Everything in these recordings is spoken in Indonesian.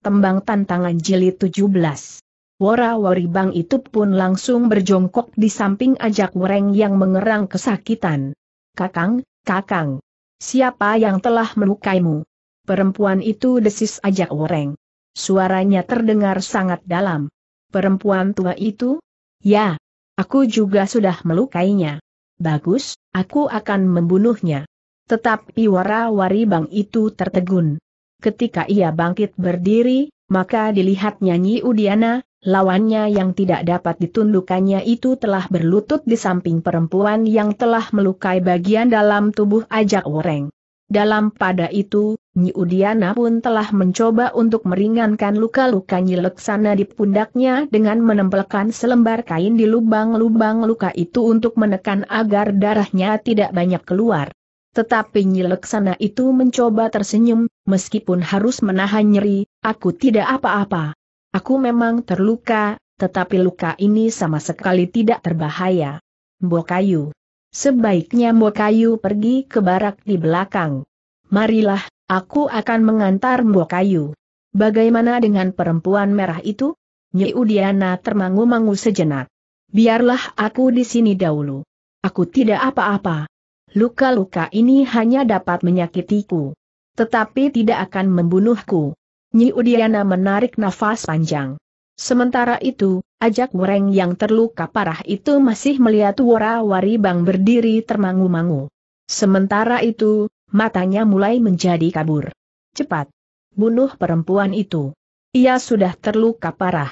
tembang tantangan jilid 17. Wora-wori bang itu pun langsung berjongkok di samping ajak wereng yang mengerang kesakitan. Kakang, kakang, siapa yang telah melukaimu? Perempuan itu desis ajak wereng. Suaranya terdengar sangat dalam. Perempuan tua itu? Ya, aku juga sudah melukainya. Bagus, aku akan membunuhnya. Tetapi wara-wari bang itu tertegun ketika ia bangkit berdiri, maka dilihat Nyanyi Udiana, lawannya yang tidak dapat ditundukannya itu telah berlutut di samping perempuan yang telah melukai bagian dalam tubuh ajak Woreng. Dalam pada itu, Nyi Udiana pun telah mencoba untuk meringankan luka-luka Nyi Leksana di pundaknya dengan menempelkan selembar kain di lubang-lubang luka itu untuk menekan agar darahnya tidak banyak keluar. Tetapi Nyi Leksana itu mencoba tersenyum, meskipun harus menahan nyeri, aku tidak apa-apa. Aku memang terluka, tetapi luka ini sama sekali tidak terbahaya. Mbokayu. Sebaiknya Mbokayu pergi ke barak di belakang. Marilah, aku akan mengantar Mbokayu. Bagaimana dengan perempuan merah itu? Udiana termangu-mangu sejenak. Biarlah aku di sini dahulu. Aku tidak apa-apa. Luka-luka ini hanya dapat menyakitiku. Tetapi tidak akan membunuhku. Nyi Udiana menarik nafas panjang. Sementara itu, ajak Wureng yang terluka parah itu masih melihat Wora wari bang berdiri termangu-mangu. Sementara itu, matanya mulai menjadi kabur. Cepat! Bunuh perempuan itu. Ia sudah terluka parah.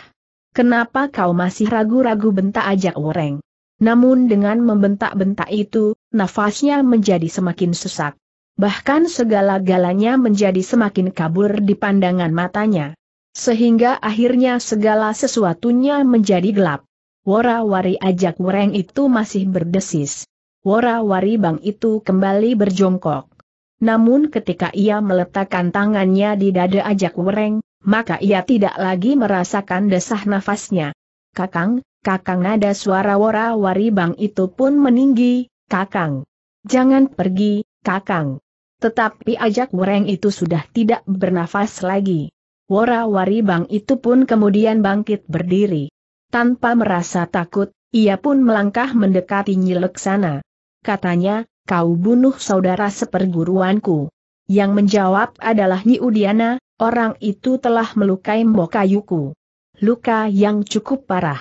Kenapa kau masih ragu-ragu bentak ajak Wureng? Namun dengan membentak-bentak itu, nafasnya menjadi semakin sesak bahkan segala-galanya menjadi semakin kabur di pandangan matanya. Sehingga akhirnya segala sesuatunya menjadi gelap. Wora wari ajak wereng itu masih berdesis. Wora wari bang itu kembali berjongkok. Namun ketika ia meletakkan tangannya di dada ajak wereng, maka ia tidak lagi merasakan desah nafasnya. Kakang, kakang nada suara wora wari bang itu pun meninggi, kakang. Jangan pergi, kakang. Tetapi ajak wereng itu sudah tidak bernafas lagi. Wara-wari bang itu pun kemudian bangkit berdiri. Tanpa merasa takut, ia pun melangkah mendekati Nyileksana. Katanya, kau bunuh saudara seperguruanku. Yang menjawab adalah Nyi Udiana, orang itu telah melukai mokayuku, Luka yang cukup parah.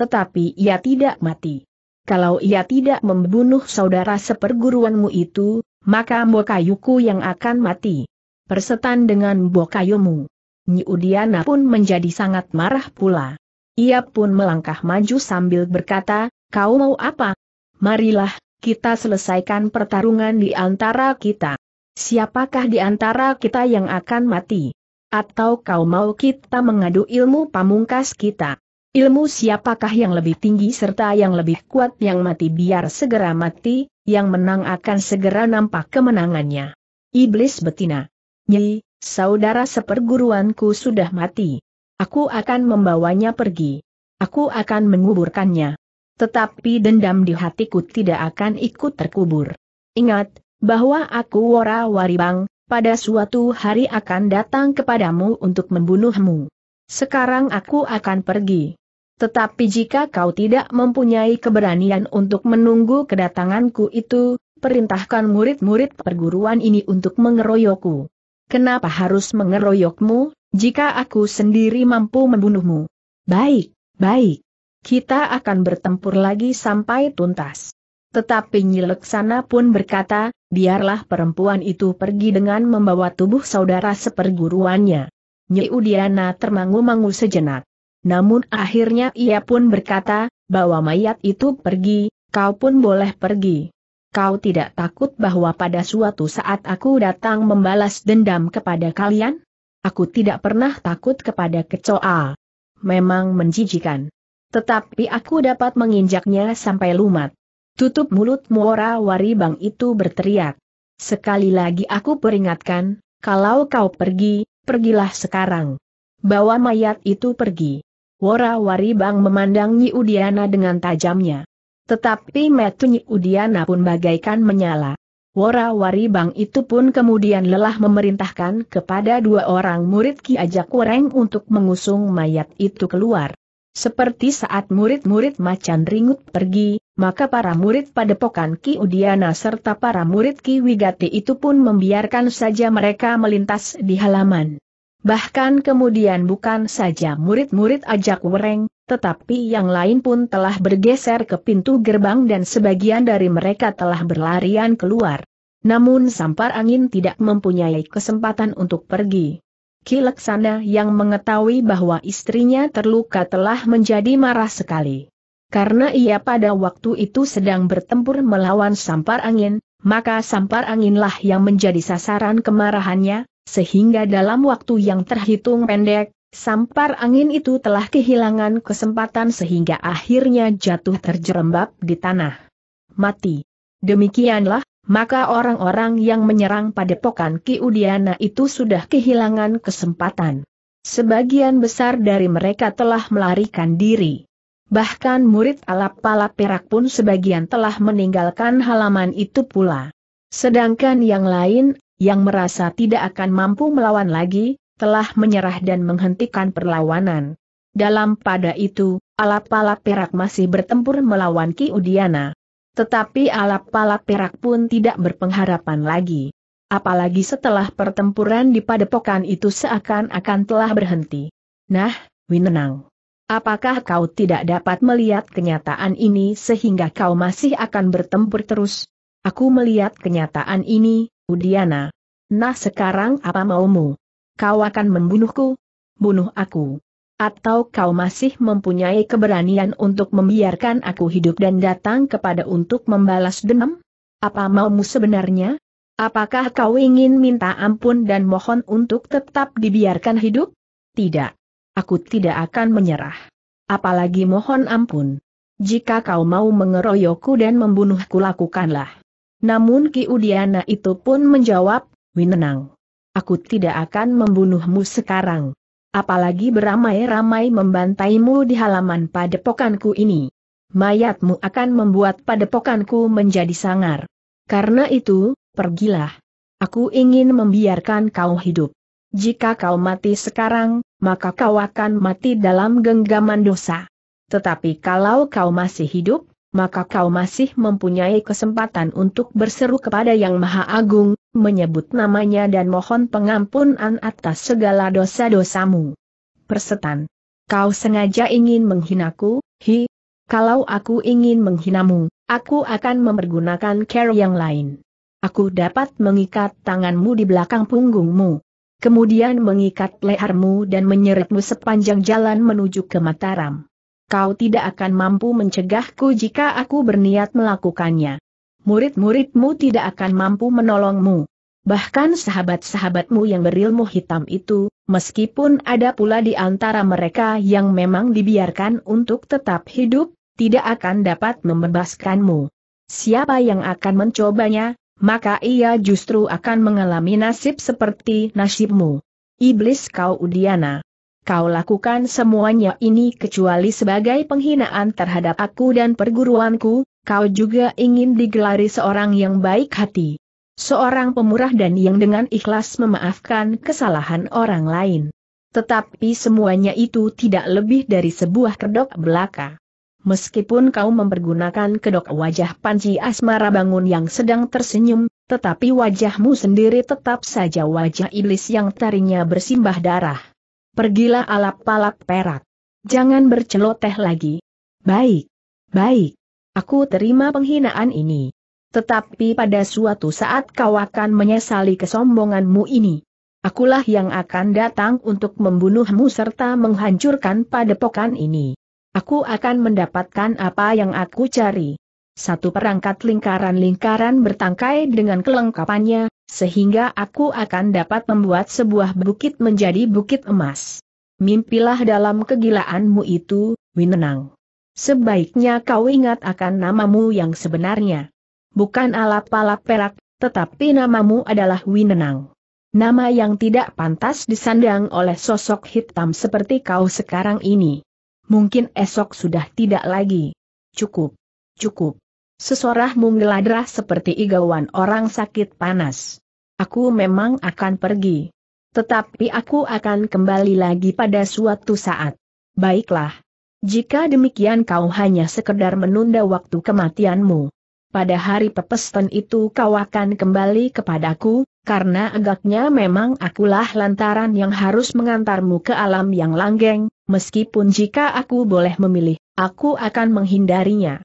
Tetapi ia tidak mati kalau ia tidak membunuh saudara seperguruanmu itu, maka Mbokayuku yang akan mati. Persetan dengan Mbokayumu. Nyudiana pun menjadi sangat marah pula. Ia pun melangkah maju sambil berkata, kau mau apa? Marilah, kita selesaikan pertarungan di antara kita. Siapakah di antara kita yang akan mati? Atau kau mau kita mengadu ilmu pamungkas kita? Ilmu siapakah yang lebih tinggi serta yang lebih kuat yang mati biar segera mati, yang menang akan segera nampak kemenangannya. Iblis betina. Nyi, saudara seperguruanku sudah mati. Aku akan membawanya pergi. Aku akan menguburkannya. Tetapi dendam di hatiku tidak akan ikut terkubur. Ingat, bahwa aku Wora Waribang, pada suatu hari akan datang kepadamu untuk membunuhmu. Sekarang aku akan pergi. Tetapi jika kau tidak mempunyai keberanian untuk menunggu kedatanganku itu, perintahkan murid-murid perguruan ini untuk mengeroyokku. Kenapa harus mengeroyokmu, jika aku sendiri mampu membunuhmu? Baik, baik. Kita akan bertempur lagi sampai tuntas. Tetapi Nyileksana pun berkata, biarlah perempuan itu pergi dengan membawa tubuh saudara seperguruannya. Nyi Udiana termangu-mangu sejenak. Namun akhirnya ia pun berkata, bahwa mayat itu pergi, kau pun boleh pergi. Kau tidak takut bahwa pada suatu saat aku datang membalas dendam kepada kalian? Aku tidak pernah takut kepada kecoa. Memang menjijikan. Tetapi aku dapat menginjaknya sampai lumat. Tutup mulut wari bang itu berteriak. Sekali lagi aku peringatkan, kalau kau pergi, pergilah sekarang. Bawa mayat itu pergi. Wora wari Bang memandang Nyi Udiana dengan tajamnya. Tetapi metu Nyi Udiana pun bagaikan menyala. Wora wari Bang itu pun kemudian lelah memerintahkan kepada dua orang murid Ki Ajak Wereng untuk mengusung mayat itu keluar. Seperti saat murid-murid macan ringut pergi, maka para murid padepokan Ki Udiana serta para murid Ki Wigati itu pun membiarkan saja mereka melintas di halaman. Bahkan kemudian bukan saja murid-murid ajak wereng, tetapi yang lain pun telah bergeser ke pintu gerbang dan sebagian dari mereka telah berlarian keluar. Namun sampar angin tidak mempunyai kesempatan untuk pergi. Kileksana yang mengetahui bahwa istrinya terluka telah menjadi marah sekali. Karena ia pada waktu itu sedang bertempur melawan sampar angin, maka sampar anginlah yang menjadi sasaran kemarahannya, sehingga dalam waktu yang terhitung pendek, sampar angin itu telah kehilangan kesempatan sehingga akhirnya jatuh terjerembab di tanah. Mati. Demikianlah, maka orang-orang yang menyerang padepokan Udiana itu sudah kehilangan kesempatan. Sebagian besar dari mereka telah melarikan diri. Bahkan murid alap-alap perak pun sebagian telah meninggalkan halaman itu pula. Sedangkan yang lain yang merasa tidak akan mampu melawan lagi, telah menyerah dan menghentikan perlawanan. Dalam pada itu, alap-alap perak masih bertempur melawan Ki Udiana. Tetapi alap-alap perak pun tidak berpengharapan lagi. Apalagi setelah pertempuran di padepokan itu seakan-akan telah berhenti. Nah, Winenang. Apakah kau tidak dapat melihat kenyataan ini sehingga kau masih akan bertempur terus? Aku melihat kenyataan ini, Udiana. Nah sekarang apa maumu? Kau akan membunuhku? Bunuh aku. Atau kau masih mempunyai keberanian untuk membiarkan aku hidup dan datang kepada untuk membalas dendam? Apa maumu sebenarnya? Apakah kau ingin minta ampun dan mohon untuk tetap dibiarkan hidup? Tidak. Aku tidak akan menyerah. Apalagi mohon ampun. Jika kau mau mengeroyokku dan membunuhku lakukanlah. Namun Ki Udiana itu pun menjawab, Winenang. Aku tidak akan membunuhmu sekarang. Apalagi beramai-ramai membantaimu di halaman padepokanku ini. Mayatmu akan membuat padepokanku menjadi sangar. Karena itu, pergilah. Aku ingin membiarkan kau hidup. Jika kau mati sekarang, maka kau akan mati dalam genggaman dosa. Tetapi kalau kau masih hidup, maka kau masih mempunyai kesempatan untuk berseru kepada Yang Maha Agung, menyebut namanya dan mohon pengampunan atas segala dosa-dosamu. Persetan. Kau sengaja ingin menghinaku, hi. Kalau aku ingin menghinamu, aku akan mempergunakan care yang lain. Aku dapat mengikat tanganmu di belakang punggungmu. Kemudian mengikat lehermu dan menyeretmu sepanjang jalan menuju ke Mataram kau tidak akan mampu mencegahku jika aku berniat melakukannya. Murid-muridmu tidak akan mampu menolongmu. Bahkan sahabat-sahabatmu yang berilmu hitam itu, meskipun ada pula di antara mereka yang memang dibiarkan untuk tetap hidup, tidak akan dapat membebaskanmu. Siapa yang akan mencobanya, maka ia justru akan mengalami nasib seperti nasibmu. Iblis kau Udiana. Kau lakukan semuanya ini kecuali sebagai penghinaan terhadap aku dan perguruanku, kau juga ingin digelari seorang yang baik hati. Seorang pemurah dan yang dengan ikhlas memaafkan kesalahan orang lain. Tetapi semuanya itu tidak lebih dari sebuah kedok belaka. Meskipun kau mempergunakan kedok wajah Panji Asmara Bangun yang sedang tersenyum, tetapi wajahmu sendiri tetap saja wajah iblis yang tarinya bersimbah darah. Pergilah alap-alap perak. Jangan berceloteh lagi. Baik. Baik. Aku terima penghinaan ini. Tetapi pada suatu saat kau akan menyesali kesombonganmu ini. Akulah yang akan datang untuk membunuhmu serta menghancurkan padepokan ini. Aku akan mendapatkan apa yang aku cari. Satu perangkat lingkaran-lingkaran bertangkai dengan kelengkapannya, sehingga aku akan dapat membuat sebuah bukit menjadi bukit emas. Mimpilah dalam kegilaanmu itu, Winenang. Sebaiknya kau ingat akan namamu yang sebenarnya. Bukan alap-alap perak, tetapi namamu adalah Winenang. Nama yang tidak pantas disandang oleh sosok hitam seperti kau sekarang ini. Mungkin esok sudah tidak lagi. Cukup. Cukup. Sesorah menggeladrah seperti igawan orang sakit panas. Aku memang akan pergi. Tetapi aku akan kembali lagi pada suatu saat. Baiklah. Jika demikian kau hanya sekedar menunda waktu kematianmu. Pada hari pepesten itu kau akan kembali kepadaku, karena agaknya memang akulah lantaran yang harus mengantarmu ke alam yang langgeng, meskipun jika aku boleh memilih, aku akan menghindarinya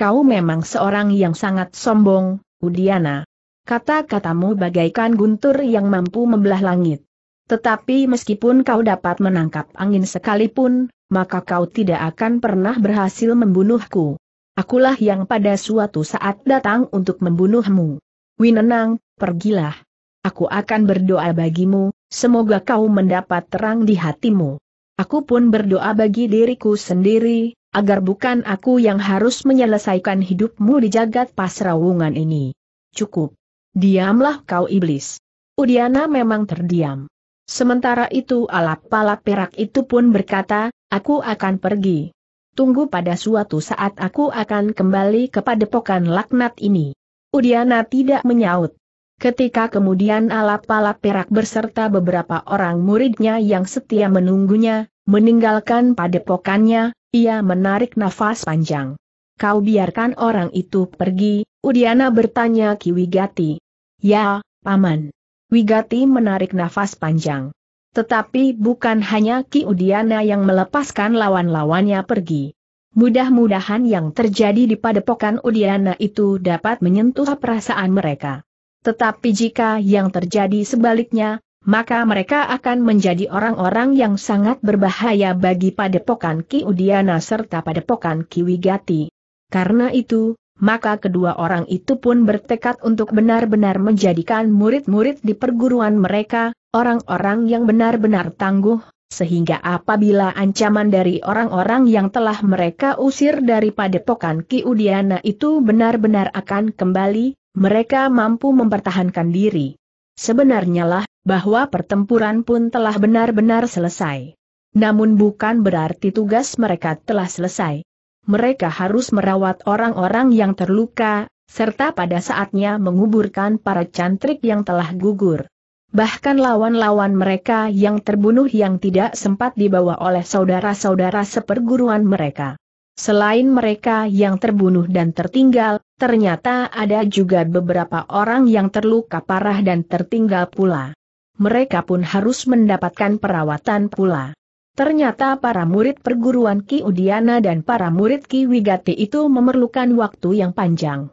kau memang seorang yang sangat sombong, Udiana. Kata-katamu bagaikan guntur yang mampu membelah langit. Tetapi meskipun kau dapat menangkap angin sekalipun, maka kau tidak akan pernah berhasil membunuhku. Akulah yang pada suatu saat datang untuk membunuhmu. Winenang, pergilah. Aku akan berdoa bagimu, semoga kau mendapat terang di hatimu. Aku pun berdoa bagi diriku sendiri, agar bukan aku yang harus menyelesaikan hidupmu di jagat pasrawungan ini. Cukup. Diamlah kau iblis. Udiana memang terdiam. Sementara itu alap palap perak itu pun berkata, aku akan pergi. Tunggu pada suatu saat aku akan kembali kepada padepokan laknat ini. Udiana tidak menyaut. Ketika kemudian alap palap perak berserta beberapa orang muridnya yang setia menunggunya, Meninggalkan padepokannya, ia menarik nafas panjang. Kau biarkan orang itu pergi, Udiana bertanya Ki Wigati. Ya, Paman. Wigati menarik nafas panjang. Tetapi bukan hanya Ki Udiana yang melepaskan lawan-lawannya pergi. Mudah-mudahan yang terjadi di padepokan Udiana itu dapat menyentuh perasaan mereka. Tetapi jika yang terjadi sebaliknya, maka mereka akan menjadi orang-orang yang sangat berbahaya bagi padepokan Ki Udiana serta padepokan Ki Wigati. Karena itu, maka kedua orang itu pun bertekad untuk benar-benar menjadikan murid-murid di perguruan mereka, orang-orang yang benar-benar tangguh, sehingga apabila ancaman dari orang-orang yang telah mereka usir dari padepokan Ki Udiana itu benar-benar akan kembali, mereka mampu mempertahankan diri. Sebenarnya lah, bahwa pertempuran pun telah benar-benar selesai. Namun bukan berarti tugas mereka telah selesai. Mereka harus merawat orang-orang yang terluka, serta pada saatnya menguburkan para cantrik yang telah gugur. Bahkan lawan-lawan mereka yang terbunuh yang tidak sempat dibawa oleh saudara-saudara seperguruan mereka. Selain mereka yang terbunuh dan tertinggal, ternyata ada juga beberapa orang yang terluka parah dan tertinggal pula mereka pun harus mendapatkan perawatan pula. Ternyata para murid perguruan Ki Udiana dan para murid Ki Wigati itu memerlukan waktu yang panjang.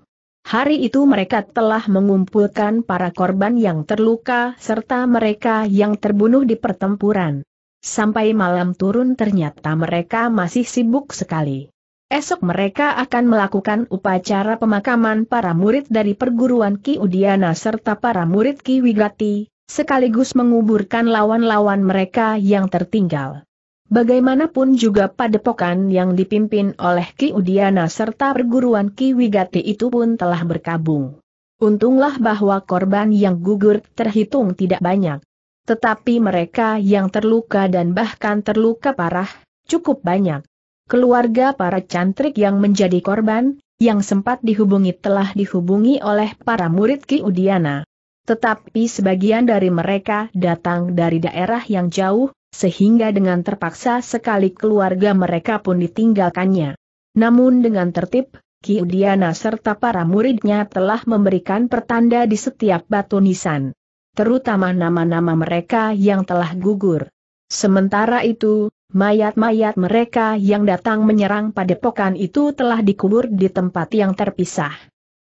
Hari itu mereka telah mengumpulkan para korban yang terluka serta mereka yang terbunuh di pertempuran. Sampai malam turun ternyata mereka masih sibuk sekali. Esok mereka akan melakukan upacara pemakaman para murid dari perguruan Ki Udiana serta para murid Ki Wigati, sekaligus menguburkan lawan-lawan mereka yang tertinggal. Bagaimanapun juga padepokan yang dipimpin oleh Ki Udiana serta perguruan Ki Wigati itu pun telah berkabung. Untunglah bahwa korban yang gugur terhitung tidak banyak. Tetapi mereka yang terluka dan bahkan terluka parah, cukup banyak. Keluarga para cantrik yang menjadi korban, yang sempat dihubungi telah dihubungi oleh para murid Ki Udiana. Tetapi sebagian dari mereka datang dari daerah yang jauh, sehingga dengan terpaksa sekali keluarga mereka pun ditinggalkannya. Namun dengan tertib, Kiudiana serta para muridnya telah memberikan pertanda di setiap batu nisan. Terutama nama-nama mereka yang telah gugur. Sementara itu, mayat-mayat mereka yang datang menyerang padepokan itu telah dikubur di tempat yang terpisah.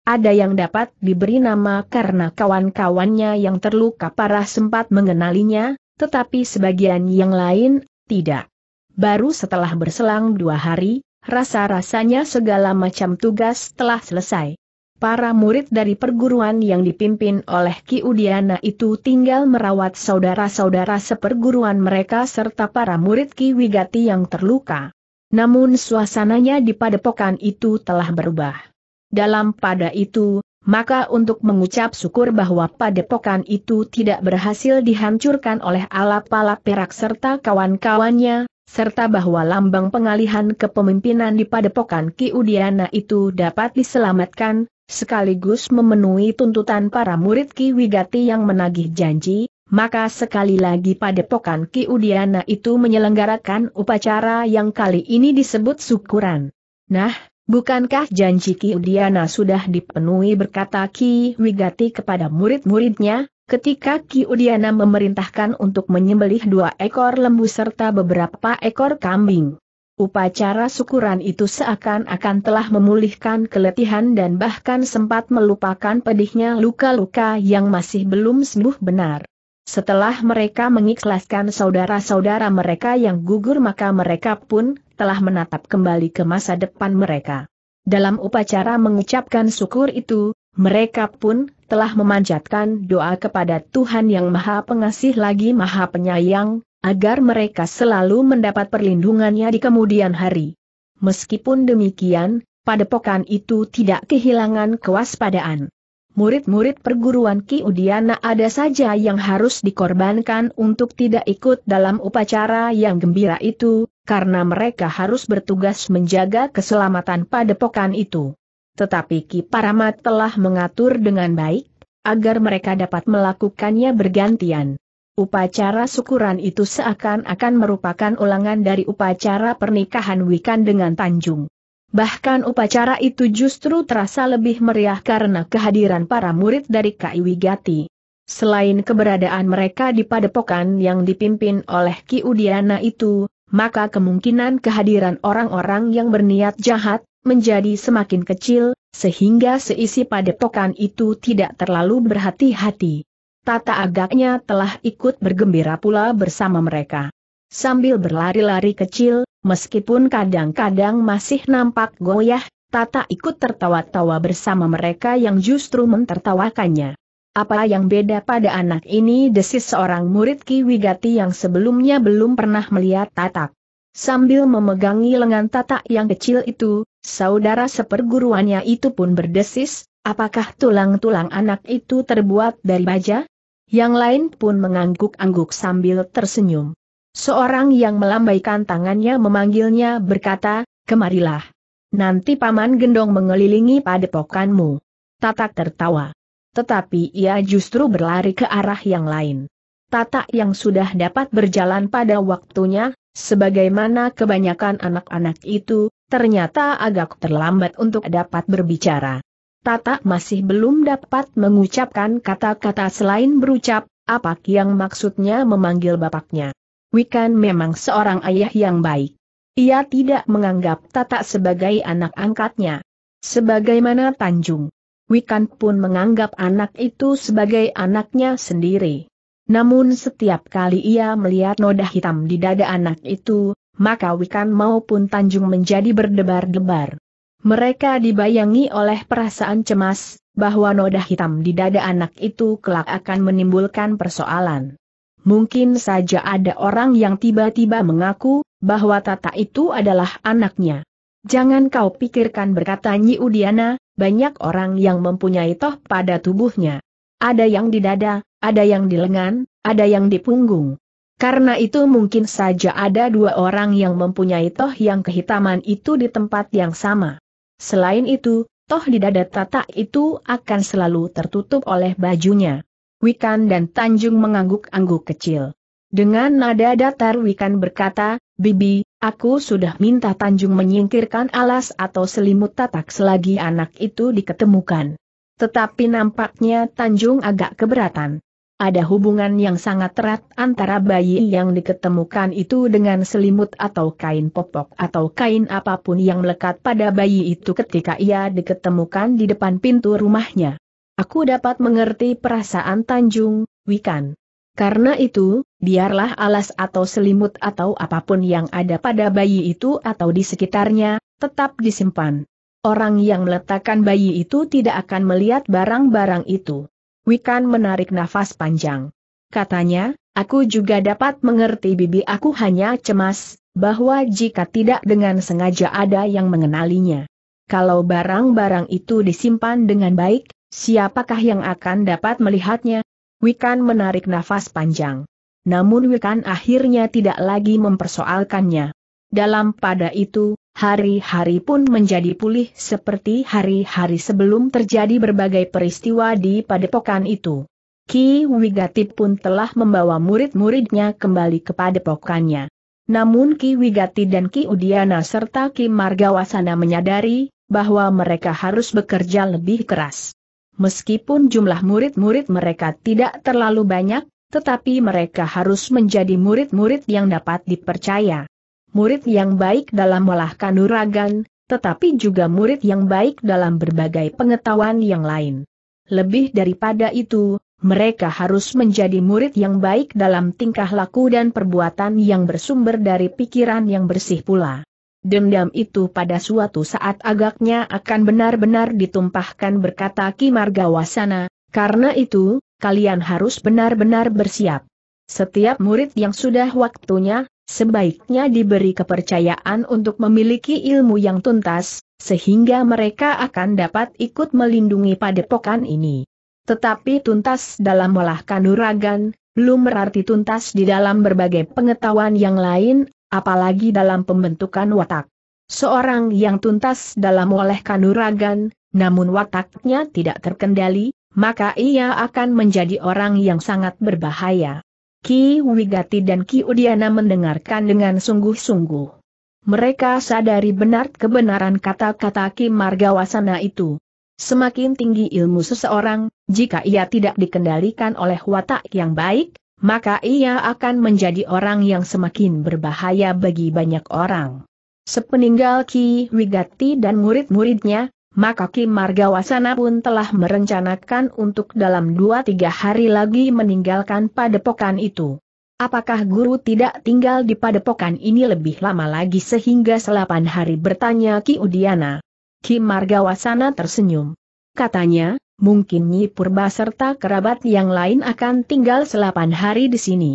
Ada yang dapat diberi nama karena kawan-kawannya yang terluka parah sempat mengenalinya, tetapi sebagian yang lain, tidak. Baru setelah berselang dua hari, rasa-rasanya segala macam tugas telah selesai. Para murid dari perguruan yang dipimpin oleh Ki Udiana itu tinggal merawat saudara-saudara seperguruan mereka serta para murid Ki Wigati yang terluka. Namun suasananya di padepokan itu telah berubah. Dalam pada itu, maka untuk mengucap syukur bahwa padepokan itu tidak berhasil dihancurkan oleh alap-alap perak serta kawan-kawannya, serta bahwa lambang pengalihan kepemimpinan di padepokan Ki Udiana itu dapat diselamatkan, sekaligus memenuhi tuntutan para murid Ki Wigati yang menagih janji, maka sekali lagi padepokan Ki Udiana itu menyelenggarakan upacara yang kali ini disebut syukuran. Nah, Bukankah janji Ki Udiana sudah dipenuhi berkata Ki Wigati kepada murid-muridnya, ketika Ki Udiana memerintahkan untuk menyembelih dua ekor lembu serta beberapa ekor kambing. Upacara syukuran itu seakan-akan telah memulihkan keletihan dan bahkan sempat melupakan pedihnya luka-luka yang masih belum sembuh benar. Setelah mereka mengikhlaskan saudara-saudara mereka yang gugur maka mereka pun telah menatap kembali ke masa depan mereka. Dalam upacara mengucapkan syukur itu, mereka pun telah memanjatkan doa kepada Tuhan yang Maha Pengasih lagi Maha Penyayang, agar mereka selalu mendapat perlindungannya di kemudian hari. Meskipun demikian, padepokan itu tidak kehilangan kewaspadaan murid-murid perguruan Ki Udiana ada saja yang harus dikorbankan untuk tidak ikut dalam upacara yang gembira itu, karena mereka harus bertugas menjaga keselamatan padepokan itu. Tetapi Ki Paramat telah mengatur dengan baik, agar mereka dapat melakukannya bergantian. Upacara syukuran itu seakan-akan merupakan ulangan dari upacara pernikahan Wikan dengan Tanjung. Bahkan upacara itu justru terasa lebih meriah karena kehadiran para murid dari Kai Wigati. Selain keberadaan mereka di padepokan yang dipimpin oleh Ki Udiana itu, maka kemungkinan kehadiran orang-orang yang berniat jahat menjadi semakin kecil, sehingga seisi padepokan itu tidak terlalu berhati-hati. Tata agaknya telah ikut bergembira pula bersama mereka sambil berlari-lari kecil, meskipun kadang-kadang masih nampak goyah, Tata ikut tertawa-tawa bersama mereka yang justru mentertawakannya. Apa yang beda pada anak ini desis seorang murid Ki Wigati yang sebelumnya belum pernah melihat Tata. Sambil memegangi lengan Tata yang kecil itu, saudara seperguruannya itu pun berdesis, apakah tulang-tulang anak itu terbuat dari baja? Yang lain pun mengangguk-angguk sambil tersenyum. Seorang yang melambaikan tangannya memanggilnya berkata, kemarilah. Nanti paman gendong mengelilingi padepokanmu. Tatak tertawa. Tetapi ia justru berlari ke arah yang lain. Tatak yang sudah dapat berjalan pada waktunya, sebagaimana kebanyakan anak-anak itu, ternyata agak terlambat untuk dapat berbicara. Tata masih belum dapat mengucapkan kata-kata selain berucap, apa yang maksudnya memanggil bapaknya. Wikan memang seorang ayah yang baik. Ia tidak menganggap Tata sebagai anak angkatnya. Sebagaimana Tanjung, Wikan pun menganggap anak itu sebagai anaknya sendiri. Namun setiap kali ia melihat noda hitam di dada anak itu, maka Wikan maupun Tanjung menjadi berdebar-debar. Mereka dibayangi oleh perasaan cemas, bahwa noda hitam di dada anak itu kelak akan menimbulkan persoalan. Mungkin saja ada orang yang tiba-tiba mengaku, bahwa Tata itu adalah anaknya. Jangan kau pikirkan berkata Nyi Udiana, banyak orang yang mempunyai toh pada tubuhnya. Ada yang di dada, ada yang di lengan, ada yang di punggung. Karena itu mungkin saja ada dua orang yang mempunyai toh yang kehitaman itu di tempat yang sama. Selain itu, toh di dada tata itu akan selalu tertutup oleh bajunya. Wikan dan Tanjung mengangguk-angguk kecil. Dengan nada datar Wikan berkata, Bibi, aku sudah minta Tanjung menyingkirkan alas atau selimut tatak selagi anak itu diketemukan. Tetapi nampaknya Tanjung agak keberatan. Ada hubungan yang sangat erat antara bayi yang diketemukan itu dengan selimut atau kain popok atau kain apapun yang melekat pada bayi itu ketika ia diketemukan di depan pintu rumahnya. Aku dapat mengerti perasaan Tanjung, Wikan. Karena itu, biarlah alas atau selimut atau apapun yang ada pada bayi itu atau di sekitarnya, tetap disimpan. Orang yang meletakkan bayi itu tidak akan melihat barang-barang itu. Wikan menarik nafas panjang. Katanya, aku juga dapat mengerti bibi aku hanya cemas, bahwa jika tidak dengan sengaja ada yang mengenalinya. Kalau barang-barang itu disimpan dengan baik, Siapakah yang akan dapat melihatnya? Wikan menarik nafas panjang. Namun Wikan akhirnya tidak lagi mempersoalkannya. Dalam pada itu, hari-hari pun menjadi pulih seperti hari-hari sebelum terjadi berbagai peristiwa di padepokan itu. Ki Wigatip pun telah membawa murid-muridnya kembali ke padepokannya. Namun Ki Wigati dan Ki Udiana serta Ki Margawasana menyadari bahwa mereka harus bekerja lebih keras. Meskipun jumlah murid-murid mereka tidak terlalu banyak, tetapi mereka harus menjadi murid-murid yang dapat dipercaya. Murid yang baik dalam olah kanuragan, tetapi juga murid yang baik dalam berbagai pengetahuan yang lain. Lebih daripada itu, mereka harus menjadi murid yang baik dalam tingkah laku dan perbuatan yang bersumber dari pikiran yang bersih pula. Dendam itu pada suatu saat agaknya akan benar-benar ditumpahkan berkata Ki Margawasana, karena itu, kalian harus benar-benar bersiap. Setiap murid yang sudah waktunya, sebaiknya diberi kepercayaan untuk memiliki ilmu yang tuntas, sehingga mereka akan dapat ikut melindungi padepokan ini. Tetapi tuntas dalam olah kanuragan, belum berarti tuntas di dalam berbagai pengetahuan yang lain, apalagi dalam pembentukan watak. Seorang yang tuntas dalam oleh kanuragan, namun wataknya tidak terkendali, maka ia akan menjadi orang yang sangat berbahaya. Ki Wigati dan Ki Udiana mendengarkan dengan sungguh-sungguh. Mereka sadari benar kebenaran kata-kata Ki Margawasana itu. Semakin tinggi ilmu seseorang, jika ia tidak dikendalikan oleh watak yang baik, maka ia akan menjadi orang yang semakin berbahaya bagi banyak orang. Sepeninggal Ki Wigati dan murid-muridnya, maka Ki Margawasana pun telah merencanakan untuk dalam dua tiga hari lagi meninggalkan padepokan itu. Apakah guru tidak tinggal di padepokan ini lebih lama lagi sehingga selapan hari bertanya Ki Udiana. Ki Margawasana tersenyum. Katanya, mungkin Nyi Purba serta kerabat yang lain akan tinggal selapan hari di sini.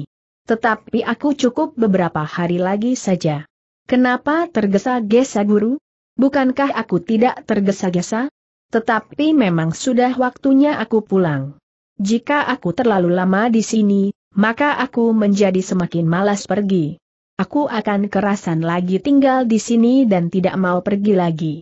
Tetapi aku cukup beberapa hari lagi saja. Kenapa tergesa-gesa guru? Bukankah aku tidak tergesa-gesa? Tetapi memang sudah waktunya aku pulang. Jika aku terlalu lama di sini, maka aku menjadi semakin malas pergi. Aku akan kerasan lagi tinggal di sini dan tidak mau pergi lagi.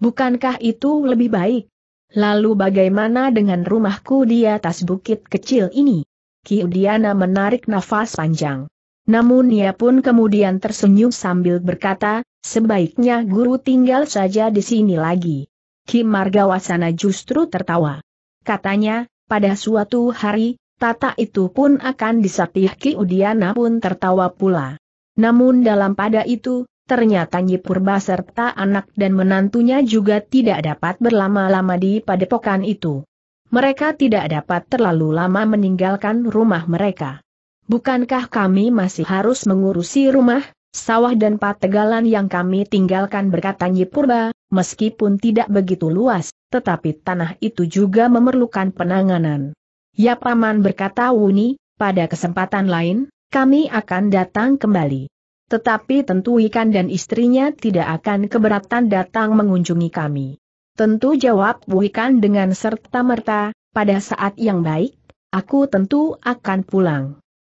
Bukankah itu lebih baik? Lalu bagaimana dengan rumahku di atas bukit kecil ini? Ki Udiana menarik nafas panjang. Namun ia pun kemudian tersenyum sambil berkata, sebaiknya guru tinggal saja di sini lagi. Ki Margawasana justru tertawa. Katanya, pada suatu hari, tata itu pun akan disapih Udiana pun tertawa pula. Namun dalam pada itu, Ternyata Nyi Purba serta anak dan menantunya juga tidak dapat berlama-lama di padepokan itu. Mereka tidak dapat terlalu lama meninggalkan rumah mereka. Bukankah kami masih harus mengurusi rumah, sawah dan pategalan yang kami tinggalkan berkata Nyi Purba, meskipun tidak begitu luas, tetapi tanah itu juga memerlukan penanganan. Ya Paman berkata Wuni, pada kesempatan lain, kami akan datang kembali. Tetapi tentu ikan dan istrinya tidak akan keberatan datang mengunjungi kami. Tentu jawab Ikan dengan serta-merta, pada saat yang baik, aku tentu akan pulang.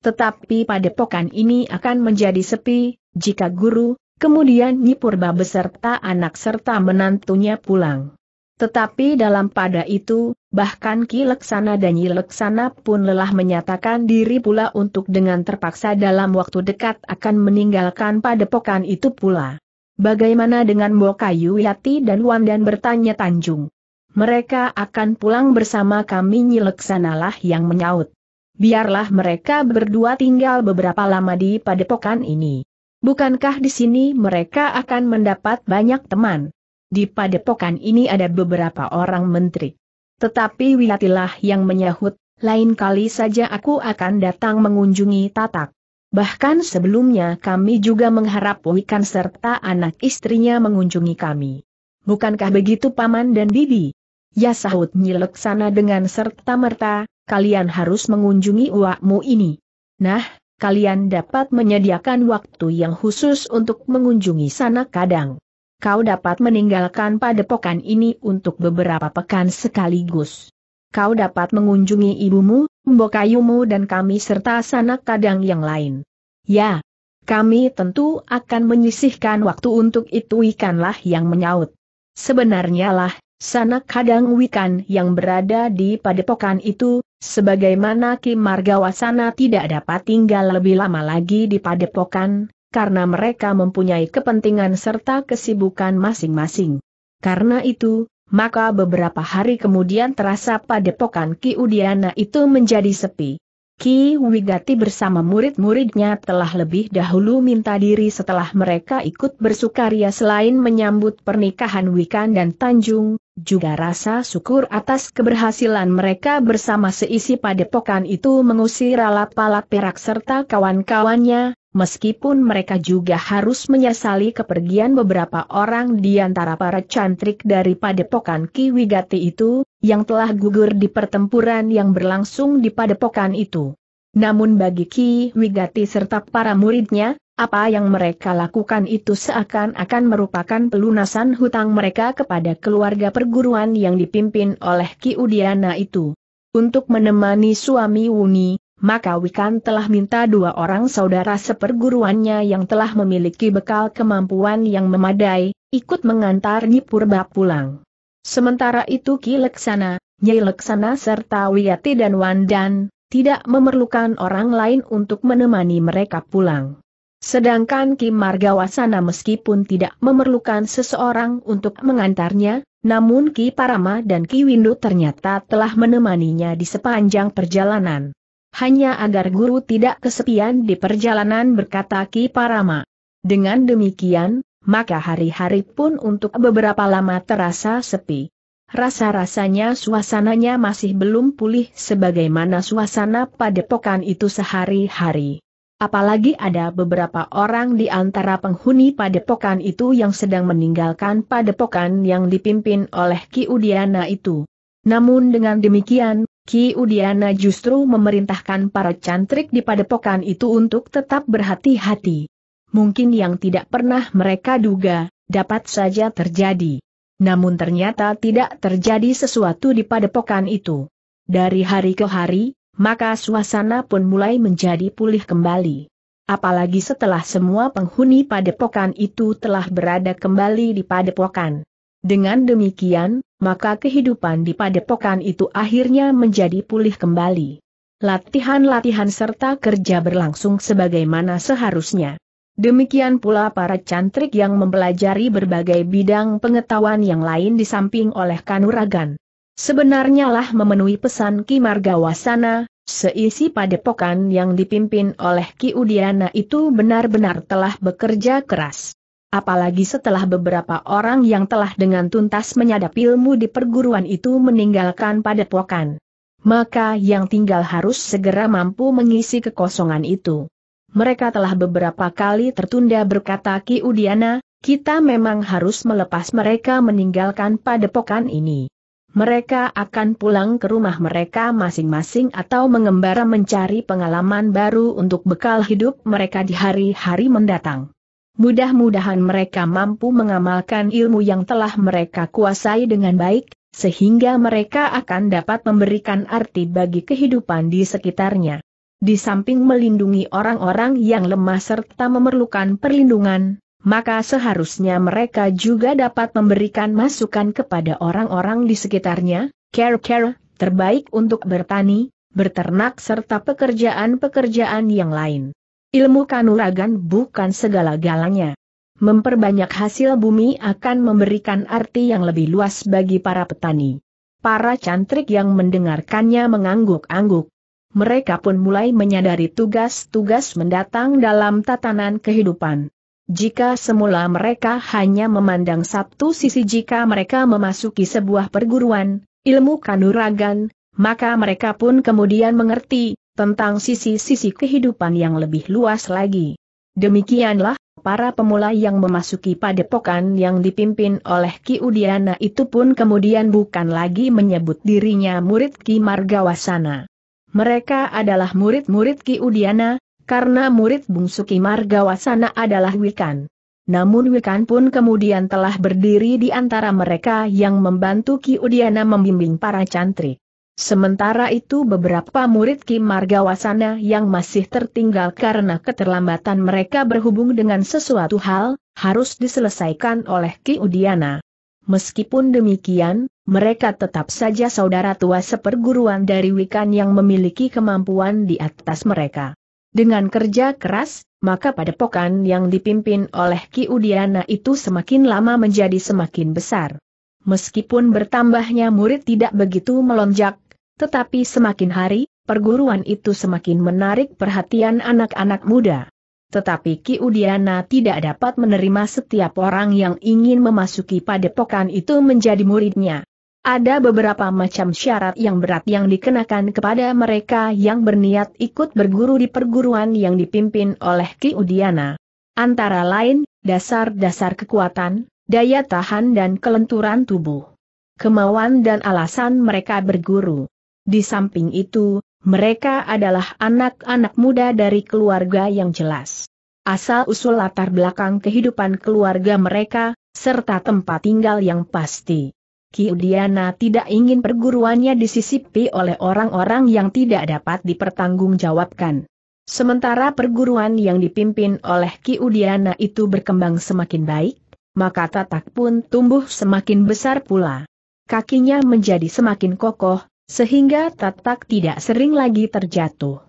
Tetapi pada pokan ini akan menjadi sepi, jika guru, kemudian Nyi beserta anak serta menantunya pulang. Tetapi dalam pada itu, bahkan Ki Leksana dan Yi Leksana pun lelah menyatakan diri pula untuk dengan terpaksa dalam waktu dekat akan meninggalkan padepokan itu pula. Bagaimana dengan Bokayu Yati dan dan bertanya Tanjung? Mereka akan pulang bersama kami Nyi Leksanalah yang menyaut. Biarlah mereka berdua tinggal beberapa lama di padepokan ini. Bukankah di sini mereka akan mendapat banyak teman? Di padepokan ini ada beberapa orang menteri. Tetapi Wiatilah yang menyahut, lain kali saja aku akan datang mengunjungi Tatak. Bahkan sebelumnya kami juga mengharap Wikan serta anak istrinya mengunjungi kami. Bukankah begitu Paman dan Bibi? Ya sahut Nyileksana dengan serta-merta, kalian harus mengunjungi uakmu ini. Nah, kalian dapat menyediakan waktu yang khusus untuk mengunjungi sana kadang kau dapat meninggalkan padepokan ini untuk beberapa pekan sekaligus. Kau dapat mengunjungi ibumu, mbokayumu dan kami serta sanak kadang yang lain. Ya, kami tentu akan menyisihkan waktu untuk itu ikanlah yang menyaut. Sebenarnya lah, sanak kadang wikan yang berada di padepokan itu, sebagaimana Kim Margawasana tidak dapat tinggal lebih lama lagi di padepokan, karena mereka mempunyai kepentingan serta kesibukan masing-masing. Karena itu, maka beberapa hari kemudian terasa padepokan Ki Udiana itu menjadi sepi. Ki Wigati bersama murid-muridnya telah lebih dahulu minta diri setelah mereka ikut bersukaria selain menyambut pernikahan Wikan dan Tanjung, juga rasa syukur atas keberhasilan mereka bersama seisi padepokan itu mengusir alap-alap perak serta kawan-kawannya, meskipun mereka juga harus menyesali kepergian beberapa orang di antara para cantrik dari padepokan Ki Wigati itu, yang telah gugur di pertempuran yang berlangsung di padepokan itu. Namun bagi Ki Wigati serta para muridnya, apa yang mereka lakukan itu seakan-akan merupakan pelunasan hutang mereka kepada keluarga perguruan yang dipimpin oleh Ki Udiana itu. Untuk menemani suami Wuni, maka Wikan telah minta dua orang saudara seperguruannya yang telah memiliki bekal kemampuan yang memadai, ikut mengantar Nyi Purba pulang. Sementara itu Ki Leksana, Nyai Leksana serta Wiyati dan Wandan, tidak memerlukan orang lain untuk menemani mereka pulang. Sedangkan Ki Margawasana meskipun tidak memerlukan seseorang untuk mengantarnya, namun Ki Parama dan Ki Windu ternyata telah menemaninya di sepanjang perjalanan hanya agar guru tidak kesepian di perjalanan berkata Ki Parama. Dengan demikian, maka hari-hari pun untuk beberapa lama terasa sepi. Rasa-rasanya suasananya masih belum pulih sebagaimana suasana padepokan itu sehari-hari. Apalagi ada beberapa orang di antara penghuni padepokan itu yang sedang meninggalkan padepokan yang dipimpin oleh Ki Udiana itu. Namun dengan demikian, Ki Udiana justru memerintahkan para cantrik di padepokan itu untuk tetap berhati-hati. Mungkin yang tidak pernah mereka duga, dapat saja terjadi. Namun ternyata tidak terjadi sesuatu di padepokan itu. Dari hari ke hari, maka suasana pun mulai menjadi pulih kembali. Apalagi setelah semua penghuni padepokan itu telah berada kembali di padepokan. Dengan demikian, maka kehidupan di padepokan itu akhirnya menjadi pulih kembali. Latihan-latihan serta kerja berlangsung sebagaimana seharusnya. Demikian pula para cantrik yang mempelajari berbagai bidang pengetahuan yang lain di samping oleh kanuragan. Sebenarnya lah memenuhi pesan Ki Margawasana, seisi padepokan yang dipimpin oleh Ki Udiana itu benar-benar telah bekerja keras apalagi setelah beberapa orang yang telah dengan tuntas menyadap ilmu di perguruan itu meninggalkan padepokan. Maka yang tinggal harus segera mampu mengisi kekosongan itu. Mereka telah beberapa kali tertunda berkata Ki Udiana, kita memang harus melepas mereka meninggalkan padepokan ini. Mereka akan pulang ke rumah mereka masing-masing atau mengembara mencari pengalaman baru untuk bekal hidup mereka di hari-hari mendatang. Mudah-mudahan mereka mampu mengamalkan ilmu yang telah mereka kuasai dengan baik, sehingga mereka akan dapat memberikan arti bagi kehidupan di sekitarnya. Di samping melindungi orang-orang yang lemah serta memerlukan perlindungan, maka seharusnya mereka juga dapat memberikan masukan kepada orang-orang di sekitarnya, care-care, terbaik untuk bertani, berternak serta pekerjaan-pekerjaan yang lain. Ilmu kanuragan bukan segala-galanya. Memperbanyak hasil bumi akan memberikan arti yang lebih luas bagi para petani. Para cantrik yang mendengarkannya mengangguk-angguk. Mereka pun mulai menyadari tugas-tugas mendatang dalam tatanan kehidupan. Jika semula mereka hanya memandang satu sisi jika mereka memasuki sebuah perguruan, ilmu kanuragan, maka mereka pun kemudian mengerti, tentang sisi-sisi kehidupan yang lebih luas lagi. Demikianlah, para pemula yang memasuki padepokan yang dipimpin oleh Ki Udiana itu pun kemudian bukan lagi menyebut dirinya murid Ki Margawasana. Mereka adalah murid-murid Ki Udiana, karena murid bungsu Ki Margawasana adalah Wikan. Namun Wikan pun kemudian telah berdiri di antara mereka yang membantu Ki Udiana membimbing para cantrik. Sementara itu beberapa murid Kim Margawasana yang masih tertinggal karena keterlambatan mereka berhubung dengan sesuatu hal, harus diselesaikan oleh Ki Udiana. Meskipun demikian, mereka tetap saja saudara tua seperguruan dari Wikan yang memiliki kemampuan di atas mereka. Dengan kerja keras, maka pada padepokan yang dipimpin oleh Ki Udiana itu semakin lama menjadi semakin besar. Meskipun bertambahnya murid tidak begitu melonjak, tetapi semakin hari, perguruan itu semakin menarik perhatian anak-anak muda. Tetapi Ki Udiana tidak dapat menerima setiap orang yang ingin memasuki padepokan itu menjadi muridnya. Ada beberapa macam syarat yang berat yang dikenakan kepada mereka yang berniat ikut berguru di perguruan yang dipimpin oleh Ki Udiana. Antara lain, dasar-dasar kekuatan, daya tahan dan kelenturan tubuh. Kemauan dan alasan mereka berguru. Di samping itu, mereka adalah anak-anak muda dari keluarga yang jelas. Asal-usul latar belakang kehidupan keluarga mereka, serta tempat tinggal yang pasti. Kiudiana tidak ingin perguruannya disisipi oleh orang-orang yang tidak dapat dipertanggungjawabkan. Sementara perguruan yang dipimpin oleh Kiudiana itu berkembang semakin baik, maka tatak pun tumbuh semakin besar pula. Kakinya menjadi semakin kokoh, sehingga tatak tidak sering lagi terjatuh.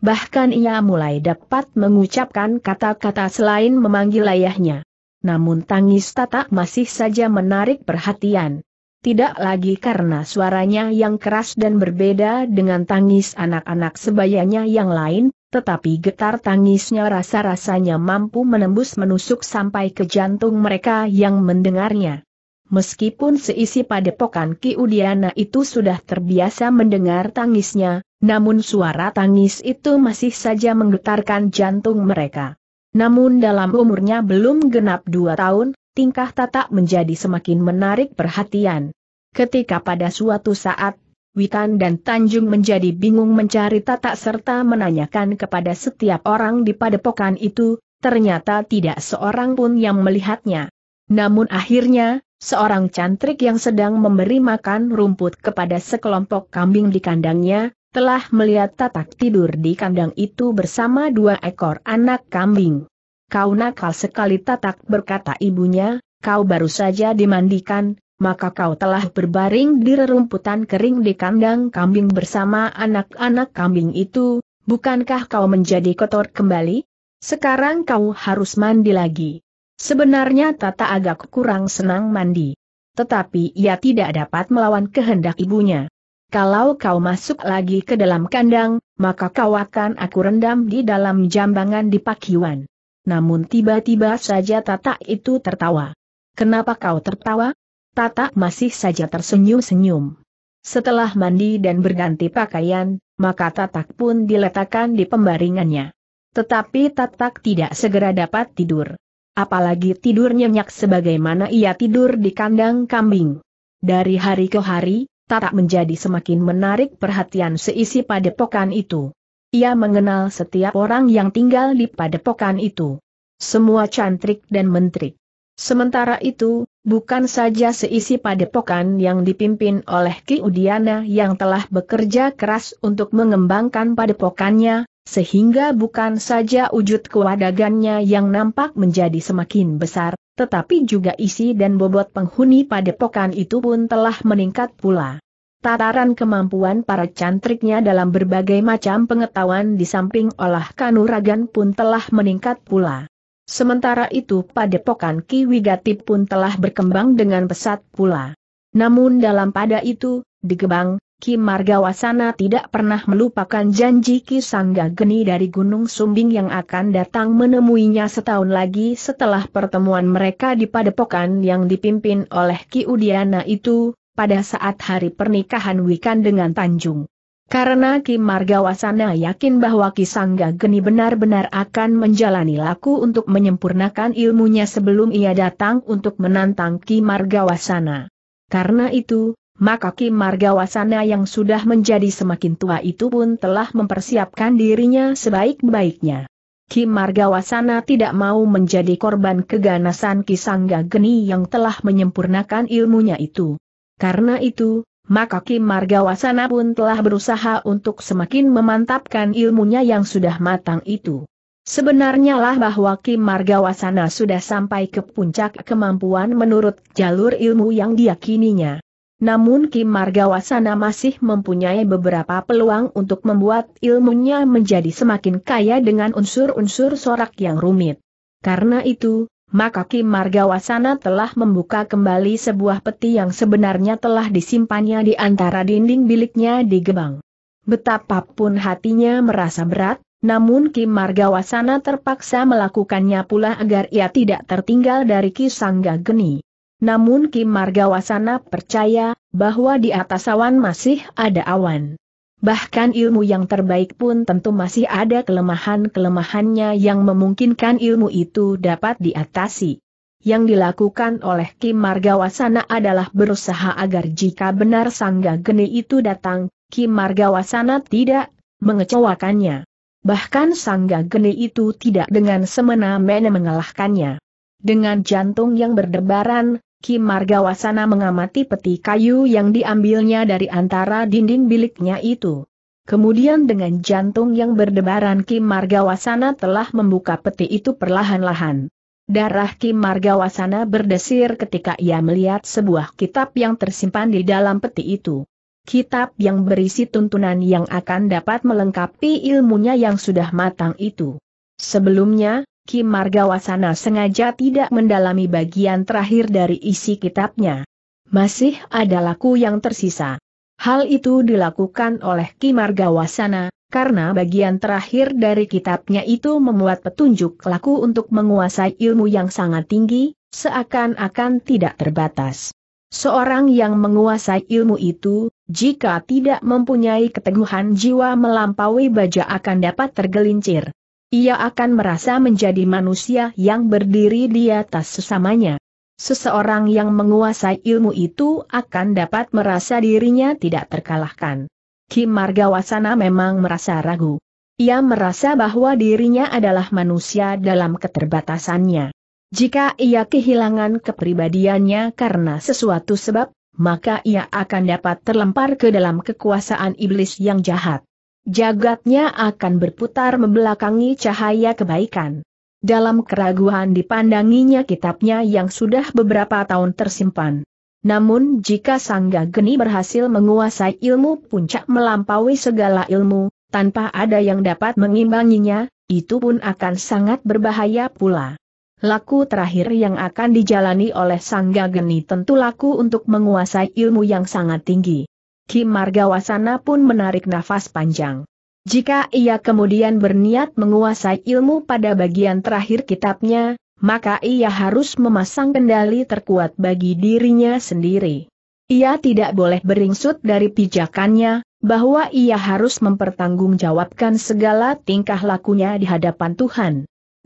Bahkan ia mulai dapat mengucapkan kata-kata selain memanggil ayahnya. Namun tangis tatak masih saja menarik perhatian. Tidak lagi karena suaranya yang keras dan berbeda dengan tangis anak-anak sebayanya yang lain, tetapi getar tangisnya rasa-rasanya mampu menembus menusuk sampai ke jantung mereka yang mendengarnya. Meskipun seisi padepokan Ki Udiana itu sudah terbiasa mendengar tangisnya, namun suara tangis itu masih saja menggetarkan jantung mereka. Namun dalam umurnya belum genap dua tahun, tingkah tatak menjadi semakin menarik perhatian. Ketika pada suatu saat Witan dan Tanjung menjadi bingung mencari tata serta menanyakan kepada setiap orang di padepokan itu, ternyata tidak seorang pun yang melihatnya. Namun akhirnya, seorang cantrik yang sedang memberi makan rumput kepada sekelompok kambing di kandangnya, telah melihat tatak tidur di kandang itu bersama dua ekor anak kambing. Kau nakal sekali tatak berkata ibunya, kau baru saja dimandikan, maka kau telah berbaring di rerumputan kering di kandang kambing bersama anak-anak kambing itu, bukankah kau menjadi kotor kembali? Sekarang kau harus mandi lagi. Sebenarnya Tata agak kurang senang mandi. Tetapi ia tidak dapat melawan kehendak ibunya. Kalau kau masuk lagi ke dalam kandang, maka kau akan aku rendam di dalam jambangan di pakiwan. Namun tiba-tiba saja Tata itu tertawa. Kenapa kau tertawa? Tatak masih saja tersenyum-senyum. Setelah mandi dan berganti pakaian, maka Tatak pun diletakkan di pembaringannya. Tetapi Tatak tidak segera dapat tidur. Apalagi tidur nyenyak sebagaimana ia tidur di kandang kambing. Dari hari ke hari, Tatak menjadi semakin menarik perhatian seisi padepokan itu. Ia mengenal setiap orang yang tinggal di padepokan itu. Semua cantrik dan mentrik. Sementara itu, Bukan saja seisi padepokan yang dipimpin oleh Ki Udiana yang telah bekerja keras untuk mengembangkan padepokannya, sehingga bukan saja wujud kewadagannya yang nampak menjadi semakin besar, tetapi juga isi dan bobot penghuni padepokan itu pun telah meningkat pula. Tataran kemampuan para cantriknya dalam berbagai macam pengetahuan di samping olah kanuragan pun telah meningkat pula. Sementara itu padepokan Ki Wigati pun telah berkembang dengan pesat pula. Namun dalam pada itu, di Gebang, Ki Margawasana tidak pernah melupakan janji Ki Sangga Geni dari Gunung Sumbing yang akan datang menemuinya setahun lagi setelah pertemuan mereka di padepokan yang dipimpin oleh Ki Udiana itu, pada saat hari pernikahan Wikan dengan Tanjung. Karena Ki Margawasana yakin bahwa Ki Sangga Geni benar-benar akan menjalani laku untuk menyempurnakan ilmunya sebelum ia datang untuk menantang Ki Margawasana. Karena itu, maka Ki Margawasana yang sudah menjadi semakin tua itu pun telah mempersiapkan dirinya sebaik-baiknya. Ki Margawasana tidak mau menjadi korban keganasan Ki Sangga Geni yang telah menyempurnakan ilmunya itu. Karena itu, maka Kim Margawasana pun telah berusaha untuk semakin memantapkan ilmunya yang sudah matang itu. Sebenarnya lah bahwa Kim Margawasana sudah sampai ke puncak kemampuan menurut jalur ilmu yang diyakininya. Namun Kim Margawasana masih mempunyai beberapa peluang untuk membuat ilmunya menjadi semakin kaya dengan unsur-unsur sorak yang rumit. Karena itu, maka Kim Margawasana telah membuka kembali sebuah peti yang sebenarnya telah disimpannya di antara dinding biliknya di gebang. Betapapun hatinya merasa berat, namun Kim Margawasana terpaksa melakukannya pula agar ia tidak tertinggal dari Kisangga Geni. Namun Kim Margawasana percaya, bahwa di atas awan masih ada awan. Bahkan ilmu yang terbaik pun tentu masih ada kelemahan-kelemahannya yang memungkinkan ilmu itu dapat diatasi. Yang dilakukan oleh Kim Margawasana adalah berusaha agar jika benar Sangga Geni itu datang, Kim Margawasana tidak mengecewakannya. Bahkan Sangga Geni itu tidak dengan semena-mena mengalahkannya. Dengan jantung yang berdebaran, Kim Margawasana mengamati peti kayu yang diambilnya dari antara dinding biliknya itu. Kemudian dengan jantung yang berdebaran Kim Margawasana telah membuka peti itu perlahan-lahan. Darah Kim Margawasana berdesir ketika ia melihat sebuah kitab yang tersimpan di dalam peti itu. Kitab yang berisi tuntunan yang akan dapat melengkapi ilmunya yang sudah matang itu. Sebelumnya, Kim Margawasana sengaja tidak mendalami bagian terakhir dari isi kitabnya. Masih ada laku yang tersisa. Hal itu dilakukan oleh Kim Margawasana, karena bagian terakhir dari kitabnya itu memuat petunjuk laku untuk menguasai ilmu yang sangat tinggi, seakan-akan tidak terbatas. Seorang yang menguasai ilmu itu, jika tidak mempunyai keteguhan jiwa melampaui baja akan dapat tergelincir ia akan merasa menjadi manusia yang berdiri di atas sesamanya. Seseorang yang menguasai ilmu itu akan dapat merasa dirinya tidak terkalahkan. Kim Margawasana memang merasa ragu. Ia merasa bahwa dirinya adalah manusia dalam keterbatasannya. Jika ia kehilangan kepribadiannya karena sesuatu sebab, maka ia akan dapat terlempar ke dalam kekuasaan iblis yang jahat jagatnya akan berputar membelakangi cahaya kebaikan. Dalam keraguan dipandanginya kitabnya yang sudah beberapa tahun tersimpan. Namun jika Sangga Geni berhasil menguasai ilmu puncak melampaui segala ilmu, tanpa ada yang dapat mengimbanginya, itu pun akan sangat berbahaya pula. Laku terakhir yang akan dijalani oleh Sangga Geni tentu laku untuk menguasai ilmu yang sangat tinggi. Kim Margawasana pun menarik nafas panjang. Jika ia kemudian berniat menguasai ilmu pada bagian terakhir kitabnya, maka ia harus memasang kendali terkuat bagi dirinya sendiri. Ia tidak boleh beringsut dari pijakannya, bahwa ia harus mempertanggungjawabkan segala tingkah lakunya di hadapan Tuhan.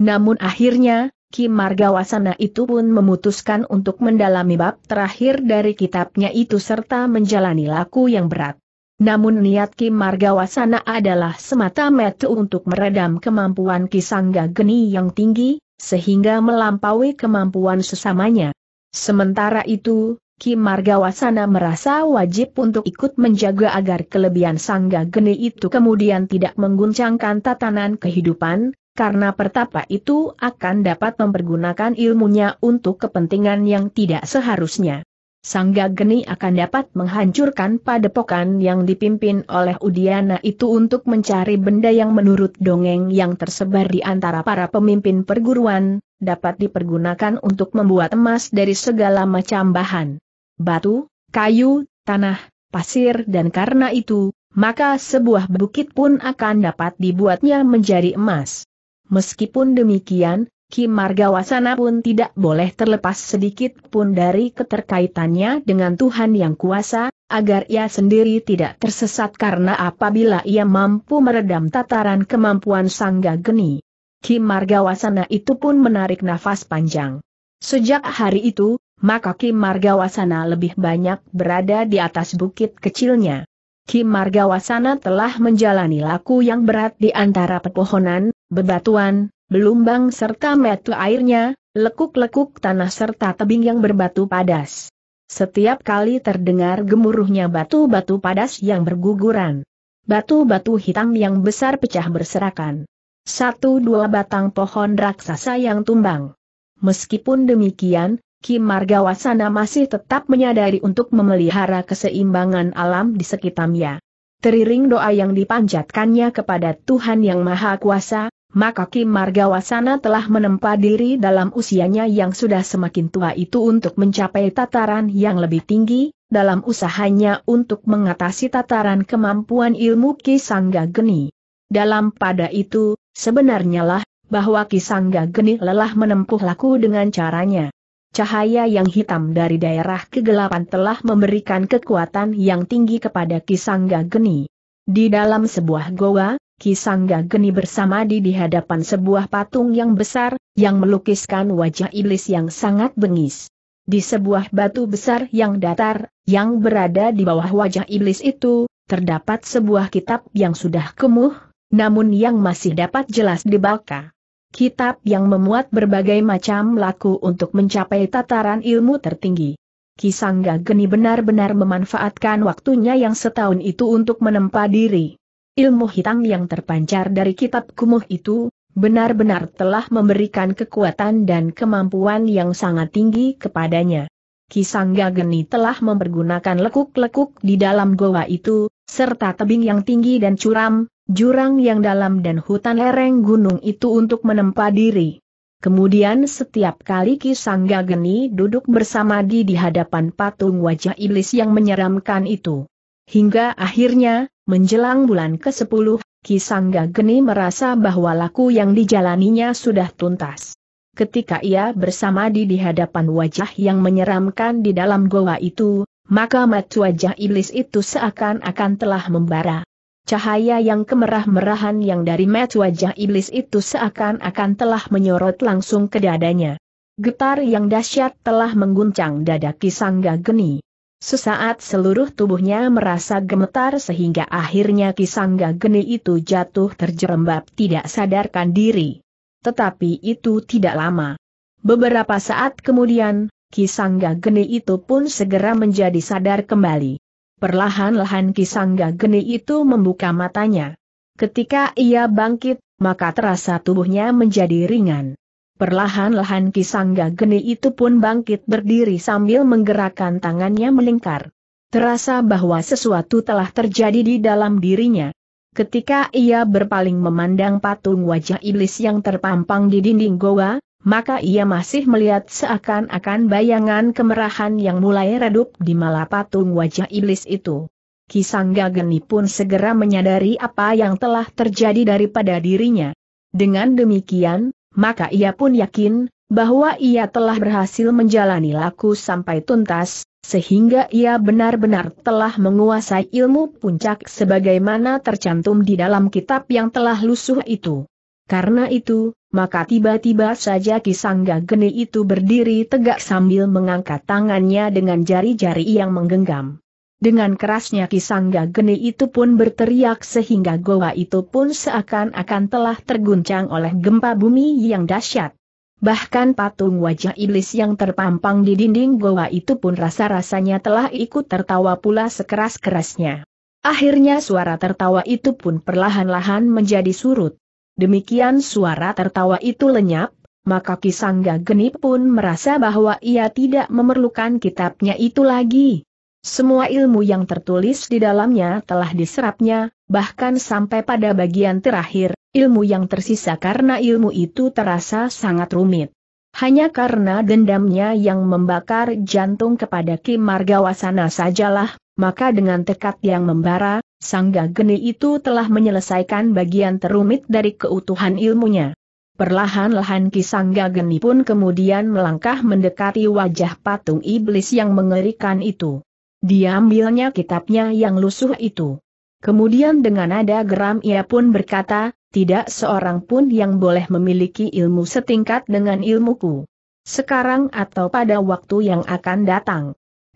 Namun akhirnya, Ki Margawasana itu pun memutuskan untuk mendalami bab terakhir dari kitabnya itu serta menjalani laku yang berat. Namun niat Ki Margawasana adalah semata metu untuk meredam kemampuan Ki Sangga Geni yang tinggi, sehingga melampaui kemampuan sesamanya. Sementara itu, Ki Margawasana merasa wajib untuk ikut menjaga agar kelebihan sangga geni itu kemudian tidak mengguncangkan tatanan kehidupan, karena pertapa itu akan dapat mempergunakan ilmunya untuk kepentingan yang tidak seharusnya. Sangga Geni akan dapat menghancurkan padepokan yang dipimpin oleh Udiana itu untuk mencari benda yang menurut dongeng yang tersebar di antara para pemimpin perguruan, dapat dipergunakan untuk membuat emas dari segala macam bahan. Batu, kayu, tanah, pasir dan karena itu, maka sebuah bukit pun akan dapat dibuatnya menjadi emas. Meskipun demikian, Ki Margawasana pun tidak boleh terlepas sedikit pun dari keterkaitannya dengan Tuhan Yang Kuasa, agar ia sendiri tidak tersesat karena apabila ia mampu meredam tataran kemampuan Sangga Geni. Ki Margawasana itu pun menarik nafas panjang. Sejak hari itu, maka Ki Margawasana lebih banyak berada di atas bukit kecilnya. Ki Margawasana telah menjalani laku yang berat di antara pepohonan, bebatuan, belumbang serta metu airnya, lekuk-lekuk tanah serta tebing yang berbatu padas. Setiap kali terdengar gemuruhnya batu-batu padas yang berguguran. Batu-batu hitam yang besar pecah berserakan. Satu dua batang pohon raksasa yang tumbang. Meskipun demikian, Kim Margawasana masih tetap menyadari untuk memelihara keseimbangan alam di sekitarnya. Teriring doa yang dipanjatkannya kepada Tuhan Yang Maha Kuasa, maka Kim Margawasana telah menempa diri dalam usianya yang sudah semakin tua itu untuk mencapai tataran yang lebih tinggi, dalam usahanya untuk mengatasi tataran kemampuan ilmu Kisangga Geni. Dalam pada itu, sebenarnya lah, bahwa Kisangga Geni lelah menempuh laku dengan caranya. Cahaya yang hitam dari daerah kegelapan telah memberikan kekuatan yang tinggi kepada Kisangga Geni. Di dalam sebuah goa, Kisangga Geni bersamadi di hadapan sebuah patung yang besar, yang melukiskan wajah iblis yang sangat bengis. Di sebuah batu besar yang datar, yang berada di bawah wajah iblis itu, terdapat sebuah kitab yang sudah kumuh, namun yang masih dapat jelas dibaca. Kitab yang memuat berbagai macam laku untuk mencapai tataran ilmu tertinggi. Kisangga Geni benar-benar memanfaatkan waktunya yang setahun itu untuk menempa diri. Ilmu hitam yang terpancar dari kitab kumuh itu, benar-benar telah memberikan kekuatan dan kemampuan yang sangat tinggi kepadanya. Kisangga Geni telah mempergunakan lekuk-lekuk di dalam goa itu, serta tebing yang tinggi dan curam, jurang yang dalam dan hutan lereng gunung itu untuk menempa diri. Kemudian setiap kali Kisangga Geni duduk bersama di di hadapan patung wajah iblis yang menyeramkan itu. Hingga akhirnya, Menjelang bulan ke-10, Kisangga Geni merasa bahwa laku yang dijalaninya sudah tuntas. Ketika ia bersama di di hadapan wajah yang menyeramkan di dalam goa itu, maka mat wajah iblis itu seakan-akan telah membara. Cahaya yang kemerah-merahan yang dari mat wajah iblis itu seakan-akan telah menyorot langsung ke dadanya. Getar yang dahsyat telah mengguncang dada Kisangga Geni. Sesaat seluruh tubuhnya merasa gemetar sehingga akhirnya Kisangga Geni itu jatuh terjerembab tidak sadarkan diri. Tetapi itu tidak lama. Beberapa saat kemudian, Kisangga Geni itu pun segera menjadi sadar kembali. Perlahan-lahan Kisangga Geni itu membuka matanya. Ketika ia bangkit, maka terasa tubuhnya menjadi ringan. Perlahan-lahan Kisangga Geni itu pun bangkit berdiri sambil menggerakkan tangannya melingkar. Terasa bahwa sesuatu telah terjadi di dalam dirinya. Ketika ia berpaling memandang patung wajah iblis yang terpampang di dinding goa, maka ia masih melihat seakan-akan bayangan kemerahan yang mulai redup di mala patung wajah iblis itu. Kisangga Geni pun segera menyadari apa yang telah terjadi daripada dirinya. Dengan demikian, maka ia pun yakin bahwa ia telah berhasil menjalani laku sampai tuntas, sehingga ia benar-benar telah menguasai ilmu puncak sebagaimana tercantum di dalam kitab yang telah lusuh itu. Karena itu, maka tiba-tiba saja Kisangga Geni itu berdiri tegak sambil mengangkat tangannya dengan jari-jari yang menggenggam. Dengan kerasnya Kisangga Geni itu pun berteriak sehingga goa itu pun seakan-akan telah terguncang oleh gempa bumi yang dahsyat. Bahkan patung wajah iblis yang terpampang di dinding goa itu pun rasa-rasanya telah ikut tertawa pula sekeras-kerasnya. Akhirnya suara tertawa itu pun perlahan-lahan menjadi surut. Demikian suara tertawa itu lenyap, maka Kisangga Geni pun merasa bahwa ia tidak memerlukan kitabnya itu lagi. Semua ilmu yang tertulis di dalamnya telah diserapnya, bahkan sampai pada bagian terakhir, ilmu yang tersisa karena ilmu itu terasa sangat rumit. Hanya karena dendamnya yang membakar jantung kepada Kim Margawasana sajalah, maka dengan tekad yang membara, Sangga Geni itu telah menyelesaikan bagian terumit dari keutuhan ilmunya. Perlahan-lahan Kisangga Geni pun kemudian melangkah mendekati wajah patung iblis yang mengerikan itu. Diambilnya kitabnya yang lusuh itu. Kemudian dengan nada geram ia pun berkata, tidak seorang pun yang boleh memiliki ilmu setingkat dengan ilmuku. Sekarang atau pada waktu yang akan datang.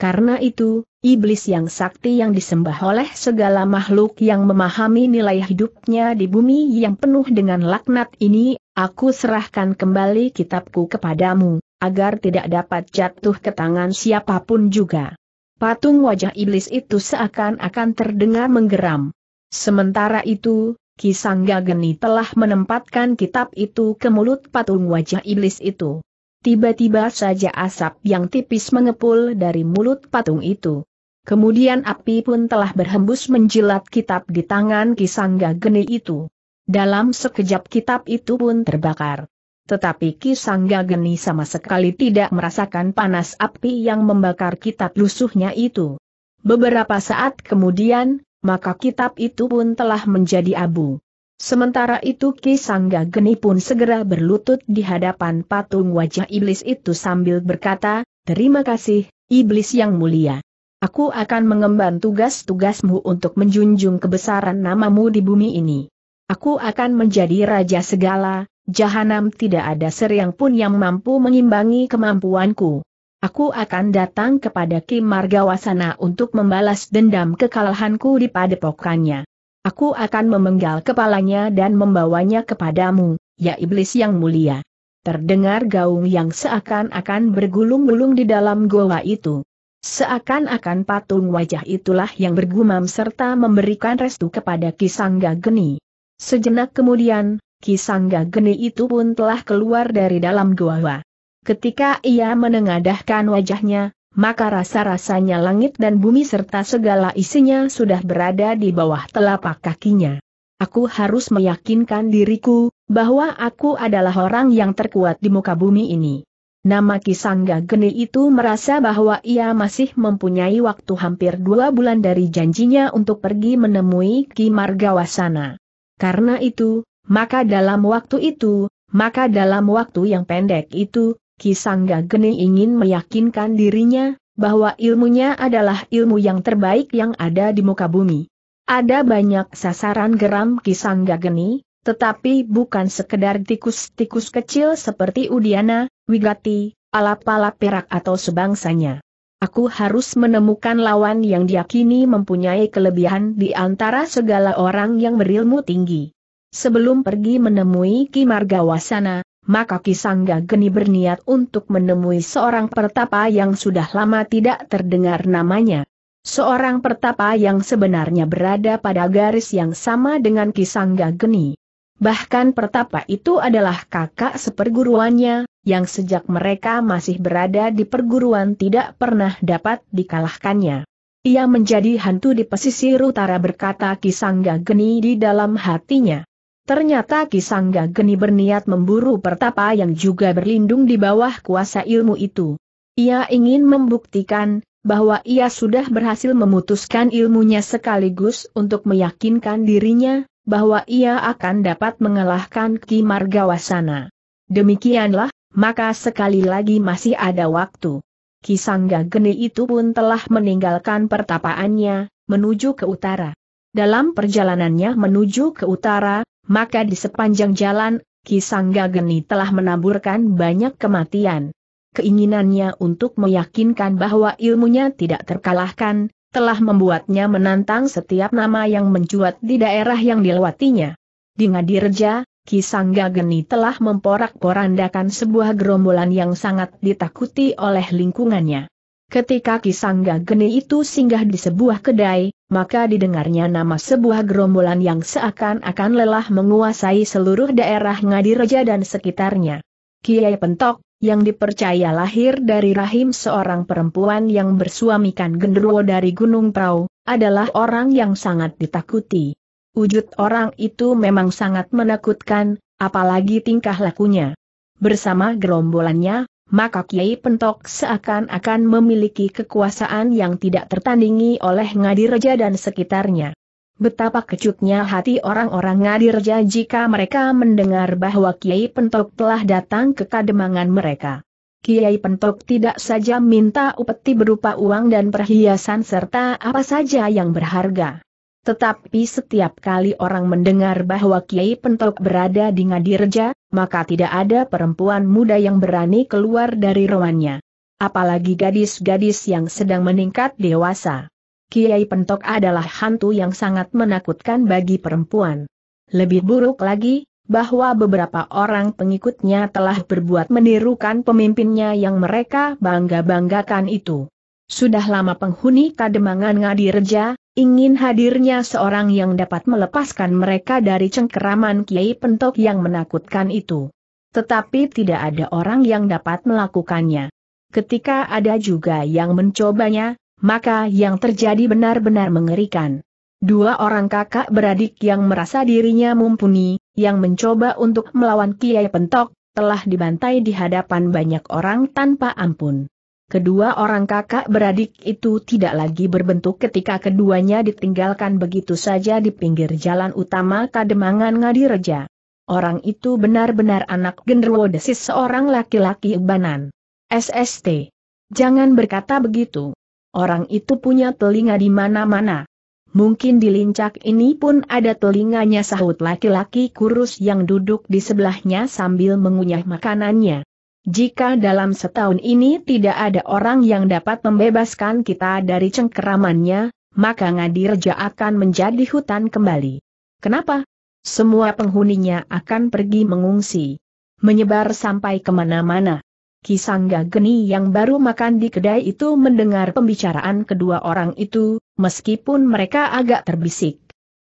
Karena itu, iblis yang sakti yang disembah oleh segala makhluk yang memahami nilai hidupnya di bumi yang penuh dengan laknat ini, aku serahkan kembali kitabku kepadamu, agar tidak dapat jatuh ke tangan siapapun juga. Patung wajah iblis itu seakan-akan terdengar menggeram. Sementara itu, Kisangga Geni telah menempatkan kitab itu ke mulut patung wajah iblis itu. Tiba-tiba saja asap yang tipis mengepul dari mulut patung itu. Kemudian api pun telah berhembus menjilat kitab di tangan Kisangga Geni itu. Dalam sekejap kitab itu pun terbakar. Tetapi Ki Sangga Geni sama sekali tidak merasakan panas api yang membakar kitab lusuhnya itu. Beberapa saat kemudian, maka kitab itu pun telah menjadi abu. Sementara itu Ki Sangga Geni pun segera berlutut di hadapan patung wajah iblis itu sambil berkata, Terima kasih, iblis yang mulia. Aku akan mengemban tugas-tugasmu untuk menjunjung kebesaran namamu di bumi ini. Aku akan menjadi raja segala, jahanam tidak ada yang pun yang mampu mengimbangi kemampuanku. Aku akan datang kepada Kim Margawasana untuk membalas dendam kekalahanku di padepokannya. Aku akan memenggal kepalanya dan membawanya kepadamu, ya iblis yang mulia. Terdengar gaung yang seakan-akan bergulung-gulung di dalam goa itu. Seakan-akan patung wajah itulah yang bergumam serta memberikan restu kepada Kisangga Geni. Sejenak kemudian, Kisangga Geni itu pun telah keluar dari dalam gua. Ketika ia menengadahkan wajahnya, maka rasa-rasanya langit dan bumi serta segala isinya sudah berada di bawah telapak kakinya. Aku harus meyakinkan diriku, bahwa aku adalah orang yang terkuat di muka bumi ini. Nama Kisangga Geni itu merasa bahwa ia masih mempunyai waktu hampir dua bulan dari janjinya untuk pergi menemui Ki Margawasana. Karena itu, maka dalam waktu itu, maka dalam waktu yang pendek itu, Kisangga Geni ingin meyakinkan dirinya, bahwa ilmunya adalah ilmu yang terbaik yang ada di muka bumi. Ada banyak sasaran geram Kisangga Geni, tetapi bukan sekedar tikus-tikus kecil seperti Udiana, Wigati, Alap-alap perak atau sebangsanya. Aku harus menemukan lawan yang diyakini mempunyai kelebihan di antara segala orang yang berilmu tinggi. Sebelum pergi menemui Ki Margawasana, maka Ki Sangga Geni berniat untuk menemui seorang pertapa yang sudah lama tidak terdengar namanya. Seorang pertapa yang sebenarnya berada pada garis yang sama dengan Ki Sangga Geni. Bahkan pertapa itu adalah kakak seperguruannya, yang sejak mereka masih berada di perguruan tidak pernah dapat dikalahkannya. Ia menjadi hantu di pesisir utara berkata Ki Sangga Geni di dalam hatinya. Ternyata Kisangga Geni berniat memburu pertapa yang juga berlindung di bawah kuasa ilmu itu. Ia ingin membuktikan bahwa ia sudah berhasil memutuskan ilmunya sekaligus untuk meyakinkan dirinya bahwa ia akan dapat mengalahkan Ki Margawasana. Demikianlah, maka sekali lagi masih ada waktu. Kisangga Geni itu pun telah meninggalkan pertapaannya, menuju ke utara. Dalam perjalanannya menuju ke utara, maka di sepanjang jalan, Kisangga Geni telah menaburkan banyak kematian. Keinginannya untuk meyakinkan bahwa ilmunya tidak terkalahkan, telah membuatnya menantang setiap nama yang mencuat di daerah yang dilewatinya. Di Ngadirja, Kisangga Geni telah memporak-porandakan sebuah gerombolan yang sangat ditakuti oleh lingkungannya. Ketika Kisangga Geni itu singgah di sebuah kedai, maka didengarnya nama sebuah gerombolan yang seakan-akan lelah menguasai seluruh daerah Ngadireja dan sekitarnya. Kiai Pentok, yang dipercaya lahir dari rahim seorang perempuan yang bersuamikan genderuwo dari Gunung Prau, adalah orang yang sangat ditakuti. Wujud orang itu memang sangat menakutkan, apalagi tingkah lakunya. Bersama gerombolannya, maka Kiai Pentok seakan-akan memiliki kekuasaan yang tidak tertandingi oleh Ngadireja dan sekitarnya. Betapa kecutnya hati orang-orang Ngadireja jika mereka mendengar bahwa Kiai Pentok telah datang ke kademangan mereka. Kiai Pentok tidak saja minta upeti berupa uang dan perhiasan serta apa saja yang berharga. Tetapi setiap kali orang mendengar bahwa Kiai Pentok berada di Ngadirja, maka tidak ada perempuan muda yang berani keluar dari rumahnya. Apalagi gadis-gadis yang sedang meningkat dewasa. Kiai Pentok adalah hantu yang sangat menakutkan bagi perempuan. Lebih buruk lagi, bahwa beberapa orang pengikutnya telah berbuat menirukan pemimpinnya yang mereka bangga-banggakan itu. Sudah lama penghuni Kademangan Ngadirja, ingin hadirnya seorang yang dapat melepaskan mereka dari cengkeraman Kiai Pentok yang menakutkan itu. Tetapi tidak ada orang yang dapat melakukannya. Ketika ada juga yang mencobanya, maka yang terjadi benar-benar mengerikan. Dua orang kakak beradik yang merasa dirinya mumpuni, yang mencoba untuk melawan Kiai Pentok, telah dibantai di hadapan banyak orang tanpa ampun. Kedua orang kakak beradik itu tidak lagi berbentuk ketika keduanya ditinggalkan begitu saja di pinggir jalan utama Kademangan Ngadireja. Orang itu benar-benar anak genderuwo desis seorang laki-laki ubanan. SST. Jangan berkata begitu. Orang itu punya telinga di mana-mana. Mungkin di lincak ini pun ada telinganya sahut laki-laki kurus yang duduk di sebelahnya sambil mengunyah makanannya. Jika dalam setahun ini tidak ada orang yang dapat membebaskan kita dari cengkeramannya, maka ngadirja akan menjadi hutan kembali. Kenapa? Semua penghuninya akan pergi mengungsi. Menyebar sampai kemana-mana. Kisangga Geni yang baru makan di kedai itu mendengar pembicaraan kedua orang itu, meskipun mereka agak terbisik.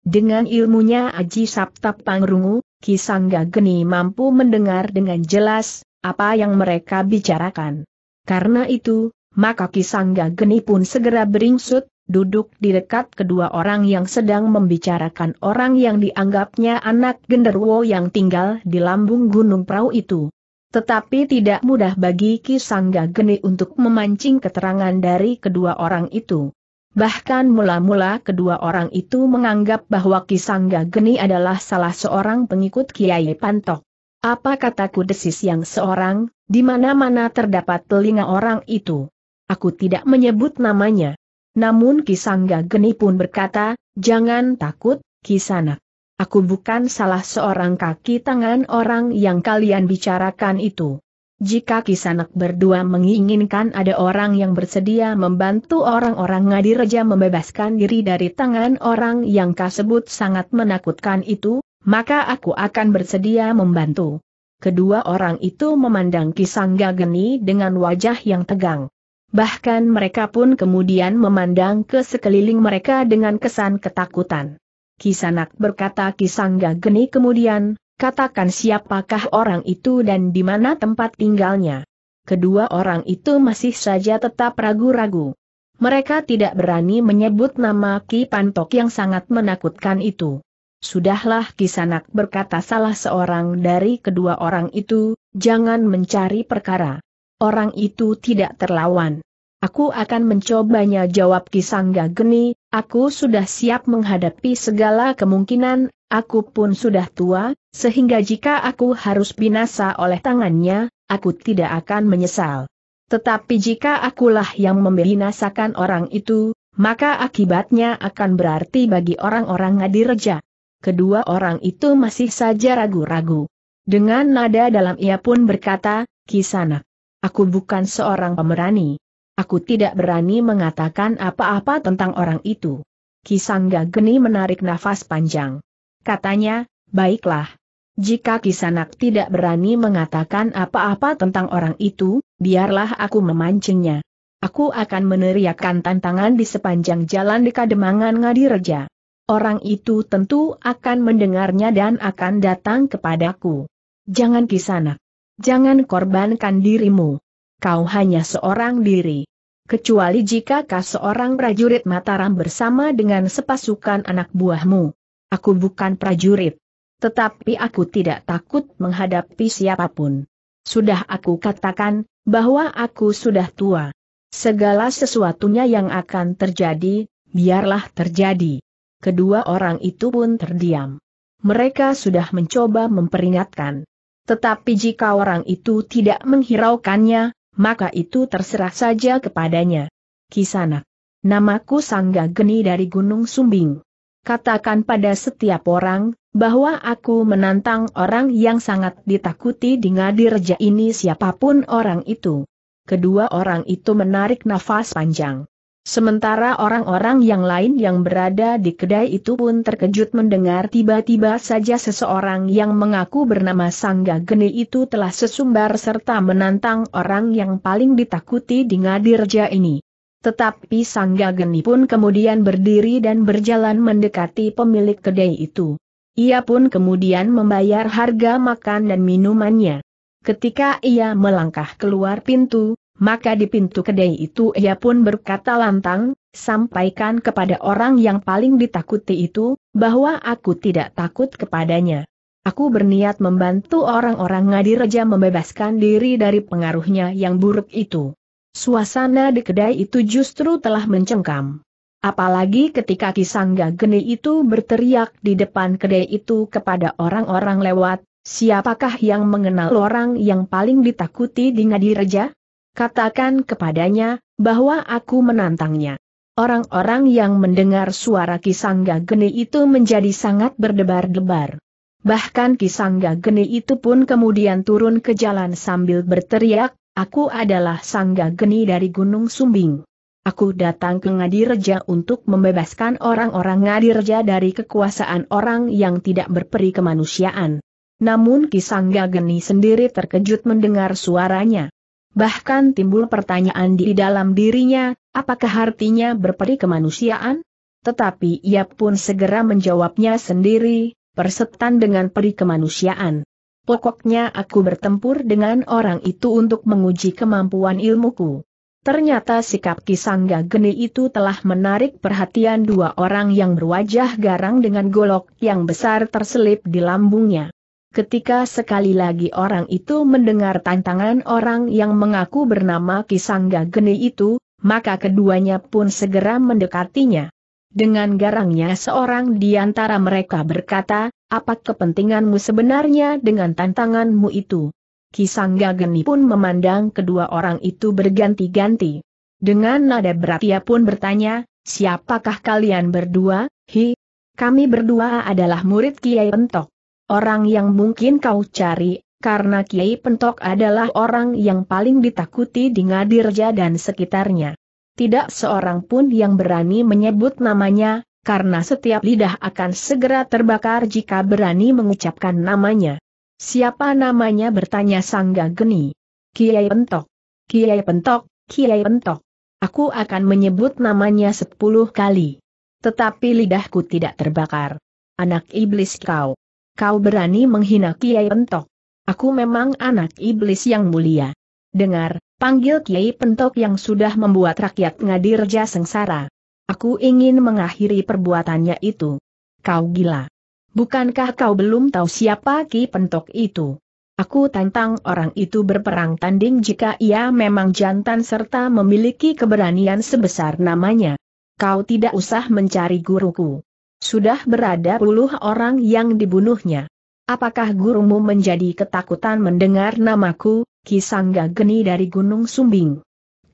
Dengan ilmunya Aji Saptap Pangrungu, Kisangga Geni mampu mendengar dengan jelas, apa yang mereka bicarakan. Karena itu, maka Kisangga Geni pun segera beringsut, duduk di dekat kedua orang yang sedang membicarakan orang yang dianggapnya anak genderwo yang tinggal di lambung gunung perahu itu. Tetapi tidak mudah bagi Kisangga Geni untuk memancing keterangan dari kedua orang itu. Bahkan mula-mula kedua orang itu menganggap bahwa Kisangga Geni adalah salah seorang pengikut Kiai Pantok. Apa kataku desis yang seorang, di mana-mana terdapat telinga orang itu. Aku tidak menyebut namanya. Namun Kisangga Geni pun berkata, jangan takut, Kisanak. Aku bukan salah seorang kaki tangan orang yang kalian bicarakan itu. Jika Kisanak berdua menginginkan ada orang yang bersedia membantu orang-orang Ngadireja membebaskan diri dari tangan orang yang kasebut sangat menakutkan itu, maka aku akan bersedia membantu. Kedua orang itu memandang Kisangga Geni dengan wajah yang tegang. Bahkan mereka pun kemudian memandang ke sekeliling mereka dengan kesan ketakutan. Kisanak berkata Kisangga Geni kemudian, katakan siapakah orang itu dan di mana tempat tinggalnya. Kedua orang itu masih saja tetap ragu-ragu. Mereka tidak berani menyebut nama Ki Pantok yang sangat menakutkan itu. Sudahlah Kisanak berkata salah seorang dari kedua orang itu, jangan mencari perkara. Orang itu tidak terlawan. Aku akan mencobanya jawab Kisangga Geni, aku sudah siap menghadapi segala kemungkinan, aku pun sudah tua, sehingga jika aku harus binasa oleh tangannya, aku tidak akan menyesal. Tetapi jika akulah yang membinasakan orang itu, maka akibatnya akan berarti bagi orang-orang Ngadireja kedua orang itu masih saja ragu-ragu. Dengan nada dalam ia pun berkata, Kisana, aku bukan seorang pemberani. Aku tidak berani mengatakan apa-apa tentang orang itu. Kisangga Geni menarik nafas panjang. Katanya, baiklah. Jika Kisanak tidak berani mengatakan apa-apa tentang orang itu, biarlah aku memancingnya. Aku akan meneriakkan tantangan di sepanjang jalan di Kademangan Ngadireja orang itu tentu akan mendengarnya dan akan datang kepadaku. Jangan kisanak. Jangan korbankan dirimu. Kau hanya seorang diri. Kecuali jika kau seorang prajurit Mataram bersama dengan sepasukan anak buahmu. Aku bukan prajurit. Tetapi aku tidak takut menghadapi siapapun. Sudah aku katakan, bahwa aku sudah tua. Segala sesuatunya yang akan terjadi, biarlah terjadi kedua orang itu pun terdiam. Mereka sudah mencoba memperingatkan. Tetapi jika orang itu tidak menghiraukannya, maka itu terserah saja kepadanya. Kisana, Namaku Sangga Geni dari Gunung Sumbing. Katakan pada setiap orang, bahwa aku menantang orang yang sangat ditakuti di Ngadirja ini siapapun orang itu. Kedua orang itu menarik nafas panjang. Sementara orang-orang yang lain yang berada di kedai itu pun terkejut mendengar tiba-tiba saja seseorang yang mengaku bernama Sangga Geni itu telah sesumbar serta menantang orang yang paling ditakuti di Ngadirja ini. Tetapi Sangga Geni pun kemudian berdiri dan berjalan mendekati pemilik kedai itu. Ia pun kemudian membayar harga makan dan minumannya. Ketika ia melangkah keluar pintu, maka di pintu kedai itu ia pun berkata lantang, sampaikan kepada orang yang paling ditakuti itu, bahwa aku tidak takut kepadanya. Aku berniat membantu orang-orang Ngadireja membebaskan diri dari pengaruhnya yang buruk itu. Suasana di kedai itu justru telah mencengkam. Apalagi ketika Kisangga Geni itu berteriak di depan kedai itu kepada orang-orang lewat, siapakah yang mengenal orang yang paling ditakuti di Ngadireja? katakan kepadanya, bahwa aku menantangnya. Orang-orang yang mendengar suara Kisangga Geni itu menjadi sangat berdebar-debar. Bahkan Kisangga Geni itu pun kemudian turun ke jalan sambil berteriak, Aku adalah Sangga Geni dari Gunung Sumbing. Aku datang ke Ngadireja untuk membebaskan orang-orang Ngadireja dari kekuasaan orang yang tidak berperi kemanusiaan. Namun Kisangga Geni sendiri terkejut mendengar suaranya. Bahkan timbul pertanyaan di dalam dirinya, apakah artinya berperi kemanusiaan? Tetapi ia pun segera menjawabnya sendiri, persetan dengan peri kemanusiaan. Pokoknya aku bertempur dengan orang itu untuk menguji kemampuan ilmuku. Ternyata sikap Kisangga Geni itu telah menarik perhatian dua orang yang berwajah garang dengan golok yang besar terselip di lambungnya. Ketika sekali lagi orang itu mendengar tantangan orang yang mengaku bernama Kisangga Geni itu, maka keduanya pun segera mendekatinya. Dengan garangnya seorang di antara mereka berkata, apa kepentinganmu sebenarnya dengan tantanganmu itu? Kisangga Geni pun memandang kedua orang itu berganti-ganti. Dengan nada berat ia pun bertanya, siapakah kalian berdua, hi? Kami berdua adalah murid Kiai Entok orang yang mungkin kau cari, karena Kiai Pentok adalah orang yang paling ditakuti di Ngadirja dan sekitarnya. Tidak seorang pun yang berani menyebut namanya, karena setiap lidah akan segera terbakar jika berani mengucapkan namanya. Siapa namanya bertanya Sangga Geni. Kiai Pentok. Kiai Pentok, Kiai Pentok. Aku akan menyebut namanya sepuluh kali. Tetapi lidahku tidak terbakar. Anak iblis kau. Kau berani menghina Kiai Pentok. Aku memang anak iblis yang mulia. Dengar, panggil Kiai Pentok yang sudah membuat rakyat Ngadirja sengsara. Aku ingin mengakhiri perbuatannya itu. Kau gila. Bukankah kau belum tahu siapa Ki Pentok itu? Aku tantang orang itu berperang tanding jika ia memang jantan serta memiliki keberanian sebesar namanya. Kau tidak usah mencari guruku. Sudah berada puluh orang yang dibunuhnya. Apakah gurumu menjadi ketakutan mendengar namaku, Kisangga Geni dari Gunung Sumbing?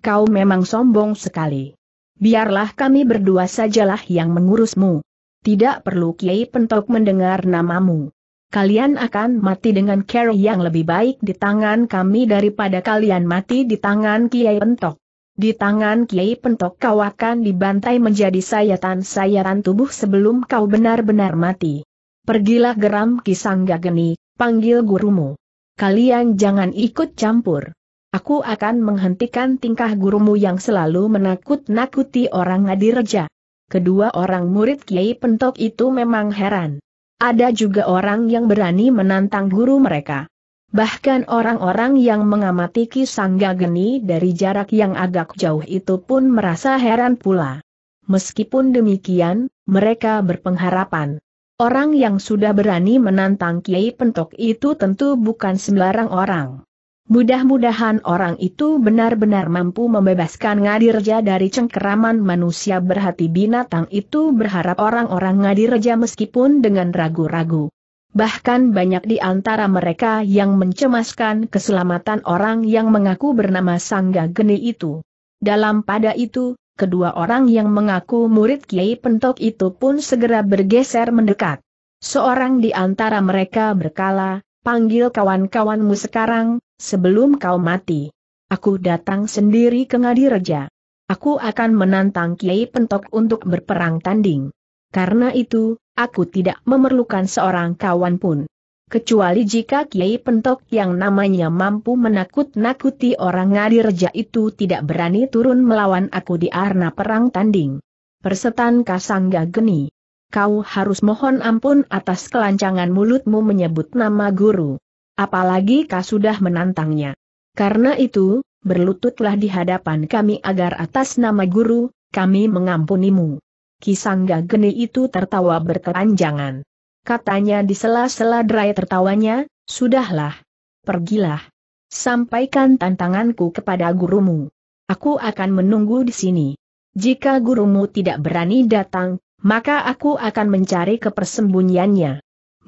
Kau memang sombong sekali. Biarlah kami berdua sajalah yang mengurusmu. Tidak perlu Kiai Pentok mendengar namamu. Kalian akan mati dengan cara yang lebih baik di tangan kami daripada kalian mati di tangan Kiai Pentok. Di tangan Kiai Pentok kau akan dibantai menjadi sayatan-sayatan tubuh sebelum kau benar-benar mati. Pergilah geram Kisangga Geni, panggil gurumu. Kalian jangan ikut campur. Aku akan menghentikan tingkah gurumu yang selalu menakut-nakuti orang Ngadireja. Kedua orang murid Kiai Pentok itu memang heran. Ada juga orang yang berani menantang guru mereka. Bahkan orang-orang yang mengamati Kisangga Geni dari jarak yang agak jauh itu pun merasa heran pula. Meskipun demikian, mereka berpengharapan. Orang yang sudah berani menantang Kiai Pentok itu tentu bukan sembarang orang. Mudah-mudahan orang itu benar-benar mampu membebaskan Ngadirja dari cengkeraman manusia berhati binatang itu berharap orang-orang Ngadirja meskipun dengan ragu-ragu bahkan banyak di antara mereka yang mencemaskan keselamatan orang yang mengaku bernama Sangga Geni itu. Dalam pada itu, kedua orang yang mengaku murid Kiai Pentok itu pun segera bergeser mendekat. Seorang di antara mereka berkala, panggil kawan-kawanmu sekarang, sebelum kau mati. Aku datang sendiri ke Ngadireja. Aku akan menantang Kiai Pentok untuk berperang tanding. Karena itu, aku tidak memerlukan seorang kawan pun. Kecuali jika Kiai Pentok yang namanya mampu menakut-nakuti orang Ngadireja itu tidak berani turun melawan aku di arena perang tanding. Persetan Kasangga Geni. Kau harus mohon ampun atas kelancangan mulutmu menyebut nama guru. Apalagi kau sudah menantangnya. Karena itu, berlututlah di hadapan kami agar atas nama guru, kami mengampunimu. Kisangga Geni itu tertawa berkepanjangan. Katanya di sela-sela derai tertawanya, sudahlah. Pergilah. Sampaikan tantanganku kepada gurumu. Aku akan menunggu di sini. Jika gurumu tidak berani datang, maka aku akan mencari kepersembunyiannya.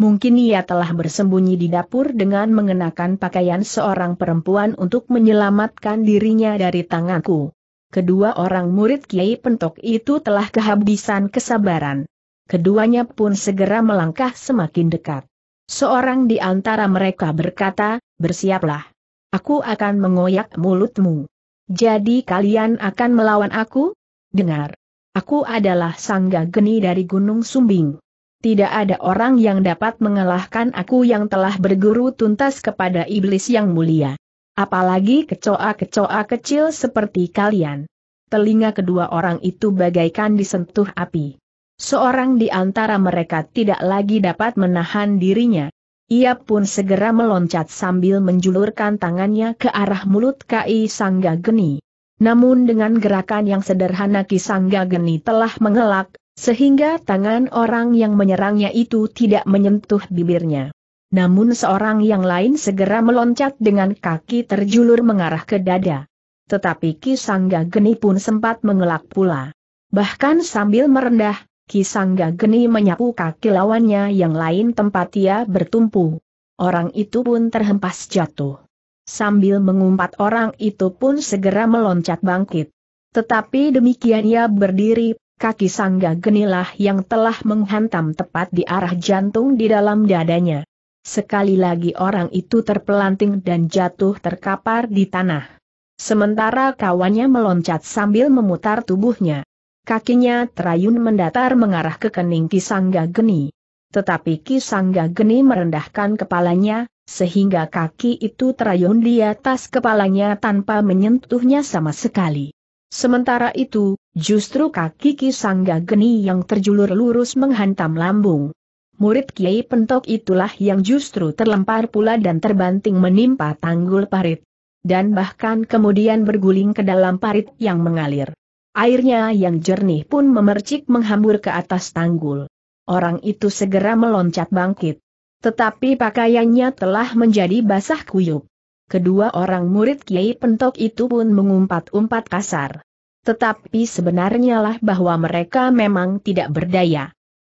Mungkin ia telah bersembunyi di dapur dengan mengenakan pakaian seorang perempuan untuk menyelamatkan dirinya dari tanganku kedua orang murid Kiai Pentok itu telah kehabisan kesabaran. Keduanya pun segera melangkah semakin dekat. Seorang di antara mereka berkata, bersiaplah. Aku akan mengoyak mulutmu. Jadi kalian akan melawan aku? Dengar. Aku adalah sangga geni dari Gunung Sumbing. Tidak ada orang yang dapat mengalahkan aku yang telah berguru tuntas kepada iblis yang mulia. Apalagi kecoa-kecoa kecil seperti kalian. Telinga kedua orang itu bagaikan disentuh api. Seorang di antara mereka tidak lagi dapat menahan dirinya. Ia pun segera meloncat sambil menjulurkan tangannya ke arah mulut Kai Sangga Geni. Namun dengan gerakan yang sederhana Ki Sangga Geni telah mengelak, sehingga tangan orang yang menyerangnya itu tidak menyentuh bibirnya namun seorang yang lain segera meloncat dengan kaki terjulur mengarah ke dada. Tetapi Kisangga Geni pun sempat mengelak pula. Bahkan sambil merendah, Kisangga Geni menyapu kaki lawannya yang lain tempat ia bertumpu. Orang itu pun terhempas jatuh. Sambil mengumpat orang itu pun segera meloncat bangkit. Tetapi demikian ia berdiri, kaki Sangga Genilah yang telah menghantam tepat di arah jantung di dalam dadanya. Sekali lagi orang itu terpelanting dan jatuh terkapar di tanah. Sementara kawannya meloncat sambil memutar tubuhnya. Kakinya terayun mendatar mengarah ke kening Kisangga Geni. Tetapi Kisangga Geni merendahkan kepalanya, sehingga kaki itu terayun di atas kepalanya tanpa menyentuhnya sama sekali. Sementara itu, justru kaki Kisangga Geni yang terjulur lurus menghantam lambung murid Kiai Pentok itulah yang justru terlempar pula dan terbanting menimpa tanggul parit. Dan bahkan kemudian berguling ke dalam parit yang mengalir. Airnya yang jernih pun memercik menghambur ke atas tanggul. Orang itu segera meloncat bangkit. Tetapi pakaiannya telah menjadi basah kuyup. Kedua orang murid Kiai Pentok itu pun mengumpat-umpat kasar. Tetapi sebenarnya lah bahwa mereka memang tidak berdaya.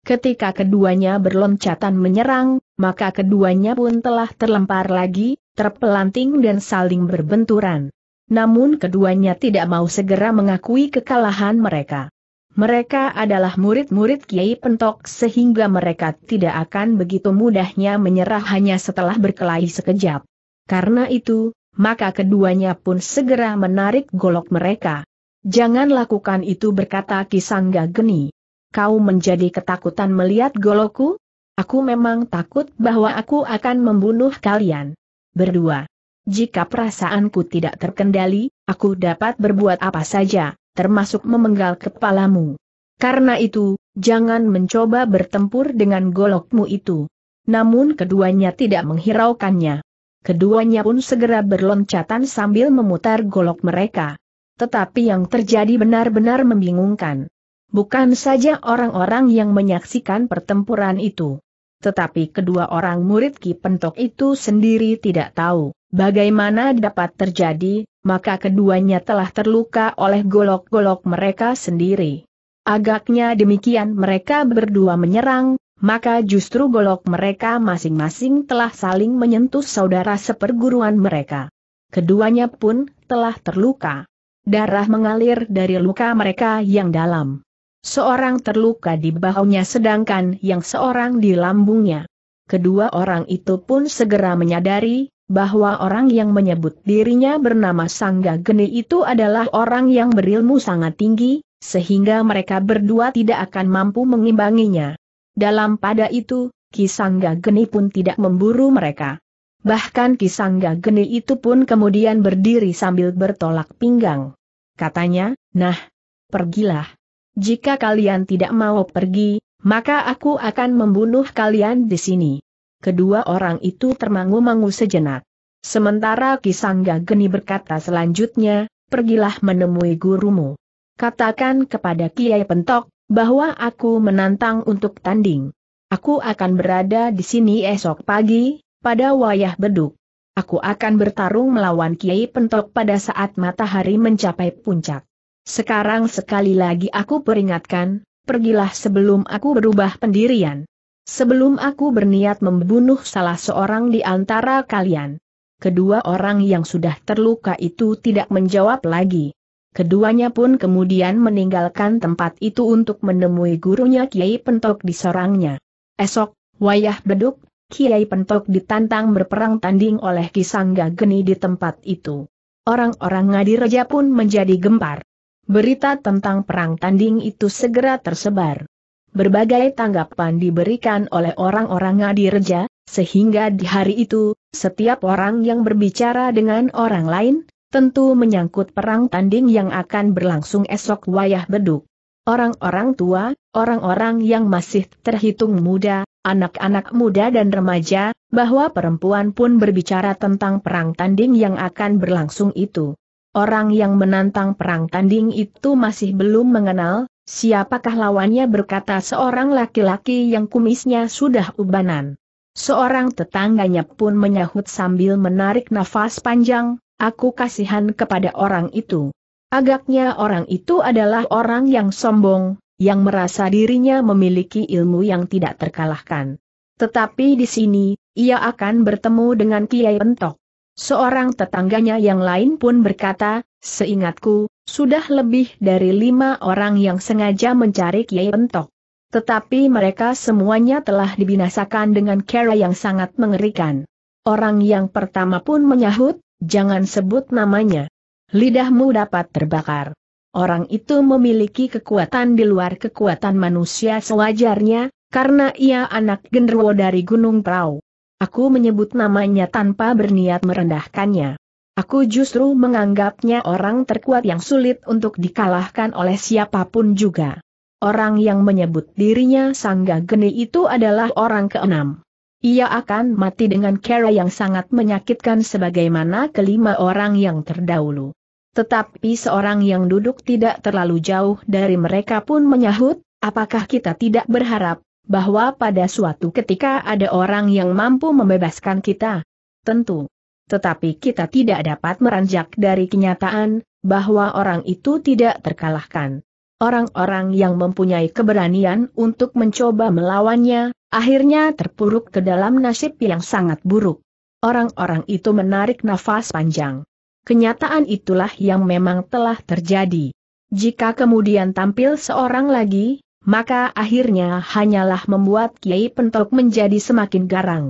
Ketika keduanya berloncatan menyerang, maka keduanya pun telah terlempar lagi, terpelanting dan saling berbenturan. Namun keduanya tidak mau segera mengakui kekalahan mereka. Mereka adalah murid-murid Kiai Pentok sehingga mereka tidak akan begitu mudahnya menyerah hanya setelah berkelahi sekejap. Karena itu, maka keduanya pun segera menarik golok mereka. Jangan lakukan itu berkata Kisangga Geni kau menjadi ketakutan melihat goloku? Aku memang takut bahwa aku akan membunuh kalian. Berdua. Jika perasaanku tidak terkendali, aku dapat berbuat apa saja, termasuk memenggal kepalamu. Karena itu, jangan mencoba bertempur dengan golokmu itu. Namun keduanya tidak menghiraukannya. Keduanya pun segera berloncatan sambil memutar golok mereka. Tetapi yang terjadi benar-benar membingungkan. Bukan saja orang-orang yang menyaksikan pertempuran itu. Tetapi kedua orang murid Ki Pentok itu sendiri tidak tahu bagaimana dapat terjadi, maka keduanya telah terluka oleh golok-golok mereka sendiri. Agaknya demikian mereka berdua menyerang, maka justru golok mereka masing-masing telah saling menyentuh saudara seperguruan mereka. Keduanya pun telah terluka. Darah mengalir dari luka mereka yang dalam. Seorang terluka di bahunya sedangkan yang seorang di lambungnya. Kedua orang itu pun segera menyadari, bahwa orang yang menyebut dirinya bernama Sangga Geni itu adalah orang yang berilmu sangat tinggi, sehingga mereka berdua tidak akan mampu mengimbanginya. Dalam pada itu, Ki Sangga Geni pun tidak memburu mereka. Bahkan Ki Sangga Geni itu pun kemudian berdiri sambil bertolak pinggang. Katanya, nah, pergilah. Jika kalian tidak mau pergi, maka aku akan membunuh kalian di sini. Kedua orang itu termangu-mangu sejenak. Sementara Kisangga Geni berkata selanjutnya, pergilah menemui gurumu. Katakan kepada Kiai Pentok, bahwa aku menantang untuk tanding. Aku akan berada di sini esok pagi, pada wayah beduk. Aku akan bertarung melawan Kiai Pentok pada saat matahari mencapai puncak. Sekarang sekali lagi aku peringatkan, pergilah sebelum aku berubah pendirian. Sebelum aku berniat membunuh salah seorang di antara kalian. Kedua orang yang sudah terluka itu tidak menjawab lagi. Keduanya pun kemudian meninggalkan tempat itu untuk menemui gurunya Kiai Pentok di Sorangnya. Esok, wayah beduk, Kiai Pentok ditantang berperang tanding oleh Kisangga Geni di tempat itu. Orang-orang Ngadireja pun menjadi gempar. Berita tentang perang tanding itu segera tersebar. Berbagai tanggapan diberikan oleh orang-orang Reja, sehingga di hari itu, setiap orang yang berbicara dengan orang lain, tentu menyangkut perang tanding yang akan berlangsung esok wayah beduk. Orang-orang tua, orang-orang yang masih terhitung muda, anak-anak muda dan remaja, bahwa perempuan pun berbicara tentang perang tanding yang akan berlangsung itu. Orang yang menantang perang tanding itu masih belum mengenal, siapakah lawannya berkata seorang laki-laki yang kumisnya sudah ubanan. Seorang tetangganya pun menyahut sambil menarik nafas panjang, aku kasihan kepada orang itu. Agaknya orang itu adalah orang yang sombong, yang merasa dirinya memiliki ilmu yang tidak terkalahkan. Tetapi di sini, ia akan bertemu dengan Kiai Entok. Seorang tetangganya yang lain pun berkata, seingatku, sudah lebih dari lima orang yang sengaja mencari Kiai Pentok. Tetapi mereka semuanya telah dibinasakan dengan cara yang sangat mengerikan. Orang yang pertama pun menyahut, jangan sebut namanya. Lidahmu dapat terbakar. Orang itu memiliki kekuatan di luar kekuatan manusia sewajarnya, karena ia anak genderuwo dari Gunung Prau. Aku menyebut namanya tanpa berniat merendahkannya. Aku justru menganggapnya orang terkuat yang sulit untuk dikalahkan oleh siapapun juga. Orang yang menyebut dirinya Sangga Geni itu adalah orang keenam. Ia akan mati dengan cara yang sangat menyakitkan sebagaimana kelima orang yang terdahulu. Tetapi seorang yang duduk tidak terlalu jauh dari mereka pun menyahut, apakah kita tidak berharap bahwa pada suatu ketika ada orang yang mampu membebaskan kita. Tentu. Tetapi kita tidak dapat meranjak dari kenyataan, bahwa orang itu tidak terkalahkan. Orang-orang yang mempunyai keberanian untuk mencoba melawannya, akhirnya terpuruk ke dalam nasib yang sangat buruk. Orang-orang itu menarik nafas panjang. Kenyataan itulah yang memang telah terjadi. Jika kemudian tampil seorang lagi, maka akhirnya hanyalah membuat Kiai Pentok menjadi semakin garang.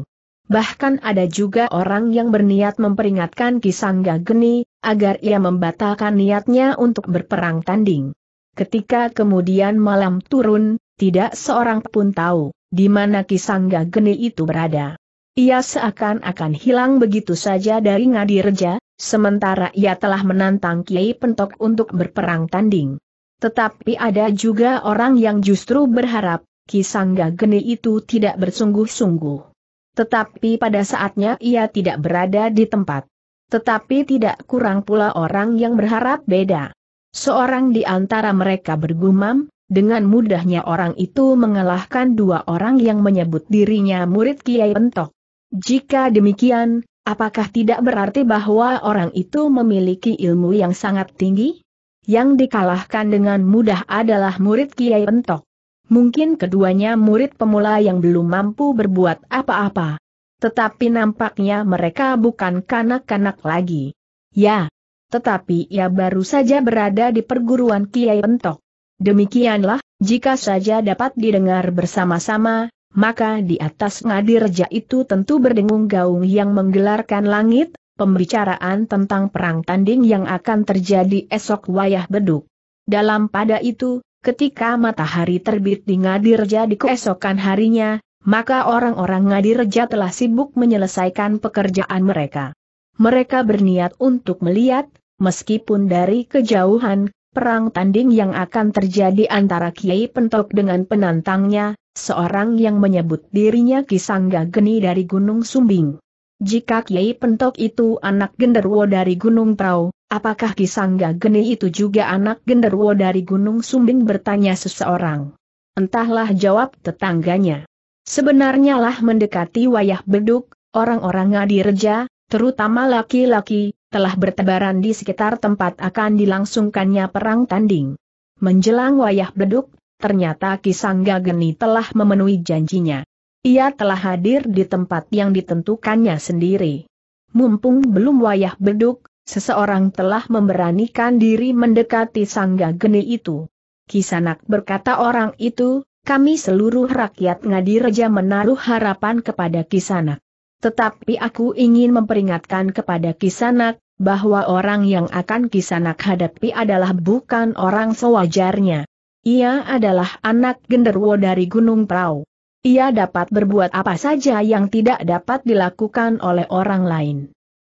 Bahkan ada juga orang yang berniat memperingatkan Ki Sangga Geni, agar ia membatalkan niatnya untuk berperang tanding. Ketika kemudian malam turun, tidak seorang pun tahu di mana Ki Sangga Geni itu berada. Ia seakan-akan hilang begitu saja dari Ngadireja, sementara ia telah menantang Kiai Pentok untuk berperang tanding. Tetapi ada juga orang yang justru berharap, Kisangga Geni itu tidak bersungguh-sungguh. Tetapi pada saatnya ia tidak berada di tempat. Tetapi tidak kurang pula orang yang berharap beda. Seorang di antara mereka bergumam, dengan mudahnya orang itu mengalahkan dua orang yang menyebut dirinya murid Kiai Pentok. Jika demikian, apakah tidak berarti bahwa orang itu memiliki ilmu yang sangat tinggi? yang dikalahkan dengan mudah adalah murid Kiai Entok. Mungkin keduanya murid pemula yang belum mampu berbuat apa-apa. Tetapi nampaknya mereka bukan kanak-kanak lagi. Ya, tetapi ia baru saja berada di perguruan Kiai Entok. Demikianlah, jika saja dapat didengar bersama-sama, maka di atas ngadirja itu tentu berdengung gaung yang menggelarkan langit, pembicaraan tentang perang tanding yang akan terjadi esok wayah beduk. Dalam pada itu, ketika matahari terbit di Ngadirja di keesokan harinya, maka orang-orang Ngadirja telah sibuk menyelesaikan pekerjaan mereka. Mereka berniat untuk melihat, meskipun dari kejauhan, perang tanding yang akan terjadi antara Kiai Pentok dengan penantangnya, seorang yang menyebut dirinya Kisangga Geni dari Gunung Sumbing. Jika Kiai Pentok itu anak genderwo dari Gunung Prau, apakah Kisangga Geni itu juga anak genderwo dari Gunung Sumbing bertanya seseorang. Entahlah jawab tetangganya. Sebenarnya lah mendekati wayah beduk, orang-orang Ngadireja, terutama laki-laki, telah bertebaran di sekitar tempat akan dilangsungkannya perang tanding. Menjelang wayah beduk, ternyata Kisangga Geni telah memenuhi janjinya. Ia telah hadir di tempat yang ditentukannya sendiri. Mumpung belum wayah beduk, seseorang telah memberanikan diri mendekati sangga geni itu. Kisanak berkata orang itu, kami seluruh rakyat Ngadireja menaruh harapan kepada Kisanak. Tetapi aku ingin memperingatkan kepada Kisanak, bahwa orang yang akan Kisanak hadapi adalah bukan orang sewajarnya. Ia adalah anak genderwo dari Gunung Prau. Ia dapat berbuat apa saja yang tidak dapat dilakukan oleh orang lain.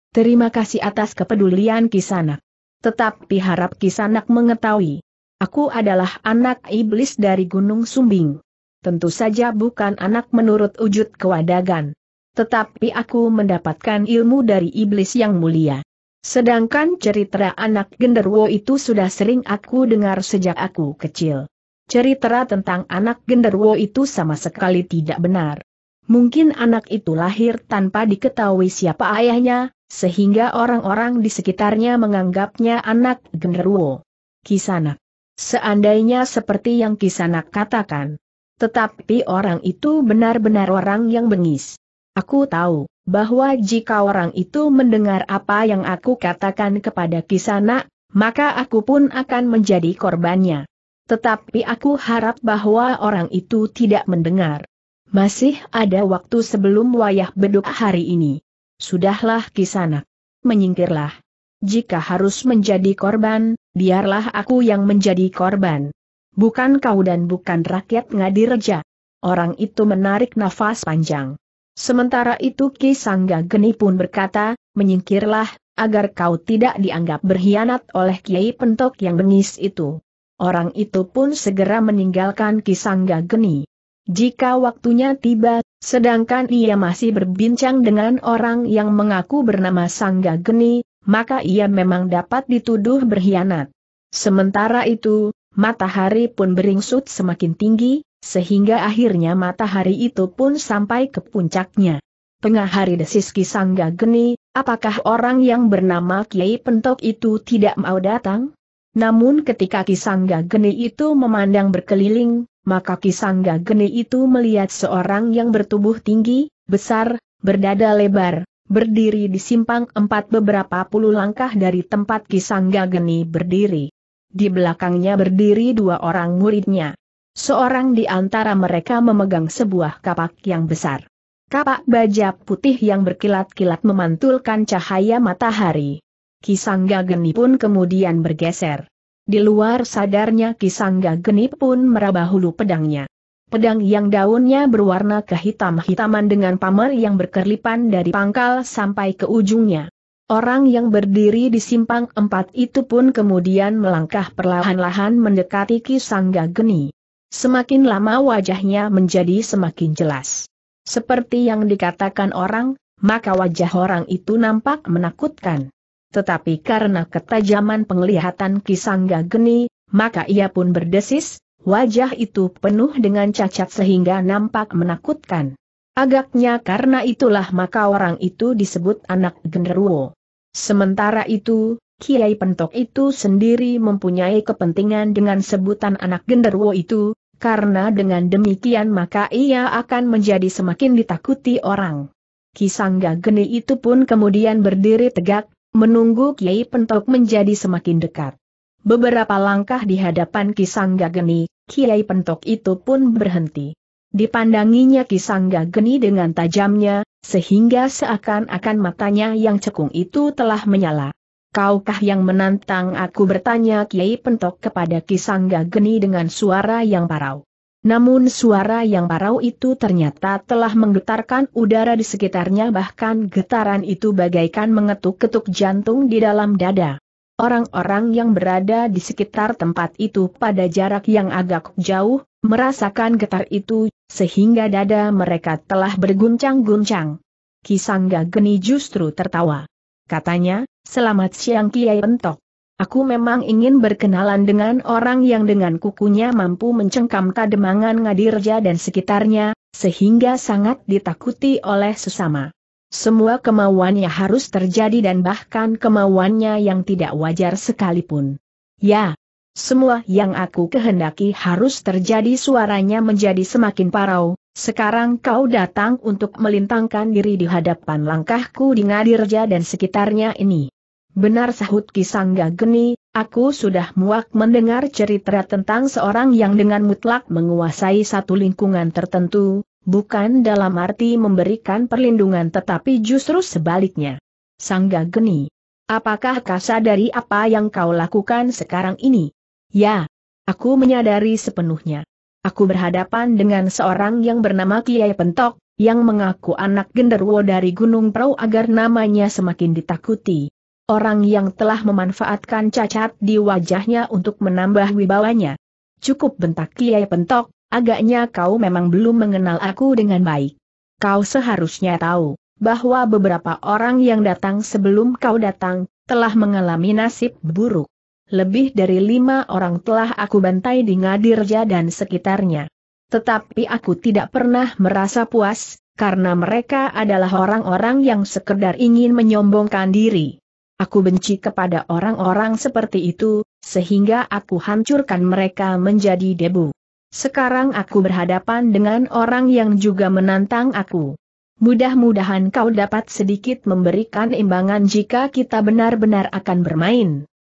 Terima kasih atas kepedulian Kisanak. Tetapi harap Kisanak mengetahui. Aku adalah anak iblis dari Gunung Sumbing. Tentu saja bukan anak menurut wujud kewadagan. Tetapi aku mendapatkan ilmu dari iblis yang mulia. Sedangkan cerita anak genderwo itu sudah sering aku dengar sejak aku kecil. Cerita tentang anak genderwo itu sama sekali tidak benar. Mungkin anak itu lahir tanpa diketahui siapa ayahnya, sehingga orang-orang di sekitarnya menganggapnya anak genderwo. Kisanak. Seandainya seperti yang Kisanak katakan. Tetapi orang itu benar-benar orang yang bengis. Aku tahu, bahwa jika orang itu mendengar apa yang aku katakan kepada Kisanak, maka aku pun akan menjadi korbannya. Tetapi aku harap bahwa orang itu tidak mendengar. Masih ada waktu sebelum wayah beduk hari ini. Sudahlah kisanak. Menyingkirlah. Jika harus menjadi korban, biarlah aku yang menjadi korban. Bukan kau dan bukan rakyat Ngadireja. Orang itu menarik nafas panjang. Sementara itu Ki Sangga Geni pun berkata, menyingkirlah, agar kau tidak dianggap berkhianat oleh Kiai Pentok yang bengis itu. Orang itu pun segera meninggalkan Kisangga Geni. Jika waktunya tiba, sedangkan ia masih berbincang dengan orang yang mengaku bernama Sangga Geni, maka ia memang dapat dituduh berkhianat. Sementara itu, matahari pun beringsut semakin tinggi, sehingga akhirnya matahari itu pun sampai ke puncaknya. Tengah hari desis Kisangga Geni, apakah orang yang bernama Kiai Pentok itu tidak mau datang? Namun ketika Kisangga Geni itu memandang berkeliling, maka Kisangga Geni itu melihat seorang yang bertubuh tinggi, besar, berdada lebar, berdiri di simpang empat beberapa puluh langkah dari tempat Kisangga Geni berdiri. Di belakangnya berdiri dua orang muridnya. Seorang di antara mereka memegang sebuah kapak yang besar. Kapak baja putih yang berkilat-kilat memantulkan cahaya matahari. Kisangga Geni pun kemudian bergeser. Di luar sadarnya Kisangga Geni pun meraba hulu pedangnya. Pedang yang daunnya berwarna kehitam-hitaman dengan pamer yang berkerlipan dari pangkal sampai ke ujungnya. Orang yang berdiri di simpang empat itu pun kemudian melangkah perlahan-lahan mendekati Kisangga Geni. Semakin lama wajahnya menjadi semakin jelas. Seperti yang dikatakan orang, maka wajah orang itu nampak menakutkan tetapi karena ketajaman penglihatan Kisangga Geni, maka ia pun berdesis, wajah itu penuh dengan cacat sehingga nampak menakutkan. Agaknya karena itulah maka orang itu disebut anak genderuwo. Sementara itu, Kiai Pentok itu sendiri mempunyai kepentingan dengan sebutan anak genderuwo itu, karena dengan demikian maka ia akan menjadi semakin ditakuti orang. Kisangga Geni itu pun kemudian berdiri tegak, menunggu Kiai Pentok menjadi semakin dekat. Beberapa langkah di hadapan Kisangga Geni, Kiai Pentok itu pun berhenti. Dipandanginya Kisangga Geni dengan tajamnya, sehingga seakan-akan matanya yang cekung itu telah menyala. Kaukah yang menantang aku bertanya Kiai Pentok kepada Kisangga Geni dengan suara yang parau. Namun suara yang parau itu ternyata telah menggetarkan udara di sekitarnya bahkan getaran itu bagaikan mengetuk-ketuk jantung di dalam dada. Orang-orang yang berada di sekitar tempat itu pada jarak yang agak jauh, merasakan getar itu, sehingga dada mereka telah berguncang-guncang. Kisangga Geni justru tertawa. Katanya, selamat siang Kiai Pentok. Aku memang ingin berkenalan dengan orang yang dengan kukunya mampu mencengkam kademangan Ngadirja dan sekitarnya, sehingga sangat ditakuti oleh sesama. Semua kemauannya harus terjadi dan bahkan kemauannya yang tidak wajar sekalipun. Ya, semua yang aku kehendaki harus terjadi suaranya menjadi semakin parau, sekarang kau datang untuk melintangkan diri di hadapan langkahku di Ngadirja dan sekitarnya ini. Benar sahut Kisangga Geni, aku sudah muak mendengar cerita tentang seorang yang dengan mutlak menguasai satu lingkungan tertentu, bukan dalam arti memberikan perlindungan tetapi justru sebaliknya. Sangga Geni, apakah kau sadari apa yang kau lakukan sekarang ini? Ya, aku menyadari sepenuhnya. Aku berhadapan dengan seorang yang bernama Kiai Pentok, yang mengaku anak genderuwo dari Gunung Prau agar namanya semakin ditakuti. Orang yang telah memanfaatkan cacat di wajahnya untuk menambah wibawanya. Cukup bentak Kiai Pentok, agaknya kau memang belum mengenal aku dengan baik. Kau seharusnya tahu, bahwa beberapa orang yang datang sebelum kau datang, telah mengalami nasib buruk. Lebih dari lima orang telah aku bantai di Ngadirja dan sekitarnya. Tetapi aku tidak pernah merasa puas, karena mereka adalah orang-orang yang sekedar ingin menyombongkan diri. Aku benci kepada orang-orang seperti itu, sehingga aku hancurkan mereka menjadi debu. Sekarang aku berhadapan dengan orang yang juga menantang aku. Mudah-mudahan kau dapat sedikit memberikan imbangan jika kita benar-benar akan bermain.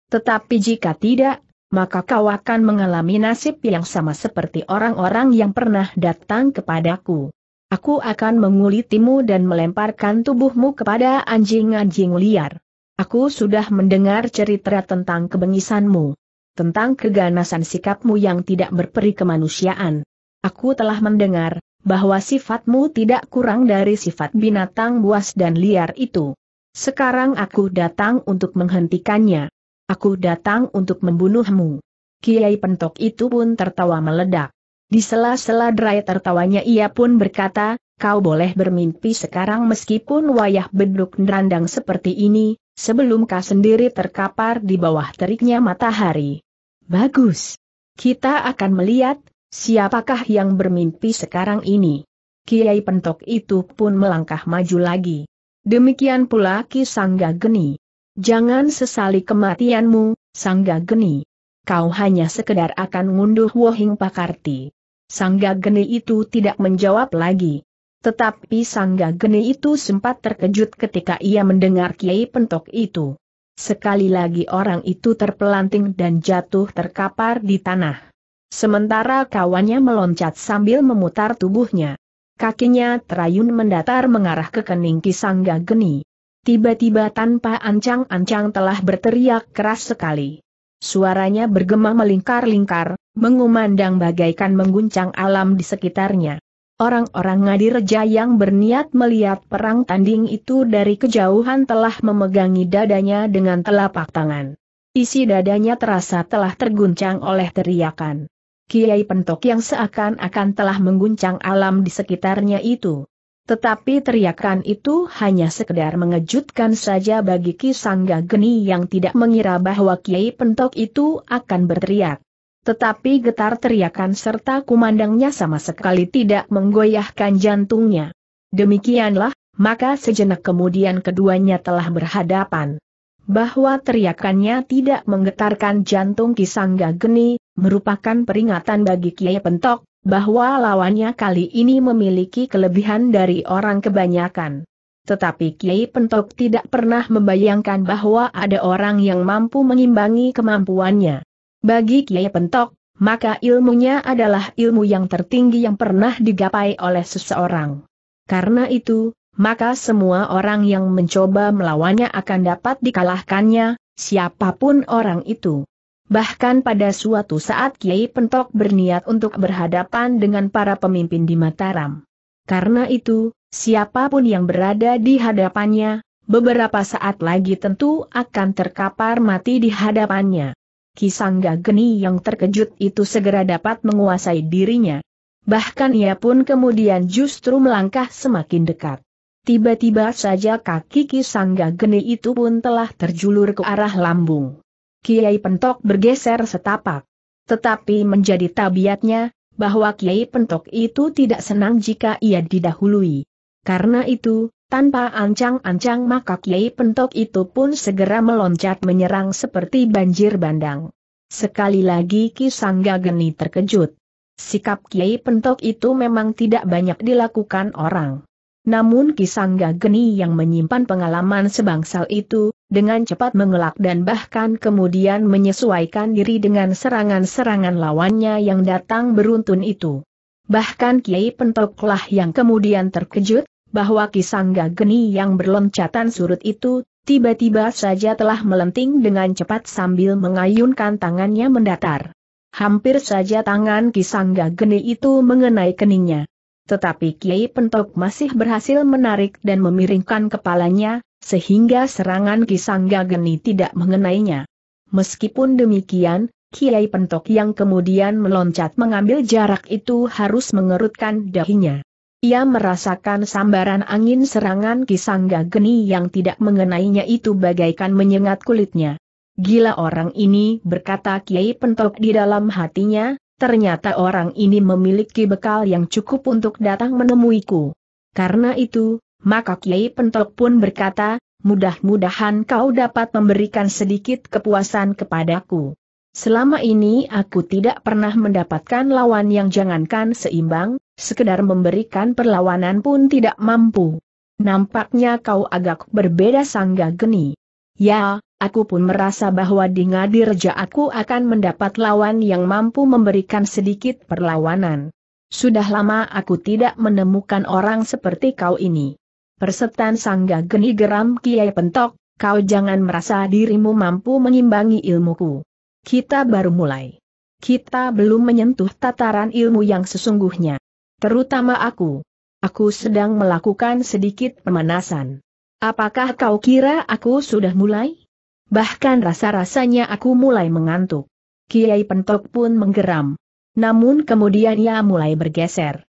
Tetapi jika tidak, maka kau akan mengalami nasib yang sama seperti orang-orang yang pernah datang kepadaku. Aku akan mengulitimu dan melemparkan tubuhmu kepada anjing-anjing liar. Aku sudah mendengar cerita tentang kebengisanmu. Tentang keganasan sikapmu yang tidak berperi kemanusiaan. Aku telah mendengar, bahwa sifatmu tidak kurang dari sifat binatang buas dan liar itu. Sekarang aku datang untuk menghentikannya. Aku datang untuk membunuhmu. Kiai pentok itu pun tertawa meledak. Di sela-sela derai tertawanya ia pun berkata, kau boleh bermimpi sekarang meskipun wayah beduk nerandang seperti ini, sebelum kau sendiri terkapar di bawah teriknya matahari. Bagus. Kita akan melihat, siapakah yang bermimpi sekarang ini. Kiai Pentok itu pun melangkah maju lagi. Demikian pula Ki Sangga Geni. Jangan sesali kematianmu, Sangga Geni. Kau hanya sekedar akan ngunduh Wohing Pakarti. Sangga Geni itu tidak menjawab lagi. Tetapi Sangga Geni itu sempat terkejut ketika ia mendengar Kiai Pentok itu. Sekali lagi orang itu terpelanting dan jatuh terkapar di tanah. Sementara kawannya meloncat sambil memutar tubuhnya. Kakinya terayun mendatar mengarah ke kening Kisangga Geni. Tiba-tiba tanpa ancang-ancang telah berteriak keras sekali. Suaranya bergema melingkar-lingkar, mengumandang bagaikan mengguncang alam di sekitarnya. Orang-orang Ngadireja yang berniat melihat perang tanding itu dari kejauhan telah memegangi dadanya dengan telapak tangan. Isi dadanya terasa telah terguncang oleh teriakan. Kiai Pentok yang seakan-akan telah mengguncang alam di sekitarnya itu. Tetapi teriakan itu hanya sekedar mengejutkan saja bagi Ki Sangga Geni yang tidak mengira bahwa Kiai Pentok itu akan berteriak tetapi getar teriakan serta kumandangnya sama sekali tidak menggoyahkan jantungnya. Demikianlah, maka sejenak kemudian keduanya telah berhadapan. Bahwa teriakannya tidak menggetarkan jantung Kisangga Geni, merupakan peringatan bagi Kiai Pentok, bahwa lawannya kali ini memiliki kelebihan dari orang kebanyakan. Tetapi Kiai Pentok tidak pernah membayangkan bahwa ada orang yang mampu mengimbangi kemampuannya. Bagi Kiai Pentok, maka ilmunya adalah ilmu yang tertinggi yang pernah digapai oleh seseorang. Karena itu, maka semua orang yang mencoba melawannya akan dapat dikalahkannya, siapapun orang itu. Bahkan pada suatu saat Kiai Pentok berniat untuk berhadapan dengan para pemimpin di Mataram. Karena itu, siapapun yang berada di hadapannya, beberapa saat lagi tentu akan terkapar mati di hadapannya. Kisangga Geni yang terkejut itu segera dapat menguasai dirinya. Bahkan ia pun kemudian justru melangkah semakin dekat. Tiba-tiba saja kaki Kisangga Geni itu pun telah terjulur ke arah lambung. Kiai Pentok bergeser setapak. Tetapi menjadi tabiatnya, bahwa Kiai Pentok itu tidak senang jika ia didahului. Karena itu, tanpa ancang-ancang maka Kiai Pentok itu pun segera meloncat menyerang seperti banjir bandang. Sekali lagi Ki Sangga Geni terkejut. Sikap Kiai Pentok itu memang tidak banyak dilakukan orang. Namun Ki Sangga Geni yang menyimpan pengalaman sebangsal itu, dengan cepat mengelak dan bahkan kemudian menyesuaikan diri dengan serangan-serangan lawannya yang datang beruntun itu. Bahkan Kiai Pentoklah yang kemudian terkejut, bahwa Kisangga Geni yang berloncatan surut itu, tiba-tiba saja telah melenting dengan cepat sambil mengayunkan tangannya mendatar. Hampir saja tangan Kisangga Geni itu mengenai keningnya. Tetapi Kiai Pentok masih berhasil menarik dan memiringkan kepalanya, sehingga serangan Kisangga Geni tidak mengenainya. Meskipun demikian, Kiai Pentok yang kemudian meloncat mengambil jarak itu harus mengerutkan dahinya. Ia merasakan sambaran angin serangan Kisangga Geni yang tidak mengenainya itu bagaikan menyengat kulitnya. Gila orang ini berkata Kiai Pentok di dalam hatinya, ternyata orang ini memiliki bekal yang cukup untuk datang menemuiku. Karena itu, maka Kiai Pentok pun berkata, mudah-mudahan kau dapat memberikan sedikit kepuasan kepadaku. Selama ini aku tidak pernah mendapatkan lawan yang jangankan seimbang, sekedar memberikan perlawanan pun tidak mampu. Nampaknya kau agak berbeda sangga geni. Ya, aku pun merasa bahwa di Ngadirja aku akan mendapat lawan yang mampu memberikan sedikit perlawanan. Sudah lama aku tidak menemukan orang seperti kau ini. Persetan sangga geni geram Kiai Pentok, kau jangan merasa dirimu mampu mengimbangi ilmuku. Kita baru mulai. Kita belum menyentuh tataran ilmu yang sesungguhnya. Terutama aku. Aku sedang melakukan sedikit pemanasan. Apakah kau kira aku sudah mulai? Bahkan rasa-rasanya aku mulai mengantuk. Kiai Pentok pun menggeram. Namun kemudian ia mulai bergeser.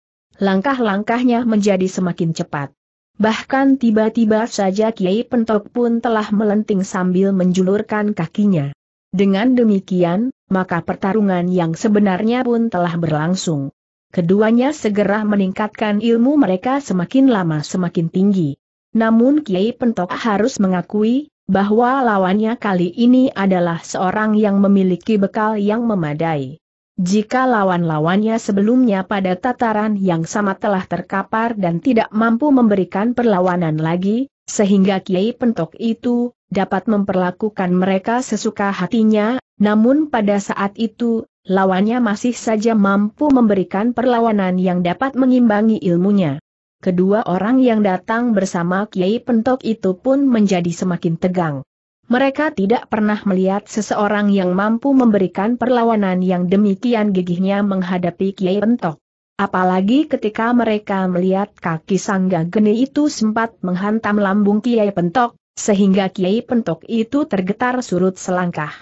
Langkah-langkahnya menjadi semakin cepat. Bahkan tiba-tiba saja Kiai Pentok pun telah melenting sambil menjulurkan kakinya. Dengan demikian, maka pertarungan yang sebenarnya pun telah berlangsung. Keduanya segera meningkatkan ilmu mereka semakin lama semakin tinggi. Namun Kiai Pentok harus mengakui, bahwa lawannya kali ini adalah seorang yang memiliki bekal yang memadai. Jika lawan-lawannya sebelumnya pada tataran yang sama telah terkapar dan tidak mampu memberikan perlawanan lagi, sehingga Kiai Pentok itu dapat memperlakukan mereka sesuka hatinya, namun pada saat itu, lawannya masih saja mampu memberikan perlawanan yang dapat mengimbangi ilmunya. Kedua orang yang datang bersama Kiai Pentok itu pun menjadi semakin tegang. Mereka tidak pernah melihat seseorang yang mampu memberikan perlawanan yang demikian gigihnya menghadapi Kiai Pentok. Apalagi ketika mereka melihat kaki Sangga Geni itu sempat menghantam lambung Kiai Pentok, sehingga Kiai Pentok itu tergetar surut selangkah.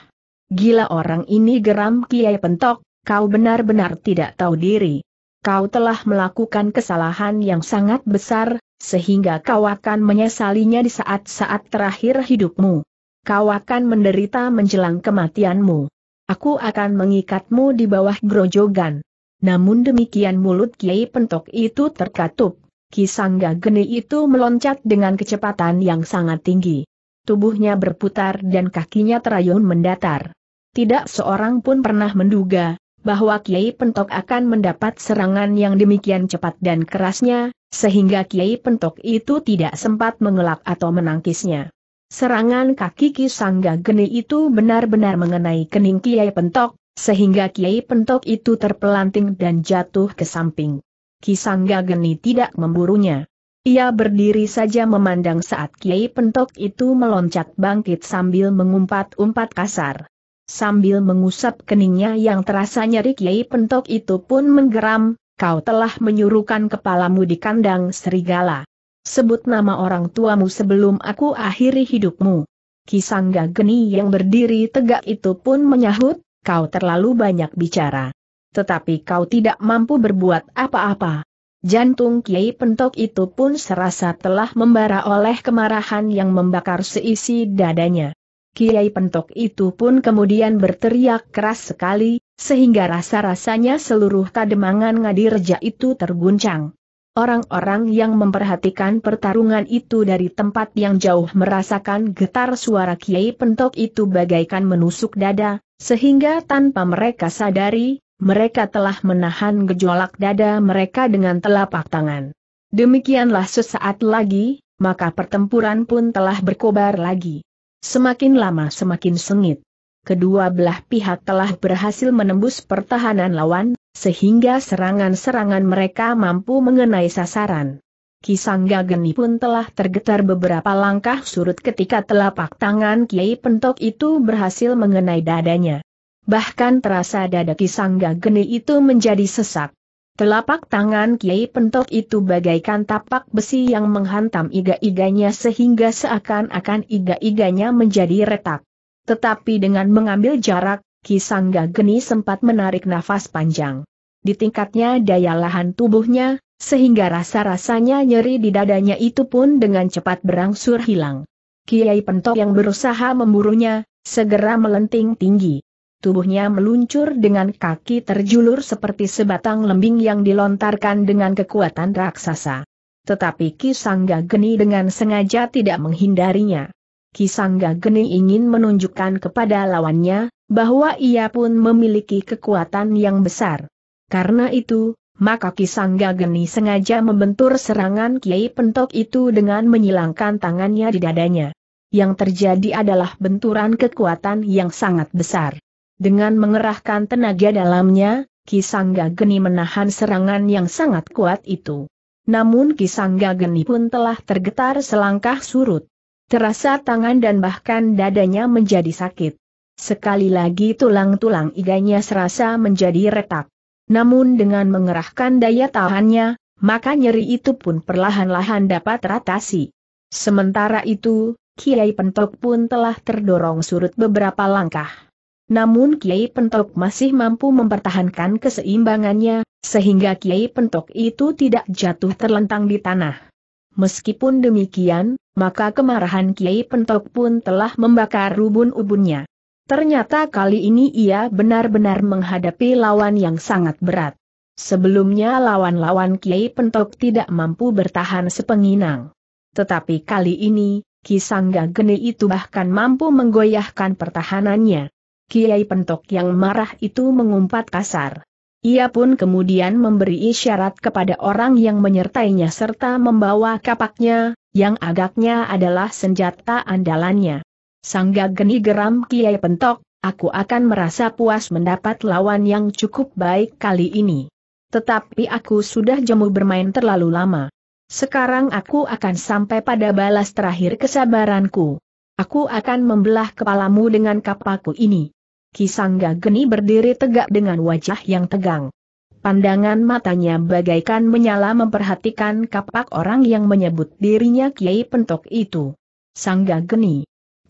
Gila orang ini geram Kiai Pentok, kau benar-benar tidak tahu diri. Kau telah melakukan kesalahan yang sangat besar, sehingga kau akan menyesalinya di saat-saat terakhir hidupmu. Kau akan menderita menjelang kematianmu. Aku akan mengikatmu di bawah grojogan. Namun demikian mulut Kiai Pentok itu terkatup. Kisangga geni itu meloncat dengan kecepatan yang sangat tinggi. Tubuhnya berputar dan kakinya terayun mendatar. Tidak seorang pun pernah menduga bahwa Kiai Pentok akan mendapat serangan yang demikian cepat dan kerasnya, sehingga Kiai Pentok itu tidak sempat mengelak atau menangkisnya. Serangan kaki Ki Sangga Geni itu benar-benar mengenai kening Kiai Pentok, sehingga Kiai Pentok itu terpelanting dan jatuh ke samping. Ki Sangga Geni tidak memburunya. Ia berdiri saja memandang saat Kiai Pentok itu meloncat bangkit sambil mengumpat-umpat kasar. Sambil mengusap keningnya yang terasa nyeri Kiai Pentok itu pun menggeram, kau telah menyuruhkan kepalamu di kandang serigala. Sebut nama orang tuamu sebelum aku akhiri hidupmu. Kisangga geni yang berdiri tegak itu pun menyahut, kau terlalu banyak bicara. Tetapi kau tidak mampu berbuat apa-apa. Jantung Kiai Pentok itu pun serasa telah membara oleh kemarahan yang membakar seisi dadanya. Kiai Pentok itu pun kemudian berteriak keras sekali, sehingga rasa-rasanya seluruh kademangan ngadirja itu terguncang. Orang-orang yang memperhatikan pertarungan itu dari tempat yang jauh merasakan getar suara Kiai Pentok itu bagaikan menusuk dada, sehingga tanpa mereka sadari, mereka telah menahan gejolak dada mereka dengan telapak tangan. Demikianlah sesaat lagi, maka pertempuran pun telah berkobar lagi. Semakin lama semakin sengit. Kedua belah pihak telah berhasil menembus pertahanan lawan, sehingga serangan-serangan mereka mampu mengenai sasaran. Kisangga Geni pun telah tergetar beberapa langkah surut ketika telapak tangan Kiai Pentok itu berhasil mengenai dadanya. Bahkan terasa dada Kisangga Geni itu menjadi sesak. Telapak tangan Kiai Pentok itu bagaikan tapak besi yang menghantam iga-iganya sehingga seakan-akan iga-iganya menjadi retak. Tetapi dengan mengambil jarak, Kisangga Geni sempat menarik nafas panjang. Di tingkatnya daya lahan tubuhnya, sehingga rasa-rasanya nyeri di dadanya itu pun dengan cepat berangsur hilang. Kiai Pentok yang berusaha memburunya, segera melenting tinggi tubuhnya meluncur dengan kaki terjulur seperti sebatang lembing yang dilontarkan dengan kekuatan raksasa. Tetapi Kisangga Geni dengan sengaja tidak menghindarinya. Kisangga Geni ingin menunjukkan kepada lawannya, bahwa ia pun memiliki kekuatan yang besar. Karena itu, maka Kisangga Geni sengaja membentur serangan Kiai Pentok itu dengan menyilangkan tangannya di dadanya. Yang terjadi adalah benturan kekuatan yang sangat besar. Dengan mengerahkan tenaga dalamnya, Kisangga Geni menahan serangan yang sangat kuat itu. Namun Kisangga Geni pun telah tergetar selangkah surut. Terasa tangan dan bahkan dadanya menjadi sakit. Sekali lagi tulang-tulang iganya serasa menjadi retak. Namun dengan mengerahkan daya tahannya, maka nyeri itu pun perlahan-lahan dapat teratasi. Sementara itu, Kiai Pentok pun telah terdorong surut beberapa langkah. Namun Kiai Pentok masih mampu mempertahankan keseimbangannya, sehingga Kiai Pentok itu tidak jatuh terlentang di tanah. Meskipun demikian, maka kemarahan Kiai Pentok pun telah membakar rubun ubunnya. Ternyata kali ini ia benar-benar menghadapi lawan yang sangat berat. Sebelumnya lawan-lawan Kiai Pentok tidak mampu bertahan sepenginang. Tetapi kali ini, Kisangga Geni itu bahkan mampu menggoyahkan pertahanannya. Kiai Pentok yang marah itu mengumpat kasar. Ia pun kemudian memberi isyarat kepada orang yang menyertainya serta membawa kapaknya, yang agaknya adalah senjata andalannya. Sangga geni geram Kiai Pentok, aku akan merasa puas mendapat lawan yang cukup baik kali ini. Tetapi aku sudah jemu bermain terlalu lama. Sekarang aku akan sampai pada balas terakhir kesabaranku. Aku akan membelah kepalamu dengan kapaku ini. Kisangga Geni berdiri tegak dengan wajah yang tegang. Pandangan matanya bagaikan menyala memperhatikan kapak orang yang menyebut dirinya Kiai Pentok itu. Sangga Geni,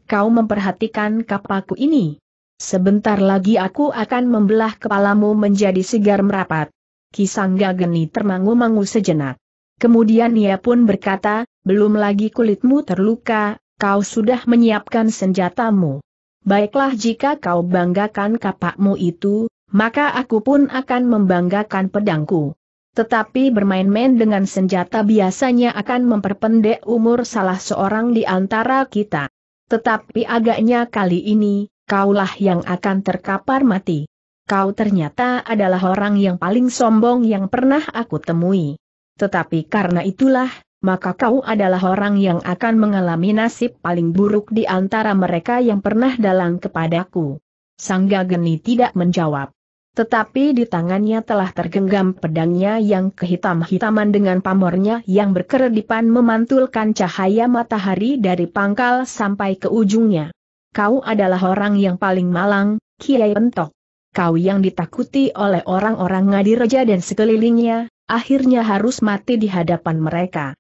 kau memperhatikan kapaku ini. Sebentar lagi aku akan membelah kepalamu menjadi segar merapat. Kisangga Geni termangu-mangu sejenak. Kemudian ia pun berkata, belum lagi kulitmu terluka, kau sudah menyiapkan senjatamu. Baiklah jika kau banggakan kapakmu itu, maka aku pun akan membanggakan pedangku. Tetapi bermain-main dengan senjata biasanya akan memperpendek umur salah seorang di antara kita. Tetapi agaknya kali ini, kaulah yang akan terkapar mati. Kau ternyata adalah orang yang paling sombong yang pernah aku temui. Tetapi karena itulah, maka kau adalah orang yang akan mengalami nasib paling buruk di antara mereka yang pernah dalang kepadaku. Sangga Geni tidak menjawab. Tetapi di tangannya telah tergenggam pedangnya yang kehitam-hitaman dengan pamornya yang berkeredipan memantulkan cahaya matahari dari pangkal sampai ke ujungnya. Kau adalah orang yang paling malang, Kiai Pentok. Kau yang ditakuti oleh orang-orang Ngadireja dan sekelilingnya, akhirnya harus mati di hadapan mereka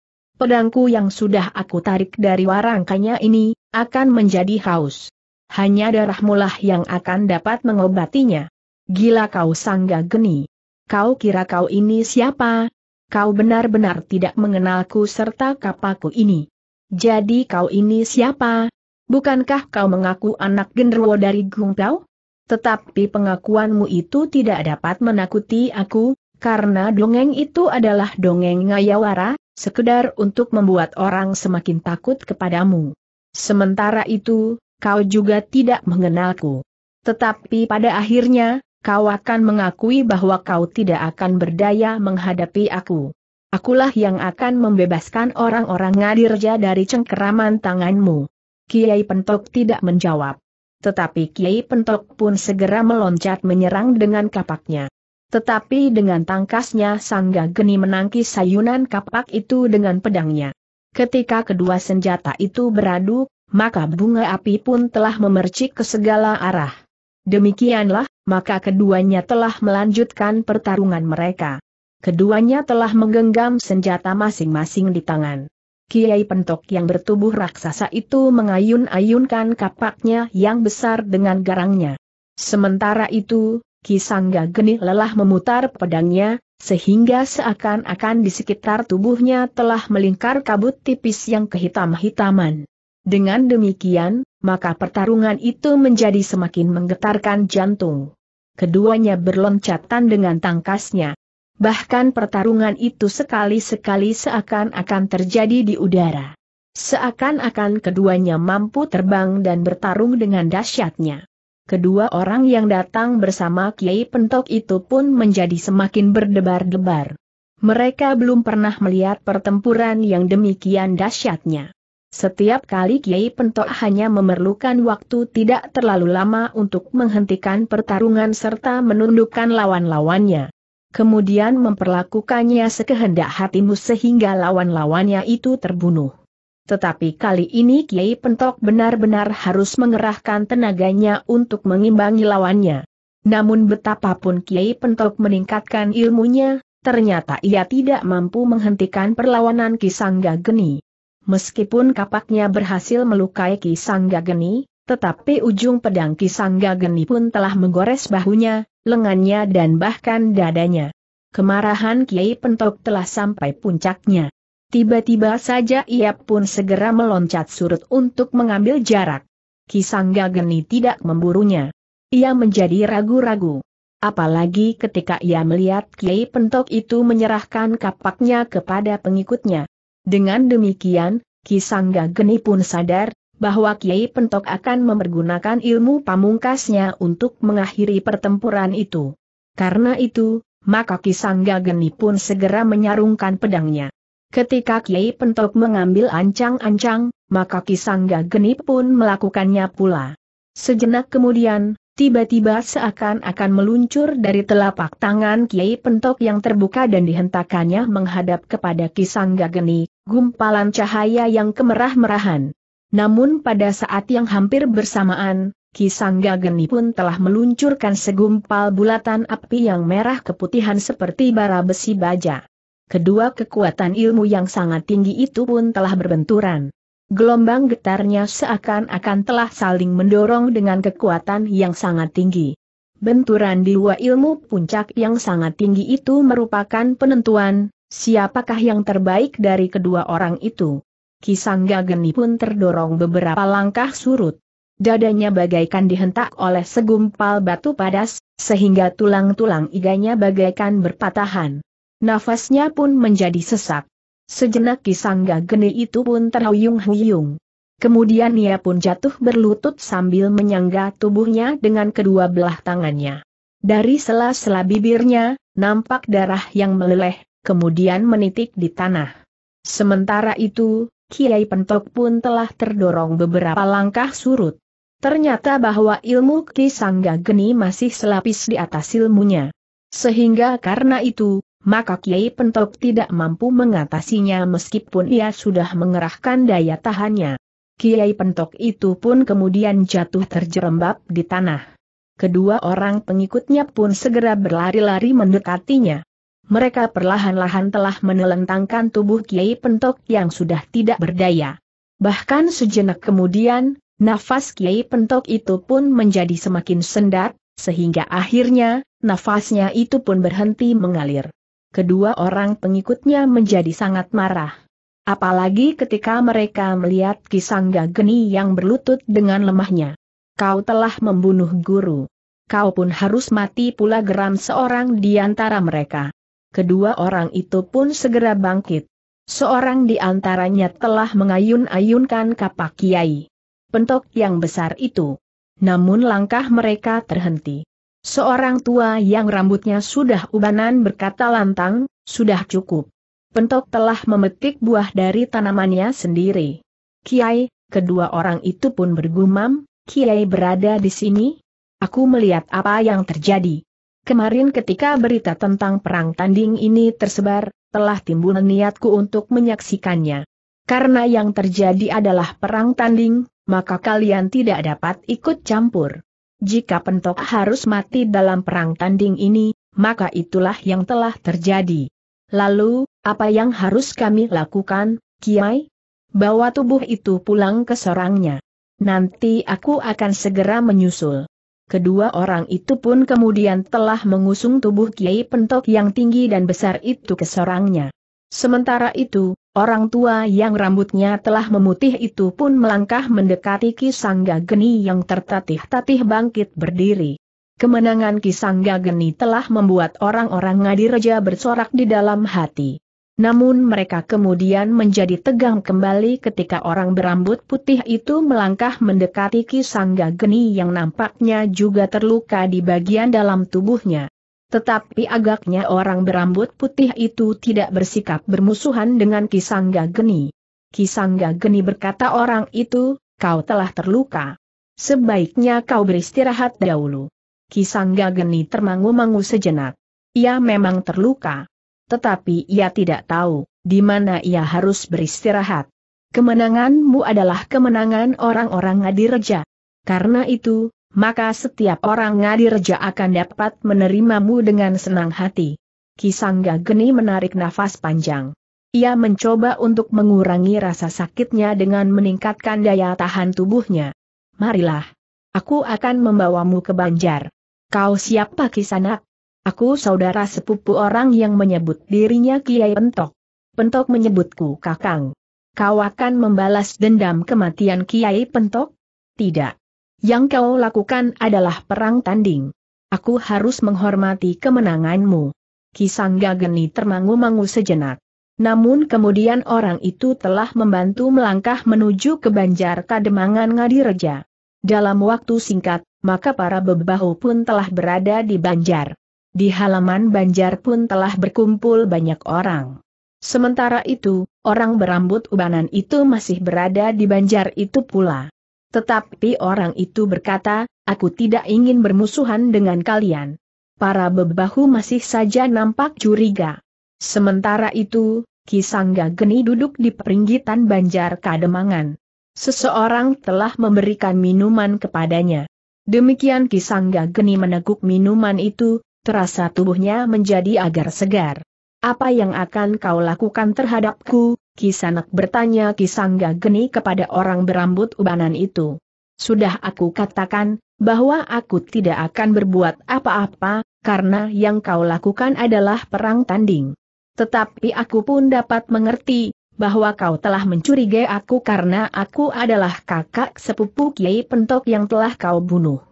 pedangku yang sudah aku tarik dari warangkanya ini, akan menjadi haus. Hanya darah mulah yang akan dapat mengobatinya. Gila kau sangga geni. Kau kira kau ini siapa? Kau benar-benar tidak mengenalku serta kapaku ini. Jadi kau ini siapa? Bukankah kau mengaku anak genderwo dari Gungtau? Tetapi pengakuanmu itu tidak dapat menakuti aku, karena dongeng itu adalah dongeng ngayawara, sekedar untuk membuat orang semakin takut kepadamu. Sementara itu, kau juga tidak mengenalku. Tetapi pada akhirnya, kau akan mengakui bahwa kau tidak akan berdaya menghadapi aku. Akulah yang akan membebaskan orang-orang Ngadirja dari cengkeraman tanganmu. Kiai Pentok tidak menjawab. Tetapi Kiai Pentok pun segera meloncat menyerang dengan kapaknya. Tetapi dengan tangkasnya Sangga Geni menangkis sayunan kapak itu dengan pedangnya. Ketika kedua senjata itu beradu, maka bunga api pun telah memercik ke segala arah. Demikianlah, maka keduanya telah melanjutkan pertarungan mereka. Keduanya telah menggenggam senjata masing-masing di tangan. Kiai Pentok yang bertubuh raksasa itu mengayun-ayunkan kapaknya yang besar dengan garangnya. Sementara itu, Kisangga Geni lelah memutar pedangnya, sehingga seakan-akan di sekitar tubuhnya telah melingkar kabut tipis yang kehitam-hitaman. Dengan demikian, maka pertarungan itu menjadi semakin menggetarkan jantung. Keduanya berloncatan dengan tangkasnya. Bahkan pertarungan itu sekali-sekali seakan-akan terjadi di udara. Seakan-akan keduanya mampu terbang dan bertarung dengan dahsyatnya. Kedua orang yang datang bersama Kiai Pentok itu pun menjadi semakin berdebar-debar. Mereka belum pernah melihat pertempuran yang demikian dahsyatnya. Setiap kali Kiai Pentok hanya memerlukan waktu tidak terlalu lama untuk menghentikan pertarungan serta menundukkan lawan-lawannya. Kemudian memperlakukannya sekehendak hatimu sehingga lawan-lawannya itu terbunuh. Tetapi kali ini Kiai Pentok benar-benar harus mengerahkan tenaganya untuk mengimbangi lawannya. Namun betapapun Kiai Pentok meningkatkan ilmunya, ternyata ia tidak mampu menghentikan perlawanan Kisangga Geni. Meskipun kapaknya berhasil melukai Kisangga Geni, tetapi ujung pedang Kisangga Geni pun telah menggores bahunya, lengannya dan bahkan dadanya. Kemarahan Kiai Pentok telah sampai puncaknya. Tiba-tiba saja ia pun segera meloncat surut untuk mengambil jarak. Kisangga Geni tidak memburunya. Ia menjadi ragu-ragu. Apalagi ketika ia melihat Kiai Pentok itu menyerahkan kapaknya kepada pengikutnya. Dengan demikian, Kisangga Geni pun sadar bahwa Kiai Pentok akan mempergunakan ilmu pamungkasnya untuk mengakhiri pertempuran itu. Karena itu, maka Kisangga Geni pun segera menyarungkan pedangnya. Ketika Kiai Pentok mengambil ancang-ancang, maka Kisangga geni pun melakukannya pula. Sejenak kemudian, tiba-tiba seakan-akan meluncur dari telapak tangan Kiai Pentok yang terbuka dan dihentakannya menghadap kepada Kisangga Geni, gumpalan cahaya yang kemerah-merahan. Namun pada saat yang hampir bersamaan, Kisangga Geni pun telah meluncurkan segumpal bulatan api yang merah keputihan seperti bara besi baja. Kedua kekuatan ilmu yang sangat tinggi itu pun telah berbenturan. Gelombang getarnya seakan-akan telah saling mendorong dengan kekuatan yang sangat tinggi. Benturan di dua ilmu puncak yang sangat tinggi itu merupakan penentuan, siapakah yang terbaik dari kedua orang itu. Kisangga Geni pun terdorong beberapa langkah surut. Dadanya bagaikan dihentak oleh segumpal batu padas, sehingga tulang-tulang iganya bagaikan berpatahan. Nafasnya pun menjadi sesak. Sejenak kisangga geni itu pun terhuyung-huyung. Kemudian ia pun jatuh berlutut sambil menyangga tubuhnya dengan kedua belah tangannya. Dari sela-sela bibirnya, nampak darah yang meleleh, kemudian menitik di tanah. Sementara itu, Kiai Pentok pun telah terdorong beberapa langkah surut. Ternyata bahwa ilmu Kisangga Geni masih selapis di atas ilmunya. Sehingga karena itu, maka Kiai Pentok tidak mampu mengatasinya meskipun ia sudah mengerahkan daya tahannya. Kiai Pentok itu pun kemudian jatuh terjerembab di tanah. Kedua orang pengikutnya pun segera berlari-lari mendekatinya. Mereka perlahan-lahan telah menelentangkan tubuh Kiai Pentok yang sudah tidak berdaya. Bahkan sejenak kemudian, nafas Kiai Pentok itu pun menjadi semakin sendat, sehingga akhirnya, nafasnya itu pun berhenti mengalir kedua orang pengikutnya menjadi sangat marah. Apalagi ketika mereka melihat Kisangga Geni yang berlutut dengan lemahnya. Kau telah membunuh guru. Kau pun harus mati pula geram seorang di antara mereka. Kedua orang itu pun segera bangkit. Seorang di antaranya telah mengayun-ayunkan kapak kiai. Pentok yang besar itu. Namun langkah mereka terhenti. Seorang tua yang rambutnya sudah ubanan berkata lantang, sudah cukup. Pentok telah memetik buah dari tanamannya sendiri. Kiai, kedua orang itu pun bergumam, Kiai berada di sini? Aku melihat apa yang terjadi. Kemarin ketika berita tentang perang tanding ini tersebar, telah timbul niatku untuk menyaksikannya. Karena yang terjadi adalah perang tanding, maka kalian tidak dapat ikut campur. Jika pentok harus mati dalam perang tanding ini, maka itulah yang telah terjadi. Lalu, apa yang harus kami lakukan, Kiai? Bawa tubuh itu pulang ke sorangnya. Nanti aku akan segera menyusul. Kedua orang itu pun kemudian telah mengusung tubuh Kiai Pentok yang tinggi dan besar itu ke sorangnya. Sementara itu, Orang tua yang rambutnya telah memutih itu pun melangkah mendekati Kisangga Geni yang tertatih-tatih bangkit berdiri. Kemenangan Kisangga Geni telah membuat orang-orang Ngadireja bersorak di dalam hati. Namun mereka kemudian menjadi tegang kembali ketika orang berambut putih itu melangkah mendekati Kisangga Geni yang nampaknya juga terluka di bagian dalam tubuhnya. Tetapi agaknya orang berambut putih itu tidak bersikap bermusuhan dengan Kisangga Geni. Kisangga Geni berkata orang itu, kau telah terluka. Sebaiknya kau beristirahat dahulu. Kisangga Geni termangu-mangu sejenak. Ia memang terluka. Tetapi ia tidak tahu, di mana ia harus beristirahat. Kemenanganmu adalah kemenangan orang-orang Ngadireja. Karena itu, maka setiap orang ngadirja akan dapat menerimamu dengan senang hati. Kisangga Geni menarik nafas panjang. Ia mencoba untuk mengurangi rasa sakitnya dengan meningkatkan daya tahan tubuhnya. Marilah. Aku akan membawamu ke Banjar. Kau siapa Kisanak? Aku saudara sepupu orang yang menyebut dirinya Kiai Pentok. Pentok menyebutku Kakang. Kau akan membalas dendam kematian Kiai Pentok? Tidak. Yang kau lakukan adalah perang tanding. Aku harus menghormati kemenanganmu. Kisangga geni termangu-mangu sejenak. Namun kemudian orang itu telah membantu melangkah menuju ke Banjar Kademangan Ngadireja. Dalam waktu singkat, maka para bebahu pun telah berada di Banjar. Di halaman Banjar pun telah berkumpul banyak orang. Sementara itu, orang berambut ubanan itu masih berada di Banjar itu pula. Tetapi orang itu berkata, aku tidak ingin bermusuhan dengan kalian. Para bebahu masih saja nampak curiga. Sementara itu, Kisangga Geni duduk di peringgitan Banjar Kademangan. Seseorang telah memberikan minuman kepadanya. Demikian Kisangga Geni meneguk minuman itu, terasa tubuhnya menjadi agar segar. Apa yang akan kau lakukan terhadapku, Kisanak bertanya Kisangga Geni kepada orang berambut ubanan itu. Sudah aku katakan, bahwa aku tidak akan berbuat apa-apa, karena yang kau lakukan adalah perang tanding. Tetapi aku pun dapat mengerti, bahwa kau telah mencurigai aku karena aku adalah kakak sepupu Kiai Pentok yang telah kau bunuh.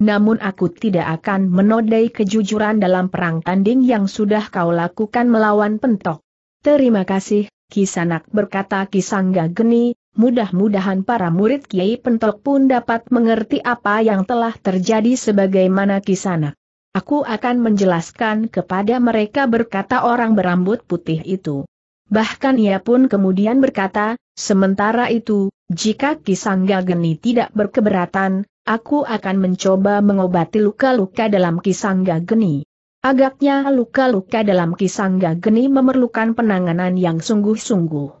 Namun aku tidak akan menodai kejujuran dalam perang tanding yang sudah kau lakukan melawan Pentok. Terima kasih, Kisanak berkata Kisangga Geni, mudah-mudahan para murid Kiai Pentok pun dapat mengerti apa yang telah terjadi sebagaimana Kisanak. Aku akan menjelaskan kepada mereka berkata orang berambut putih itu. Bahkan ia pun kemudian berkata, sementara itu, jika Kisangga Geni tidak berkeberatan, aku akan mencoba mengobati luka-luka dalam Kisangga Geni. Agaknya luka-luka dalam Kisangga Geni memerlukan penanganan yang sungguh-sungguh.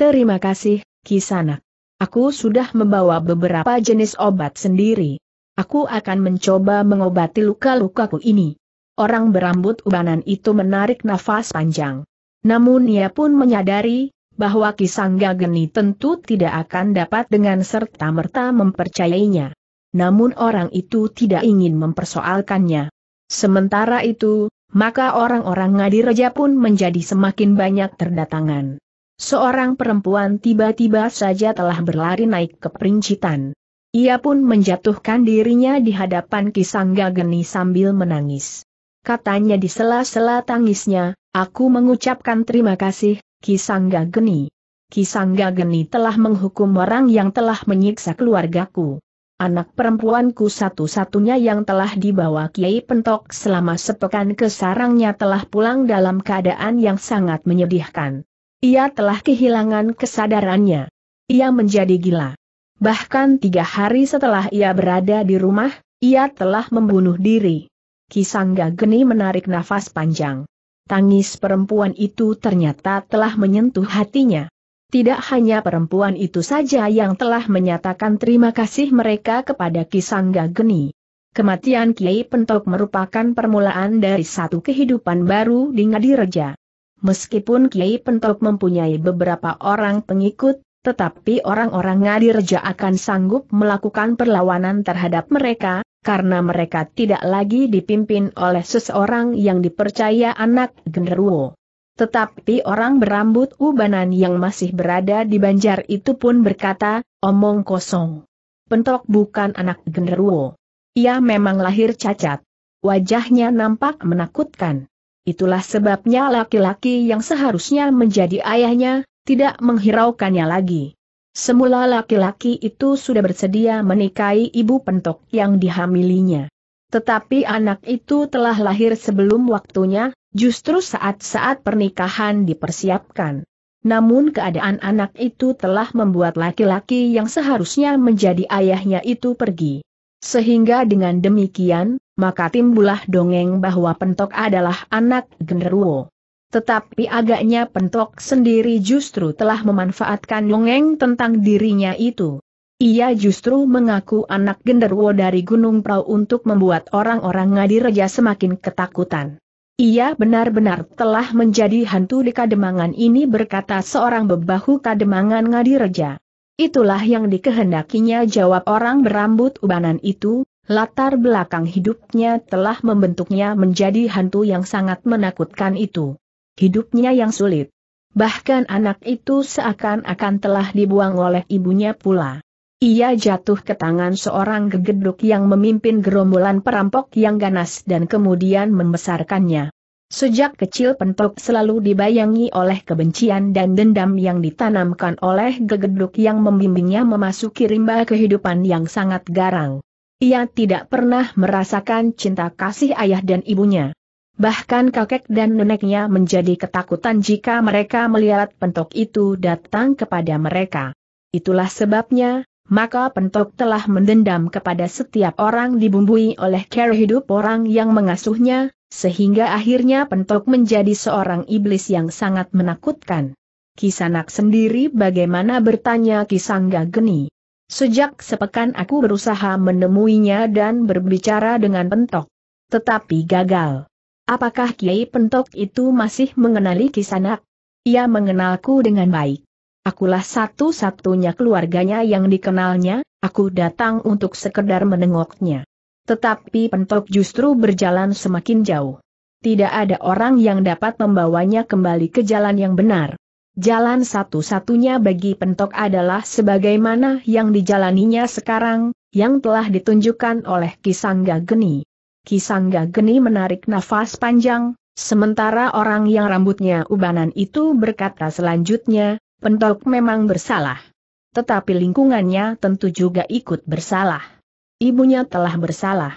Terima kasih, Kisanak. Aku sudah membawa beberapa jenis obat sendiri. Aku akan mencoba mengobati luka-lukaku ini. Orang berambut ubanan itu menarik nafas panjang. Namun ia pun menyadari, bahwa Kisangga Geni tentu tidak akan dapat dengan serta-merta mempercayainya. Namun orang itu tidak ingin mempersoalkannya. Sementara itu, maka orang-orang Ngadireja pun menjadi semakin banyak terdatangan. Seorang perempuan tiba-tiba saja telah berlari naik ke perincitan. Ia pun menjatuhkan dirinya di hadapan Kisangga Geni sambil menangis. Katanya di sela-sela tangisnya, aku mengucapkan terima kasih, Kisangga Geni. Kisangga Geni telah menghukum orang yang telah menyiksa keluargaku anak perempuanku satu-satunya yang telah dibawa Kiai Pentok selama sepekan ke sarangnya telah pulang dalam keadaan yang sangat menyedihkan. Ia telah kehilangan kesadarannya. Ia menjadi gila. Bahkan tiga hari setelah ia berada di rumah, ia telah membunuh diri. Kisangga Geni menarik nafas panjang. Tangis perempuan itu ternyata telah menyentuh hatinya. Tidak hanya perempuan itu saja yang telah menyatakan terima kasih mereka kepada Kisangga Geni. Kematian Kiai Pentok merupakan permulaan dari satu kehidupan baru di Ngadireja. Meskipun Kiai Pentok mempunyai beberapa orang pengikut, tetapi orang-orang Ngadireja akan sanggup melakukan perlawanan terhadap mereka, karena mereka tidak lagi dipimpin oleh seseorang yang dipercaya anak genderuwo. Tetapi orang berambut ubanan yang masih berada di banjar itu pun berkata, omong kosong. Pentok bukan anak genderuwo. Ia memang lahir cacat. Wajahnya nampak menakutkan. Itulah sebabnya laki-laki yang seharusnya menjadi ayahnya, tidak menghiraukannya lagi. Semula laki-laki itu sudah bersedia menikahi ibu pentok yang dihamilinya. Tetapi anak itu telah lahir sebelum waktunya, Justru saat-saat pernikahan dipersiapkan. Namun keadaan anak itu telah membuat laki-laki yang seharusnya menjadi ayahnya itu pergi. Sehingga dengan demikian, maka timbulah dongeng bahwa Pentok adalah anak genderuwo. Tetapi agaknya Pentok sendiri justru telah memanfaatkan dongeng tentang dirinya itu. Ia justru mengaku anak genderuwo dari Gunung Prau untuk membuat orang-orang Ngadireja semakin ketakutan. Ia benar-benar telah menjadi hantu di kademangan ini berkata seorang bebahu kademangan Ngadireja. Itulah yang dikehendakinya jawab orang berambut ubanan itu, latar belakang hidupnya telah membentuknya menjadi hantu yang sangat menakutkan itu. Hidupnya yang sulit. Bahkan anak itu seakan-akan telah dibuang oleh ibunya pula. Ia jatuh ke tangan seorang gegeduk yang memimpin gerombolan perampok yang ganas dan kemudian membesarkannya. Sejak kecil pentok selalu dibayangi oleh kebencian dan dendam yang ditanamkan oleh gegeduk yang membimbingnya memasuki rimba kehidupan yang sangat garang. Ia tidak pernah merasakan cinta kasih ayah dan ibunya. Bahkan kakek dan neneknya menjadi ketakutan jika mereka melihat pentok itu datang kepada mereka. Itulah sebabnya, maka pentok telah mendendam kepada setiap orang dibumbui oleh cara hidup orang yang mengasuhnya, sehingga akhirnya pentok menjadi seorang iblis yang sangat menakutkan. Kisanak sendiri bagaimana bertanya Kisangga Geni. Sejak sepekan aku berusaha menemuinya dan berbicara dengan pentok. Tetapi gagal. Apakah Kiai Pentok itu masih mengenali Kisanak? Ia mengenalku dengan baik. Akulah satu-satunya keluarganya yang dikenalnya, aku datang untuk sekedar menengoknya. Tetapi pentok justru berjalan semakin jauh. Tidak ada orang yang dapat membawanya kembali ke jalan yang benar. Jalan satu-satunya bagi pentok adalah sebagaimana yang dijalaninya sekarang, yang telah ditunjukkan oleh Kisangga Geni. Kisangga Geni menarik nafas panjang, sementara orang yang rambutnya ubanan itu berkata selanjutnya, Pendok memang bersalah. Tetapi lingkungannya tentu juga ikut bersalah. Ibunya telah bersalah.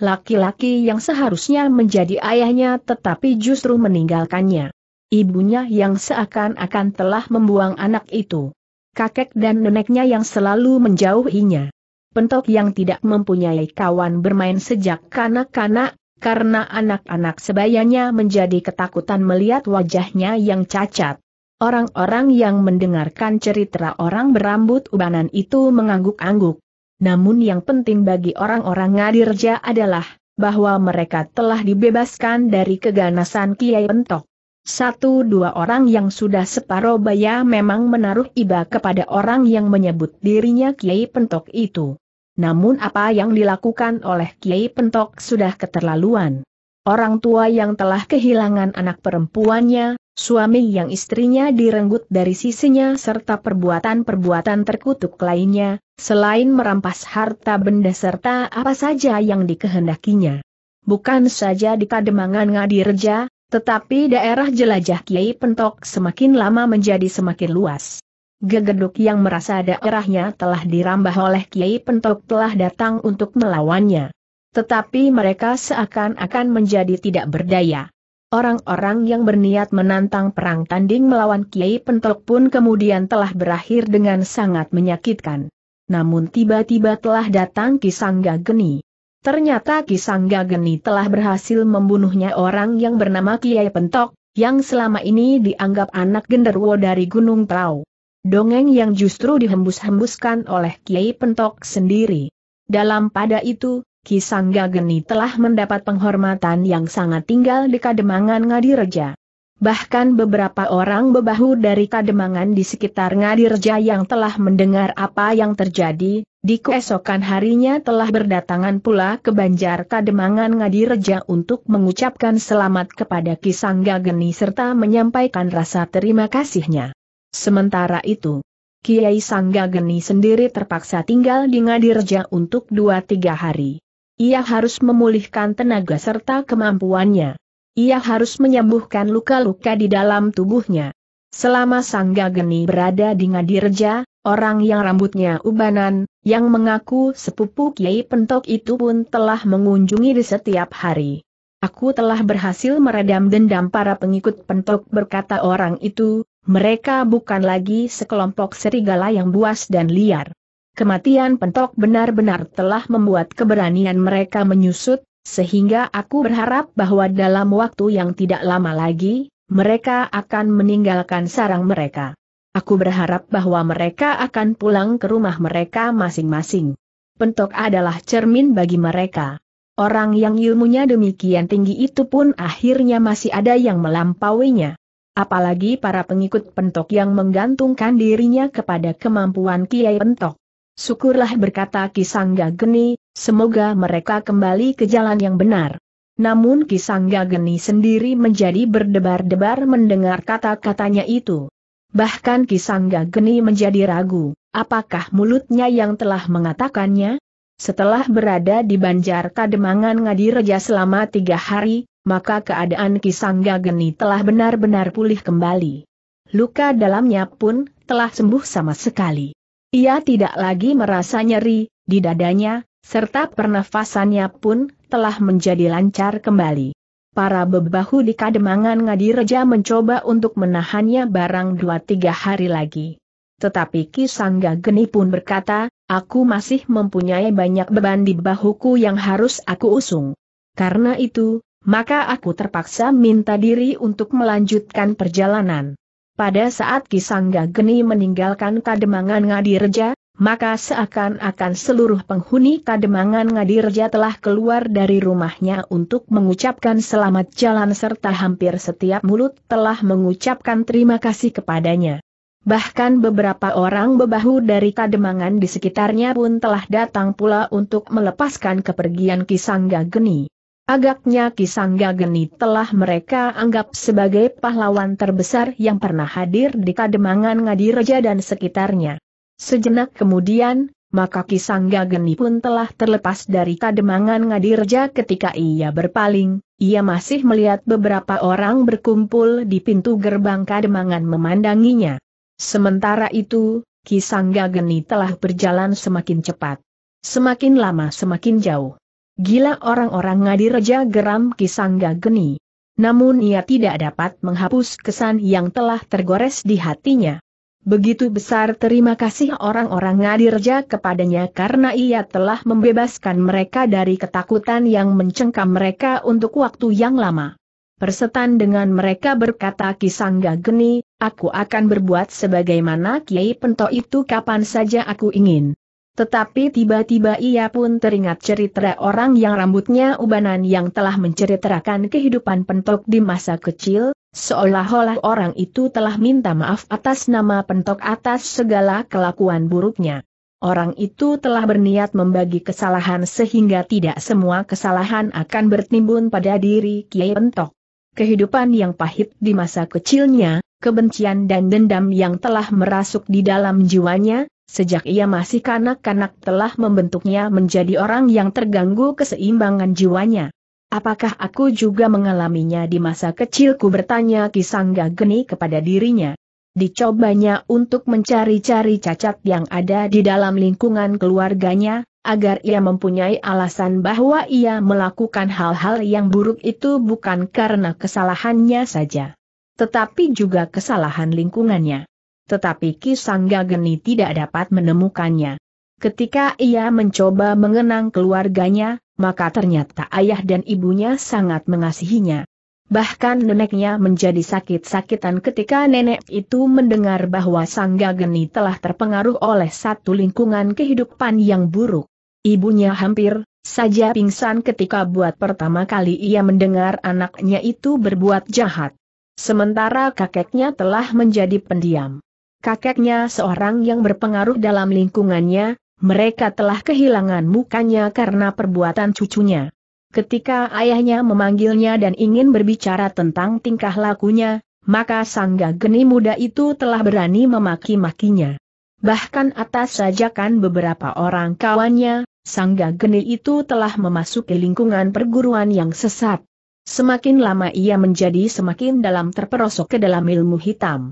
Laki-laki yang seharusnya menjadi ayahnya tetapi justru meninggalkannya. Ibunya yang seakan-akan telah membuang anak itu. Kakek dan neneknya yang selalu menjauhinya. Pentok yang tidak mempunyai kawan bermain sejak kanak-kanak, karena anak-anak sebayanya menjadi ketakutan melihat wajahnya yang cacat. Orang-orang yang mendengarkan cerita orang berambut ubanan itu mengangguk-angguk. Namun yang penting bagi orang-orang Ngadirja adalah, bahwa mereka telah dibebaskan dari keganasan Kiai Entok. Satu dua orang yang sudah separuh baya memang menaruh iba kepada orang yang menyebut dirinya Kiai Pentok itu. Namun apa yang dilakukan oleh Kiai Pentok sudah keterlaluan. Orang tua yang telah kehilangan anak perempuannya, Suami yang istrinya direnggut dari sisinya serta perbuatan-perbuatan terkutuk lainnya, selain merampas harta benda serta apa saja yang dikehendakinya. Bukan saja di Kademangan Ngadireja, tetapi daerah jelajah Kiai Pentok semakin lama menjadi semakin luas. Gegeduk yang merasa daerahnya telah dirambah oleh Kiai Pentok telah datang untuk melawannya. Tetapi mereka seakan-akan menjadi tidak berdaya. Orang-orang yang berniat menantang perang tanding melawan Kiai Pentok pun kemudian telah berakhir dengan sangat menyakitkan. Namun tiba-tiba telah datang Kisangga Geni. Ternyata Kisangga Geni telah berhasil membunuhnya orang yang bernama Kiai Pentok, yang selama ini dianggap anak genderwo dari Gunung Prau. Dongeng yang justru dihembus-hembuskan oleh Kiai Pentok sendiri. Dalam pada itu, Kisangga Geni telah mendapat penghormatan yang sangat tinggal di Kademangan Ngadireja. Bahkan beberapa orang bebahu dari Kademangan di sekitar Ngadireja yang telah mendengar apa yang terjadi, di keesokan harinya telah berdatangan pula ke Banjar Kademangan Ngadireja untuk mengucapkan selamat kepada Kisangga Geni serta menyampaikan rasa terima kasihnya. Sementara itu, Kiai Sangga Geni sendiri terpaksa tinggal di Ngadireja untuk dua tiga hari. Ia harus memulihkan tenaga serta kemampuannya. Ia harus menyembuhkan luka-luka di dalam tubuhnya. Selama Sangga Geni berada di Ngadirja, orang yang rambutnya ubanan, yang mengaku sepupu Kiai Pentok itu pun telah mengunjungi di setiap hari. Aku telah berhasil meredam dendam para pengikut Pentok berkata orang itu, mereka bukan lagi sekelompok serigala yang buas dan liar. Kematian pentok benar-benar telah membuat keberanian mereka menyusut, sehingga aku berharap bahwa dalam waktu yang tidak lama lagi, mereka akan meninggalkan sarang mereka. Aku berharap bahwa mereka akan pulang ke rumah mereka masing-masing. Pentok adalah cermin bagi mereka. Orang yang ilmunya demikian tinggi itu pun akhirnya masih ada yang melampauinya. Apalagi para pengikut pentok yang menggantungkan dirinya kepada kemampuan Kiai Pentok. Syukurlah berkata Kisangga Geni, semoga mereka kembali ke jalan yang benar. Namun Kisangga Geni sendiri menjadi berdebar-debar mendengar kata-katanya itu. Bahkan Kisangga Geni menjadi ragu, apakah mulutnya yang telah mengatakannya? Setelah berada di Banjar Kademangan Ngadireja selama tiga hari, maka keadaan Kisangga Geni telah benar-benar pulih kembali. Luka dalamnya pun telah sembuh sama sekali. Ia tidak lagi merasa nyeri, di dadanya, serta pernafasannya pun telah menjadi lancar kembali. Para bebahu di Kademangan Ngadireja mencoba untuk menahannya barang dua tiga hari lagi. Tetapi Ki Sangga Geni pun berkata, aku masih mempunyai banyak beban di bahuku yang harus aku usung. Karena itu, maka aku terpaksa minta diri untuk melanjutkan perjalanan. Pada saat Kisangga Geni meninggalkan Kademangan Ngadirja, maka seakan-akan seluruh penghuni Kademangan Ngadirja telah keluar dari rumahnya untuk mengucapkan selamat jalan serta hampir setiap mulut telah mengucapkan terima kasih kepadanya. Bahkan beberapa orang bebahu dari Kademangan di sekitarnya pun telah datang pula untuk melepaskan kepergian Kisangga Geni. Agaknya Kisangga Geni telah mereka anggap sebagai pahlawan terbesar yang pernah hadir di Kademangan Ngadireja dan sekitarnya. Sejenak kemudian, maka Kisangga Geni pun telah terlepas dari Kademangan Ngadireja ketika ia berpaling, ia masih melihat beberapa orang berkumpul di pintu gerbang Kademangan memandanginya. Sementara itu, Kisangga Geni telah berjalan semakin cepat. Semakin lama semakin jauh. Gila orang-orang Ngadireja geram Kisangga Geni. Namun ia tidak dapat menghapus kesan yang telah tergores di hatinya. Begitu besar terima kasih orang-orang Ngadireja kepadanya karena ia telah membebaskan mereka dari ketakutan yang mencengkam mereka untuk waktu yang lama. Persetan dengan mereka berkata Kisangga Geni, aku akan berbuat sebagaimana Kiai pento itu kapan saja aku ingin. Tetapi tiba-tiba ia pun teringat cerita orang yang rambutnya ubanan yang telah menceritakan kehidupan pentok di masa kecil, seolah-olah orang itu telah minta maaf atas nama pentok atas segala kelakuan buruknya. Orang itu telah berniat membagi kesalahan sehingga tidak semua kesalahan akan bertimbun pada diri Kiai Pentok. Kehidupan yang pahit di masa kecilnya, kebencian dan dendam yang telah merasuk di dalam jiwanya, Sejak ia masih kanak-kanak telah membentuknya menjadi orang yang terganggu keseimbangan jiwanya. Apakah aku juga mengalaminya di masa kecilku bertanya Kisangga Geni kepada dirinya. Dicobanya untuk mencari-cari cacat yang ada di dalam lingkungan keluarganya, agar ia mempunyai alasan bahwa ia melakukan hal-hal yang buruk itu bukan karena kesalahannya saja. Tetapi juga kesalahan lingkungannya tetapi Ki Sangga Geni tidak dapat menemukannya. Ketika ia mencoba mengenang keluarganya, maka ternyata ayah dan ibunya sangat mengasihinya. Bahkan neneknya menjadi sakit-sakitan ketika nenek itu mendengar bahwa Sangga Geni telah terpengaruh oleh satu lingkungan kehidupan yang buruk. Ibunya hampir saja pingsan ketika buat pertama kali ia mendengar anaknya itu berbuat jahat. Sementara kakeknya telah menjadi pendiam kakeknya seorang yang berpengaruh dalam lingkungannya, mereka telah kehilangan mukanya karena perbuatan cucunya. Ketika ayahnya memanggilnya dan ingin berbicara tentang tingkah lakunya, maka sangga geni muda itu telah berani memaki-makinya. Bahkan atas sajakan beberapa orang kawannya, sangga geni itu telah memasuki lingkungan perguruan yang sesat. Semakin lama ia menjadi semakin dalam terperosok ke dalam ilmu hitam.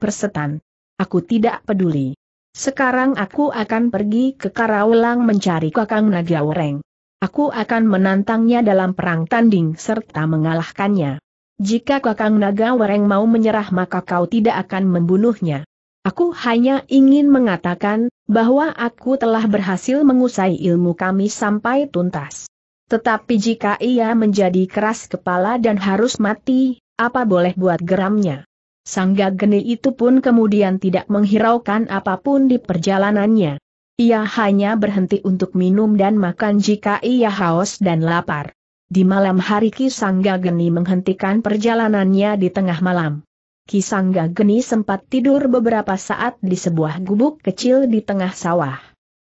Persetan Aku tidak peduli. Sekarang aku akan pergi ke Karawelang mencari Kakang Naga Wereng. Aku akan menantangnya dalam perang tanding serta mengalahkannya. Jika Kakang Naga Wereng mau menyerah maka kau tidak akan membunuhnya. Aku hanya ingin mengatakan, bahwa aku telah berhasil mengusai ilmu kami sampai tuntas. Tetapi jika ia menjadi keras kepala dan harus mati, apa boleh buat geramnya? Sangga Geni itu pun kemudian tidak menghiraukan apapun di perjalanannya. Ia hanya berhenti untuk minum dan makan jika ia haus dan lapar. Di malam hari Ki Geni menghentikan perjalanannya di tengah malam. Ki Sangga Geni sempat tidur beberapa saat di sebuah gubuk kecil di tengah sawah.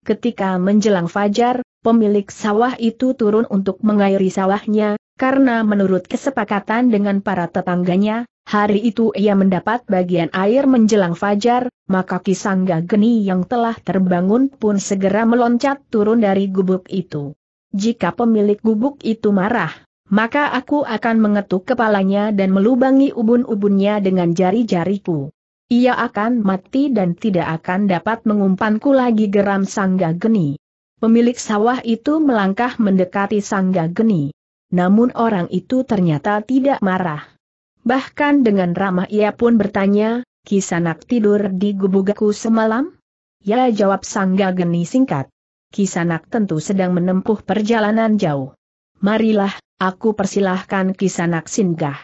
Ketika menjelang fajar, pemilik sawah itu turun untuk mengairi sawahnya, karena menurut kesepakatan dengan para tetangganya, hari itu ia mendapat bagian air menjelang fajar, maka Kisangga Geni yang telah terbangun pun segera meloncat turun dari gubuk itu. Jika pemilik gubuk itu marah, maka aku akan mengetuk kepalanya dan melubangi ubun-ubunnya dengan jari-jariku. Ia akan mati dan tidak akan dapat mengumpanku lagi geram Sangga Geni. Pemilik sawah itu melangkah mendekati Sangga Geni namun orang itu ternyata tidak marah. Bahkan dengan ramah ia pun bertanya, Kisanak tidur di gubugaku semalam? Ya jawab Sangga Geni singkat. Kisanak tentu sedang menempuh perjalanan jauh. Marilah, aku persilahkan Kisanak singgah.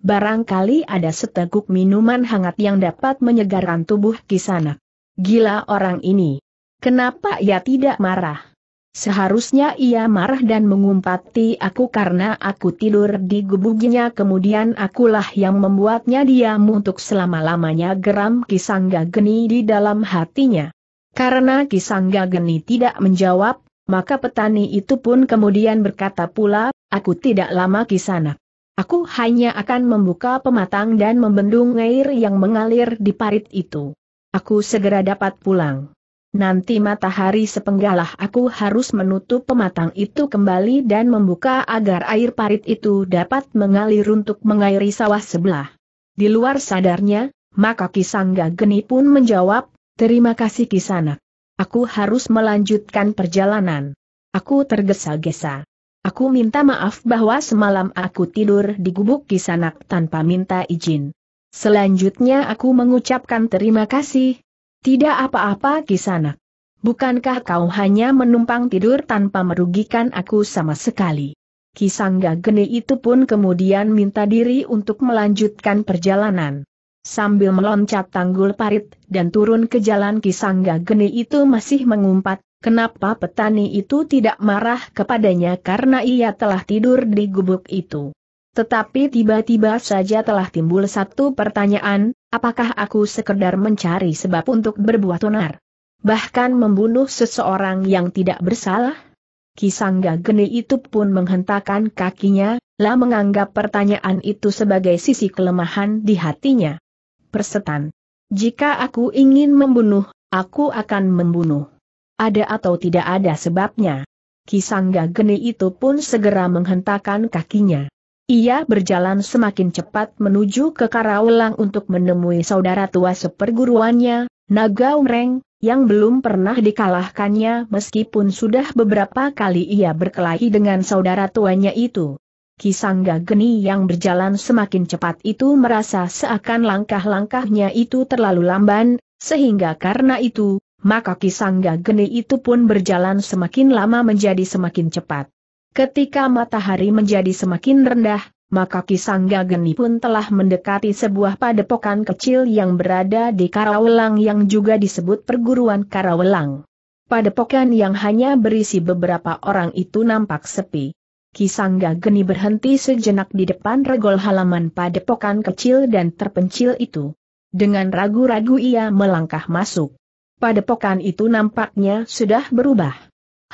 Barangkali ada seteguk minuman hangat yang dapat menyegarkan tubuh Kisanak. Gila orang ini. Kenapa ia tidak marah? Seharusnya ia marah dan mengumpati aku karena aku tidur di gubuginya kemudian akulah yang membuatnya diam untuk selama-lamanya geram Kisangga Geni di dalam hatinya. Karena Kisangga Geni tidak menjawab, maka petani itu pun kemudian berkata pula, aku tidak lama kisana. Aku hanya akan membuka pematang dan membendung air yang mengalir di parit itu. Aku segera dapat pulang. Nanti matahari sepenggalah aku harus menutup pematang itu kembali dan membuka agar air parit itu dapat mengalir untuk mengairi sawah sebelah. Di luar sadarnya, maka Kisangga Geni pun menjawab, Terima kasih Kisana. Aku harus melanjutkan perjalanan. Aku tergesa-gesa. Aku minta maaf bahwa semalam aku tidur di gubuk Kisanak tanpa minta izin. Selanjutnya aku mengucapkan terima kasih, tidak apa-apa Kisanak. Bukankah kau hanya menumpang tidur tanpa merugikan aku sama sekali? Kisangga Geni itu pun kemudian minta diri untuk melanjutkan perjalanan. Sambil meloncat tanggul parit dan turun ke jalan Kisangga Geni itu masih mengumpat, kenapa petani itu tidak marah kepadanya karena ia telah tidur di gubuk itu. Tetapi tiba-tiba saja telah timbul satu pertanyaan, apakah aku sekedar mencari sebab untuk berbuat onar? Bahkan membunuh seseorang yang tidak bersalah? Kisangga Geni itu pun menghentakkan kakinya, lah menganggap pertanyaan itu sebagai sisi kelemahan di hatinya. Persetan. Jika aku ingin membunuh, aku akan membunuh. Ada atau tidak ada sebabnya. Kisangga Geni itu pun segera menghentakkan kakinya. Ia berjalan semakin cepat menuju ke Karawang untuk menemui saudara tua seperguruannya, Naga Umreng, yang belum pernah dikalahkannya meskipun sudah beberapa kali ia berkelahi dengan saudara tuanya itu. Kisangga Geni yang berjalan semakin cepat itu merasa seakan langkah-langkahnya itu terlalu lamban, sehingga karena itu, maka Kisangga Geni itu pun berjalan semakin lama menjadi semakin cepat. Ketika matahari menjadi semakin rendah, maka Kisangga Geni pun telah mendekati sebuah padepokan kecil yang berada di Karawelang yang juga disebut perguruan Karawelang. Padepokan yang hanya berisi beberapa orang itu nampak sepi. Kisangga Geni berhenti sejenak di depan regol halaman padepokan kecil dan terpencil itu. Dengan ragu-ragu ia melangkah masuk. Padepokan itu nampaknya sudah berubah.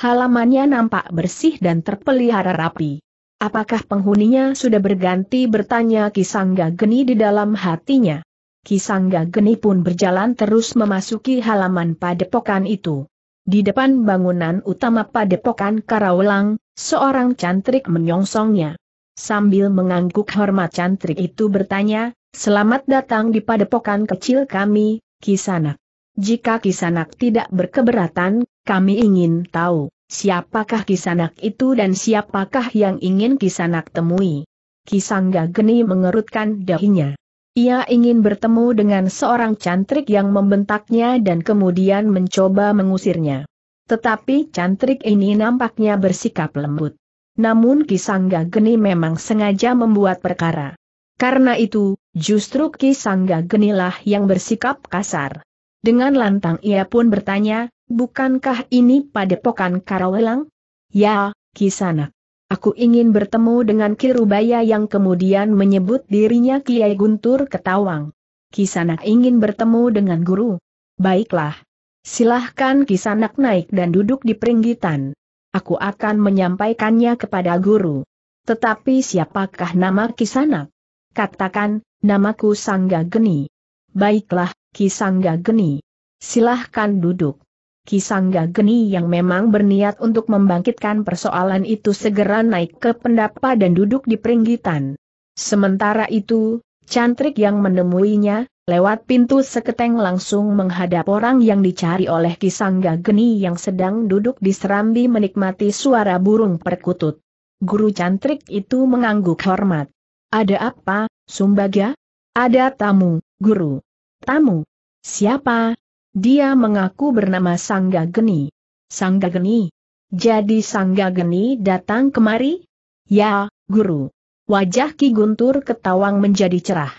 Halamannya nampak bersih dan terpelihara rapi. Apakah penghuninya sudah berganti bertanya Kisangga Geni di dalam hatinya? Kisangga Geni pun berjalan terus memasuki halaman padepokan itu. Di depan bangunan utama padepokan Karawelang, seorang cantrik menyongsongnya. Sambil mengangguk hormat cantrik itu bertanya, Selamat datang di padepokan kecil kami, Kisanak. Jika Kisanak tidak berkeberatan, kami ingin tahu, siapakah kisanak itu dan siapakah yang ingin kisanak temui. Kisangga geni mengerutkan dahinya. Ia ingin bertemu dengan seorang cantrik yang membentaknya dan kemudian mencoba mengusirnya. Tetapi cantrik ini nampaknya bersikap lembut. Namun Kisangga Geni memang sengaja membuat perkara. Karena itu, justru Kisangga Genilah yang bersikap kasar. Dengan lantang ia pun bertanya, Bukankah ini padepokan Karawelang? Ya, Kisanak. Aku ingin bertemu dengan Kirubaya yang kemudian menyebut dirinya Kiai Guntur Ketawang. Kisanak ingin bertemu dengan guru. Baiklah. Silahkan Kisanak naik dan duduk di peringgitan. Aku akan menyampaikannya kepada guru. Tetapi siapakah nama Kisanak? Katakan, namaku Sangga Geni. Baiklah, Kisangga Geni. Silahkan duduk. Kisangga Geni yang memang berniat untuk membangkitkan persoalan itu segera naik ke pendapa dan duduk di peringgitan. Sementara itu, cantrik yang menemuinya, lewat pintu seketeng langsung menghadap orang yang dicari oleh Kisangga Geni yang sedang duduk di serambi menikmati suara burung perkutut. Guru cantrik itu mengangguk hormat. Ada apa, Sumbaga? Ada tamu, guru. Tamu? Siapa? Dia mengaku bernama Sangga Geni. Sangga Geni? Jadi Sangga Geni datang kemari? Ya, guru. Wajah Ki Guntur ketawang menjadi cerah.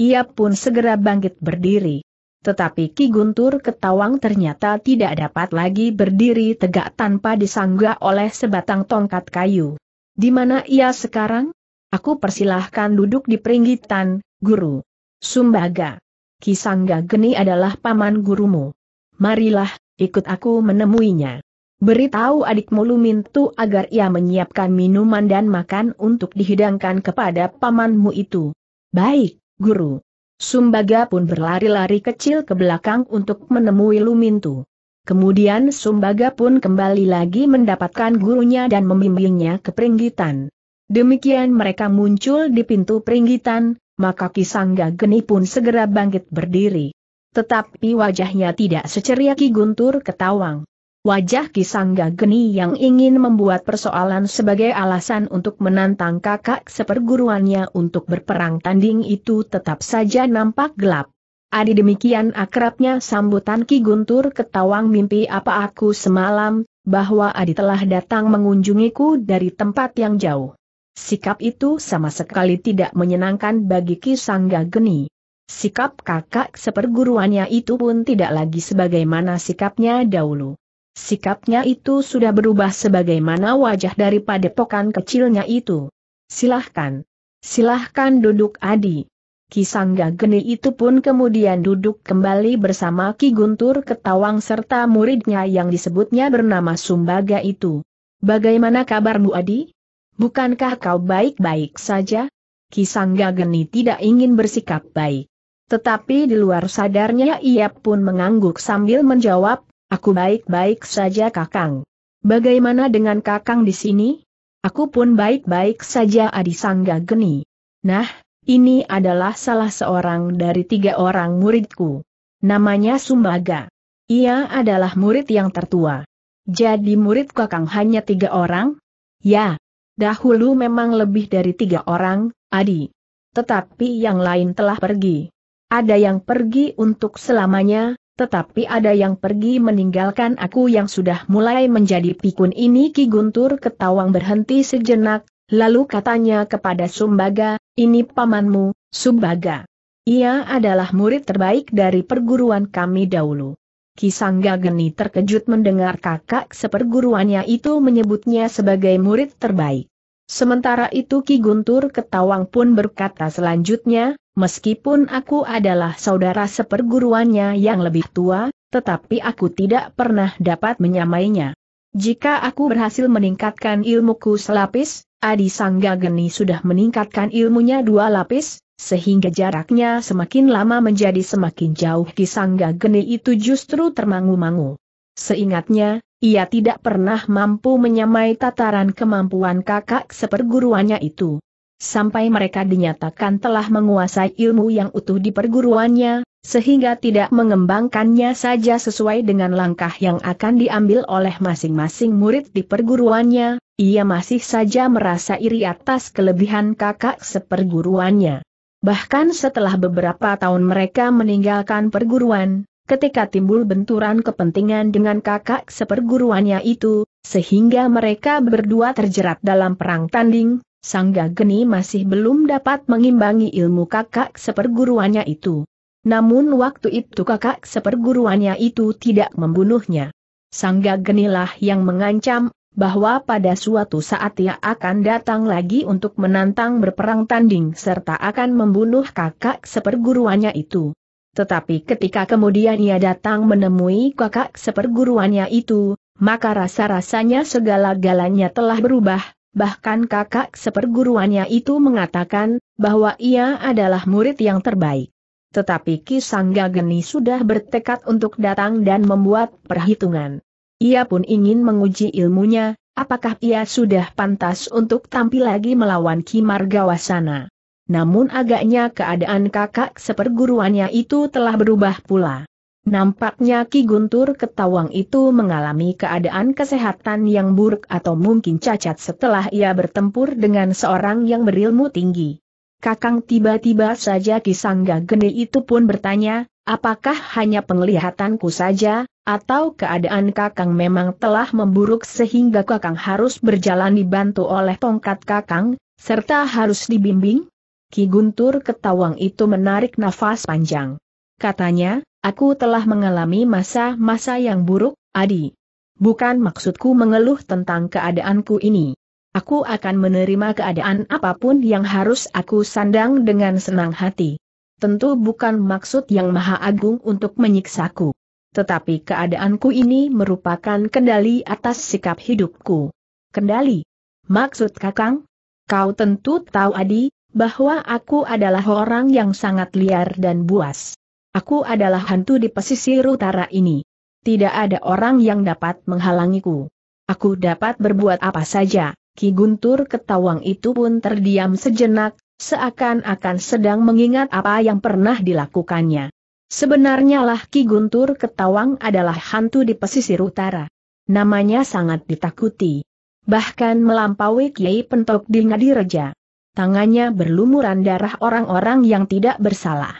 Ia pun segera bangkit berdiri. Tetapi Ki Guntur ketawang ternyata tidak dapat lagi berdiri tegak tanpa disangga oleh sebatang tongkat kayu. Di mana ia sekarang? Aku persilahkan duduk di peringgitan, guru. Sumbaga. Kisangga Geni adalah paman gurumu. Marilah, ikut aku menemuinya. Beritahu adikmu Lumintu agar ia menyiapkan minuman dan makan untuk dihidangkan kepada pamanmu itu. Baik, guru. Sumbaga pun berlari-lari kecil ke belakang untuk menemui Lumintu. Kemudian Sumbaga pun kembali lagi mendapatkan gurunya dan membimbingnya ke peringgitan. Demikian mereka muncul di pintu peringgitan, maka Kisangga Geni pun segera bangkit berdiri. Tetapi wajahnya tidak seceria Ki Guntur Ketawang. Wajah Kisangga Geni yang ingin membuat persoalan sebagai alasan untuk menantang kakak seperguruannya untuk berperang tanding itu tetap saja nampak gelap. Adi demikian akrabnya sambutan Ki Guntur Ketawang mimpi apa aku semalam, bahwa Adi telah datang mengunjungiku dari tempat yang jauh. Sikap itu sama sekali tidak menyenangkan bagi Kisangga Geni. Sikap kakak seperguruannya itu pun tidak lagi sebagaimana sikapnya dahulu. Sikapnya itu sudah berubah sebagaimana wajah daripada pokan kecilnya itu. Silahkan. Silahkan duduk Adi. Kisangga Geni itu pun kemudian duduk kembali bersama Ki Guntur Ketawang serta muridnya yang disebutnya bernama Sumbaga itu. Bagaimana kabarmu Adi? Bukankah kau baik-baik saja? Kisangga Geni tidak ingin bersikap baik. Tetapi di luar sadarnya ia pun mengangguk sambil menjawab, aku baik-baik saja kakang. Bagaimana dengan kakang di sini? Aku pun baik-baik saja Adi Sangga Geni. Nah, ini adalah salah seorang dari tiga orang muridku. Namanya Sumbaga. Ia adalah murid yang tertua. Jadi murid kakang hanya tiga orang? Ya, Dahulu memang lebih dari tiga orang, Adi. Tetapi yang lain telah pergi. Ada yang pergi untuk selamanya, tetapi ada yang pergi meninggalkan aku yang sudah mulai menjadi pikun ini Ki Guntur ketawang berhenti sejenak, lalu katanya kepada Sumbaga, ini pamanmu, Sumbaga. Ia adalah murid terbaik dari perguruan kami dahulu. Kisangga Geni terkejut mendengar kakak seperguruannya itu menyebutnya sebagai murid terbaik. Sementara itu Ki Guntur Ketawang pun berkata selanjutnya, meskipun aku adalah saudara seperguruannya yang lebih tua, tetapi aku tidak pernah dapat menyamainya. Jika aku berhasil meningkatkan ilmuku selapis, Adi Sangga Geni sudah meningkatkan ilmunya dua lapis, sehingga jaraknya semakin lama menjadi semakin jauh di sangga Geni itu justru termangu-mangu. Seingatnya, ia tidak pernah mampu menyamai tataran kemampuan kakak seperguruannya itu. Sampai mereka dinyatakan telah menguasai ilmu yang utuh di perguruannya, sehingga tidak mengembangkannya saja sesuai dengan langkah yang akan diambil oleh masing-masing murid di perguruannya, ia masih saja merasa iri atas kelebihan kakak seperguruannya. Bahkan setelah beberapa tahun mereka meninggalkan perguruan, ketika timbul benturan kepentingan dengan kakak seperguruannya itu, sehingga mereka berdua terjerat dalam perang tanding, Sangga Geni masih belum dapat mengimbangi ilmu kakak seperguruannya itu. Namun waktu itu kakak seperguruannya itu tidak membunuhnya. Sangga Genilah yang mengancam, bahwa pada suatu saat ia akan datang lagi untuk menantang berperang tanding serta akan membunuh kakak seperguruannya itu. Tetapi ketika kemudian ia datang menemui kakak seperguruannya itu, maka rasa-rasanya segala-galanya telah berubah, bahkan kakak seperguruannya itu mengatakan bahwa ia adalah murid yang terbaik. Tetapi Ki Sanggageni Geni sudah bertekad untuk datang dan membuat perhitungan. Ia pun ingin menguji ilmunya, apakah ia sudah pantas untuk tampil lagi melawan Kimar Gawasana. Namun agaknya keadaan kakak seperguruannya itu telah berubah pula. Nampaknya Ki Guntur Ketawang itu mengalami keadaan kesehatan yang buruk atau mungkin cacat setelah ia bertempur dengan seorang yang berilmu tinggi. Kakang tiba-tiba saja Ki Sangga Geni itu pun bertanya, Apakah hanya penglihatanku saja, atau keadaan kakang memang telah memburuk sehingga kakang harus berjalan dibantu oleh tongkat kakang, serta harus dibimbing? Ki Guntur ketawang itu menarik nafas panjang. Katanya, aku telah mengalami masa-masa yang buruk, Adi. Bukan maksudku mengeluh tentang keadaanku ini. Aku akan menerima keadaan apapun yang harus aku sandang dengan senang hati. Tentu bukan maksud yang maha agung untuk menyiksaku. Tetapi keadaanku ini merupakan kendali atas sikap hidupku. Kendali? Maksud kakang? Kau tentu tahu Adi, bahwa aku adalah orang yang sangat liar dan buas. Aku adalah hantu di pesisir utara ini. Tidak ada orang yang dapat menghalangiku. Aku dapat berbuat apa saja. Ki Guntur ketawang itu pun terdiam sejenak, seakan-akan sedang mengingat apa yang pernah dilakukannya. Sebenarnya lah Ki Guntur Ketawang adalah hantu di pesisir utara. Namanya sangat ditakuti. Bahkan melampaui Kiai Pentok di Ngadireja. Tangannya berlumuran darah orang-orang yang tidak bersalah.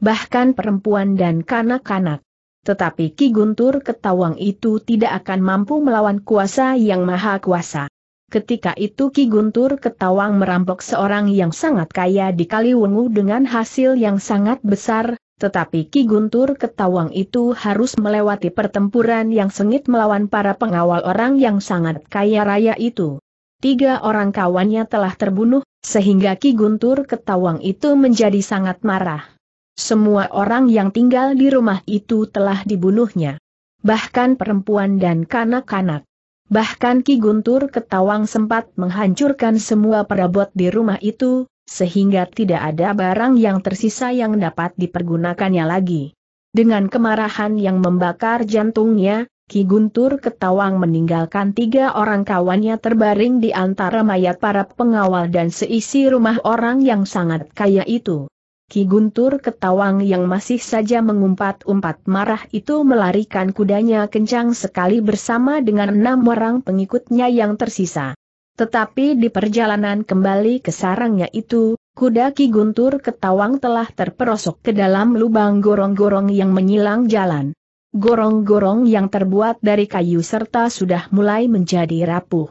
Bahkan perempuan dan kanak-kanak. Tetapi Ki Guntur Ketawang itu tidak akan mampu melawan kuasa yang maha kuasa. Ketika itu Ki Guntur ketawang merampok seorang yang sangat kaya di Kaliwungu dengan hasil yang sangat besar, tetapi Ki Guntur ketawang itu harus melewati pertempuran yang sengit melawan para pengawal orang yang sangat kaya raya itu. Tiga orang kawannya telah terbunuh, sehingga Ki Guntur ketawang itu menjadi sangat marah. Semua orang yang tinggal di rumah itu telah dibunuhnya. Bahkan perempuan dan kanak-kanak. Bahkan Ki Guntur Ketawang sempat menghancurkan semua perabot di rumah itu, sehingga tidak ada barang yang tersisa yang dapat dipergunakannya lagi. Dengan kemarahan yang membakar jantungnya, Ki Guntur Ketawang meninggalkan tiga orang kawannya terbaring di antara mayat para pengawal dan seisi rumah orang yang sangat kaya itu. Ki Guntur Ketawang yang masih saja mengumpat-umpat marah itu melarikan kudanya kencang sekali bersama dengan enam orang pengikutnya yang tersisa. Tetapi di perjalanan kembali ke sarangnya itu, kuda Ki Guntur Ketawang telah terperosok ke dalam lubang gorong-gorong yang menyilang jalan. Gorong-gorong yang terbuat dari kayu serta sudah mulai menjadi rapuh.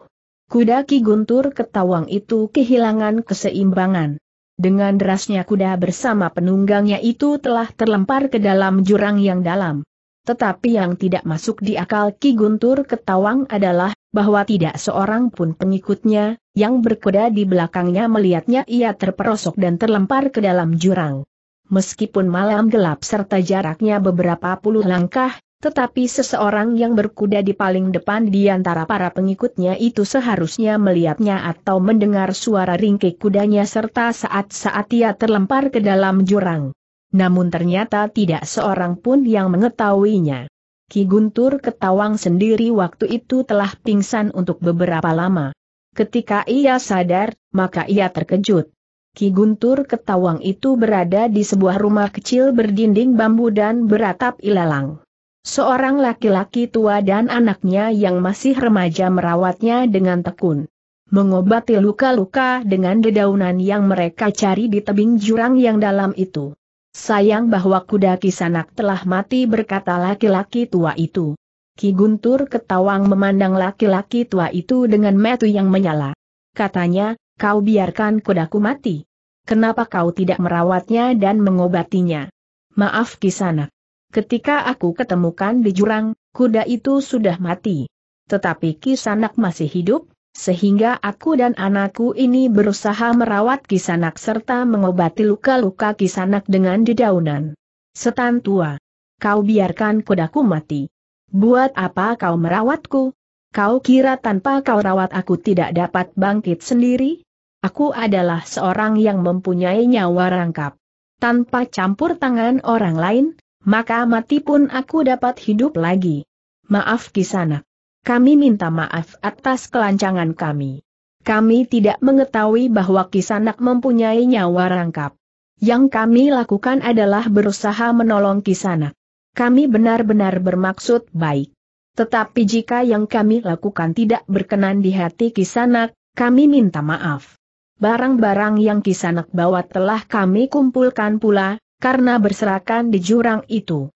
Kuda Ki Guntur Ketawang itu kehilangan keseimbangan. Dengan derasnya kuda bersama penunggangnya itu telah terlempar ke dalam jurang yang dalam. Tetapi yang tidak masuk di akal Ki Guntur Ketawang adalah, bahwa tidak seorang pun pengikutnya, yang berkuda di belakangnya melihatnya ia terperosok dan terlempar ke dalam jurang. Meskipun malam gelap serta jaraknya beberapa puluh langkah, tetapi seseorang yang berkuda di paling depan di antara para pengikutnya itu seharusnya melihatnya atau mendengar suara ringkik kudanya serta saat-saat ia terlempar ke dalam jurang. Namun ternyata tidak seorang pun yang mengetahuinya. Ki Guntur ketawang sendiri waktu itu telah pingsan untuk beberapa lama. Ketika ia sadar, maka ia terkejut. Ki Guntur Ketawang itu berada di sebuah rumah kecil berdinding bambu dan beratap ilalang. Seorang laki-laki tua dan anaknya yang masih remaja merawatnya dengan tekun. Mengobati luka-luka dengan dedaunan yang mereka cari di tebing jurang yang dalam itu. Sayang bahwa kuda kisanak telah mati berkata laki-laki tua itu. Ki Guntur ketawang memandang laki-laki tua itu dengan metu yang menyala. Katanya, kau biarkan kudaku mati. Kenapa kau tidak merawatnya dan mengobatinya? Maaf kisanak. Ketika aku ketemukan di jurang, kuda itu sudah mati. Tetapi Kisanak masih hidup, sehingga aku dan anakku ini berusaha merawat Kisanak serta mengobati luka-luka Kisanak dengan dedaunan. Setan tua. Kau biarkan kudaku mati. Buat apa kau merawatku? Kau kira tanpa kau rawat aku tidak dapat bangkit sendiri? Aku adalah seorang yang mempunyai nyawa rangkap. Tanpa campur tangan orang lain, maka mati pun aku dapat hidup lagi. Maaf kisanak. Kami minta maaf atas kelancangan kami. Kami tidak mengetahui bahwa kisanak mempunyai nyawa rangkap. Yang kami lakukan adalah berusaha menolong kisanak. Kami benar-benar bermaksud baik. Tetapi jika yang kami lakukan tidak berkenan di hati kisanak, kami minta maaf. Barang-barang yang kisanak bawa telah kami kumpulkan pula, karena berserakan di jurang itu.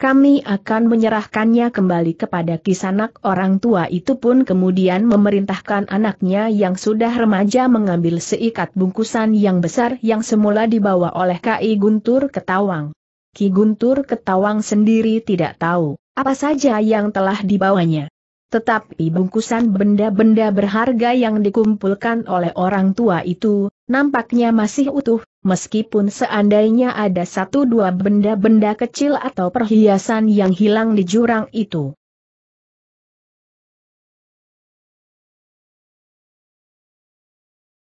Kami akan menyerahkannya kembali kepada kisanak orang tua itu pun kemudian memerintahkan anaknya yang sudah remaja mengambil seikat bungkusan yang besar yang semula dibawa oleh Ki Guntur Ketawang. Ki Guntur Ketawang sendiri tidak tahu apa saja yang telah dibawanya. Tetapi bungkusan benda-benda berharga yang dikumpulkan oleh orang tua itu, nampaknya masih utuh, meskipun seandainya ada satu dua benda-benda kecil atau perhiasan yang hilang di jurang itu.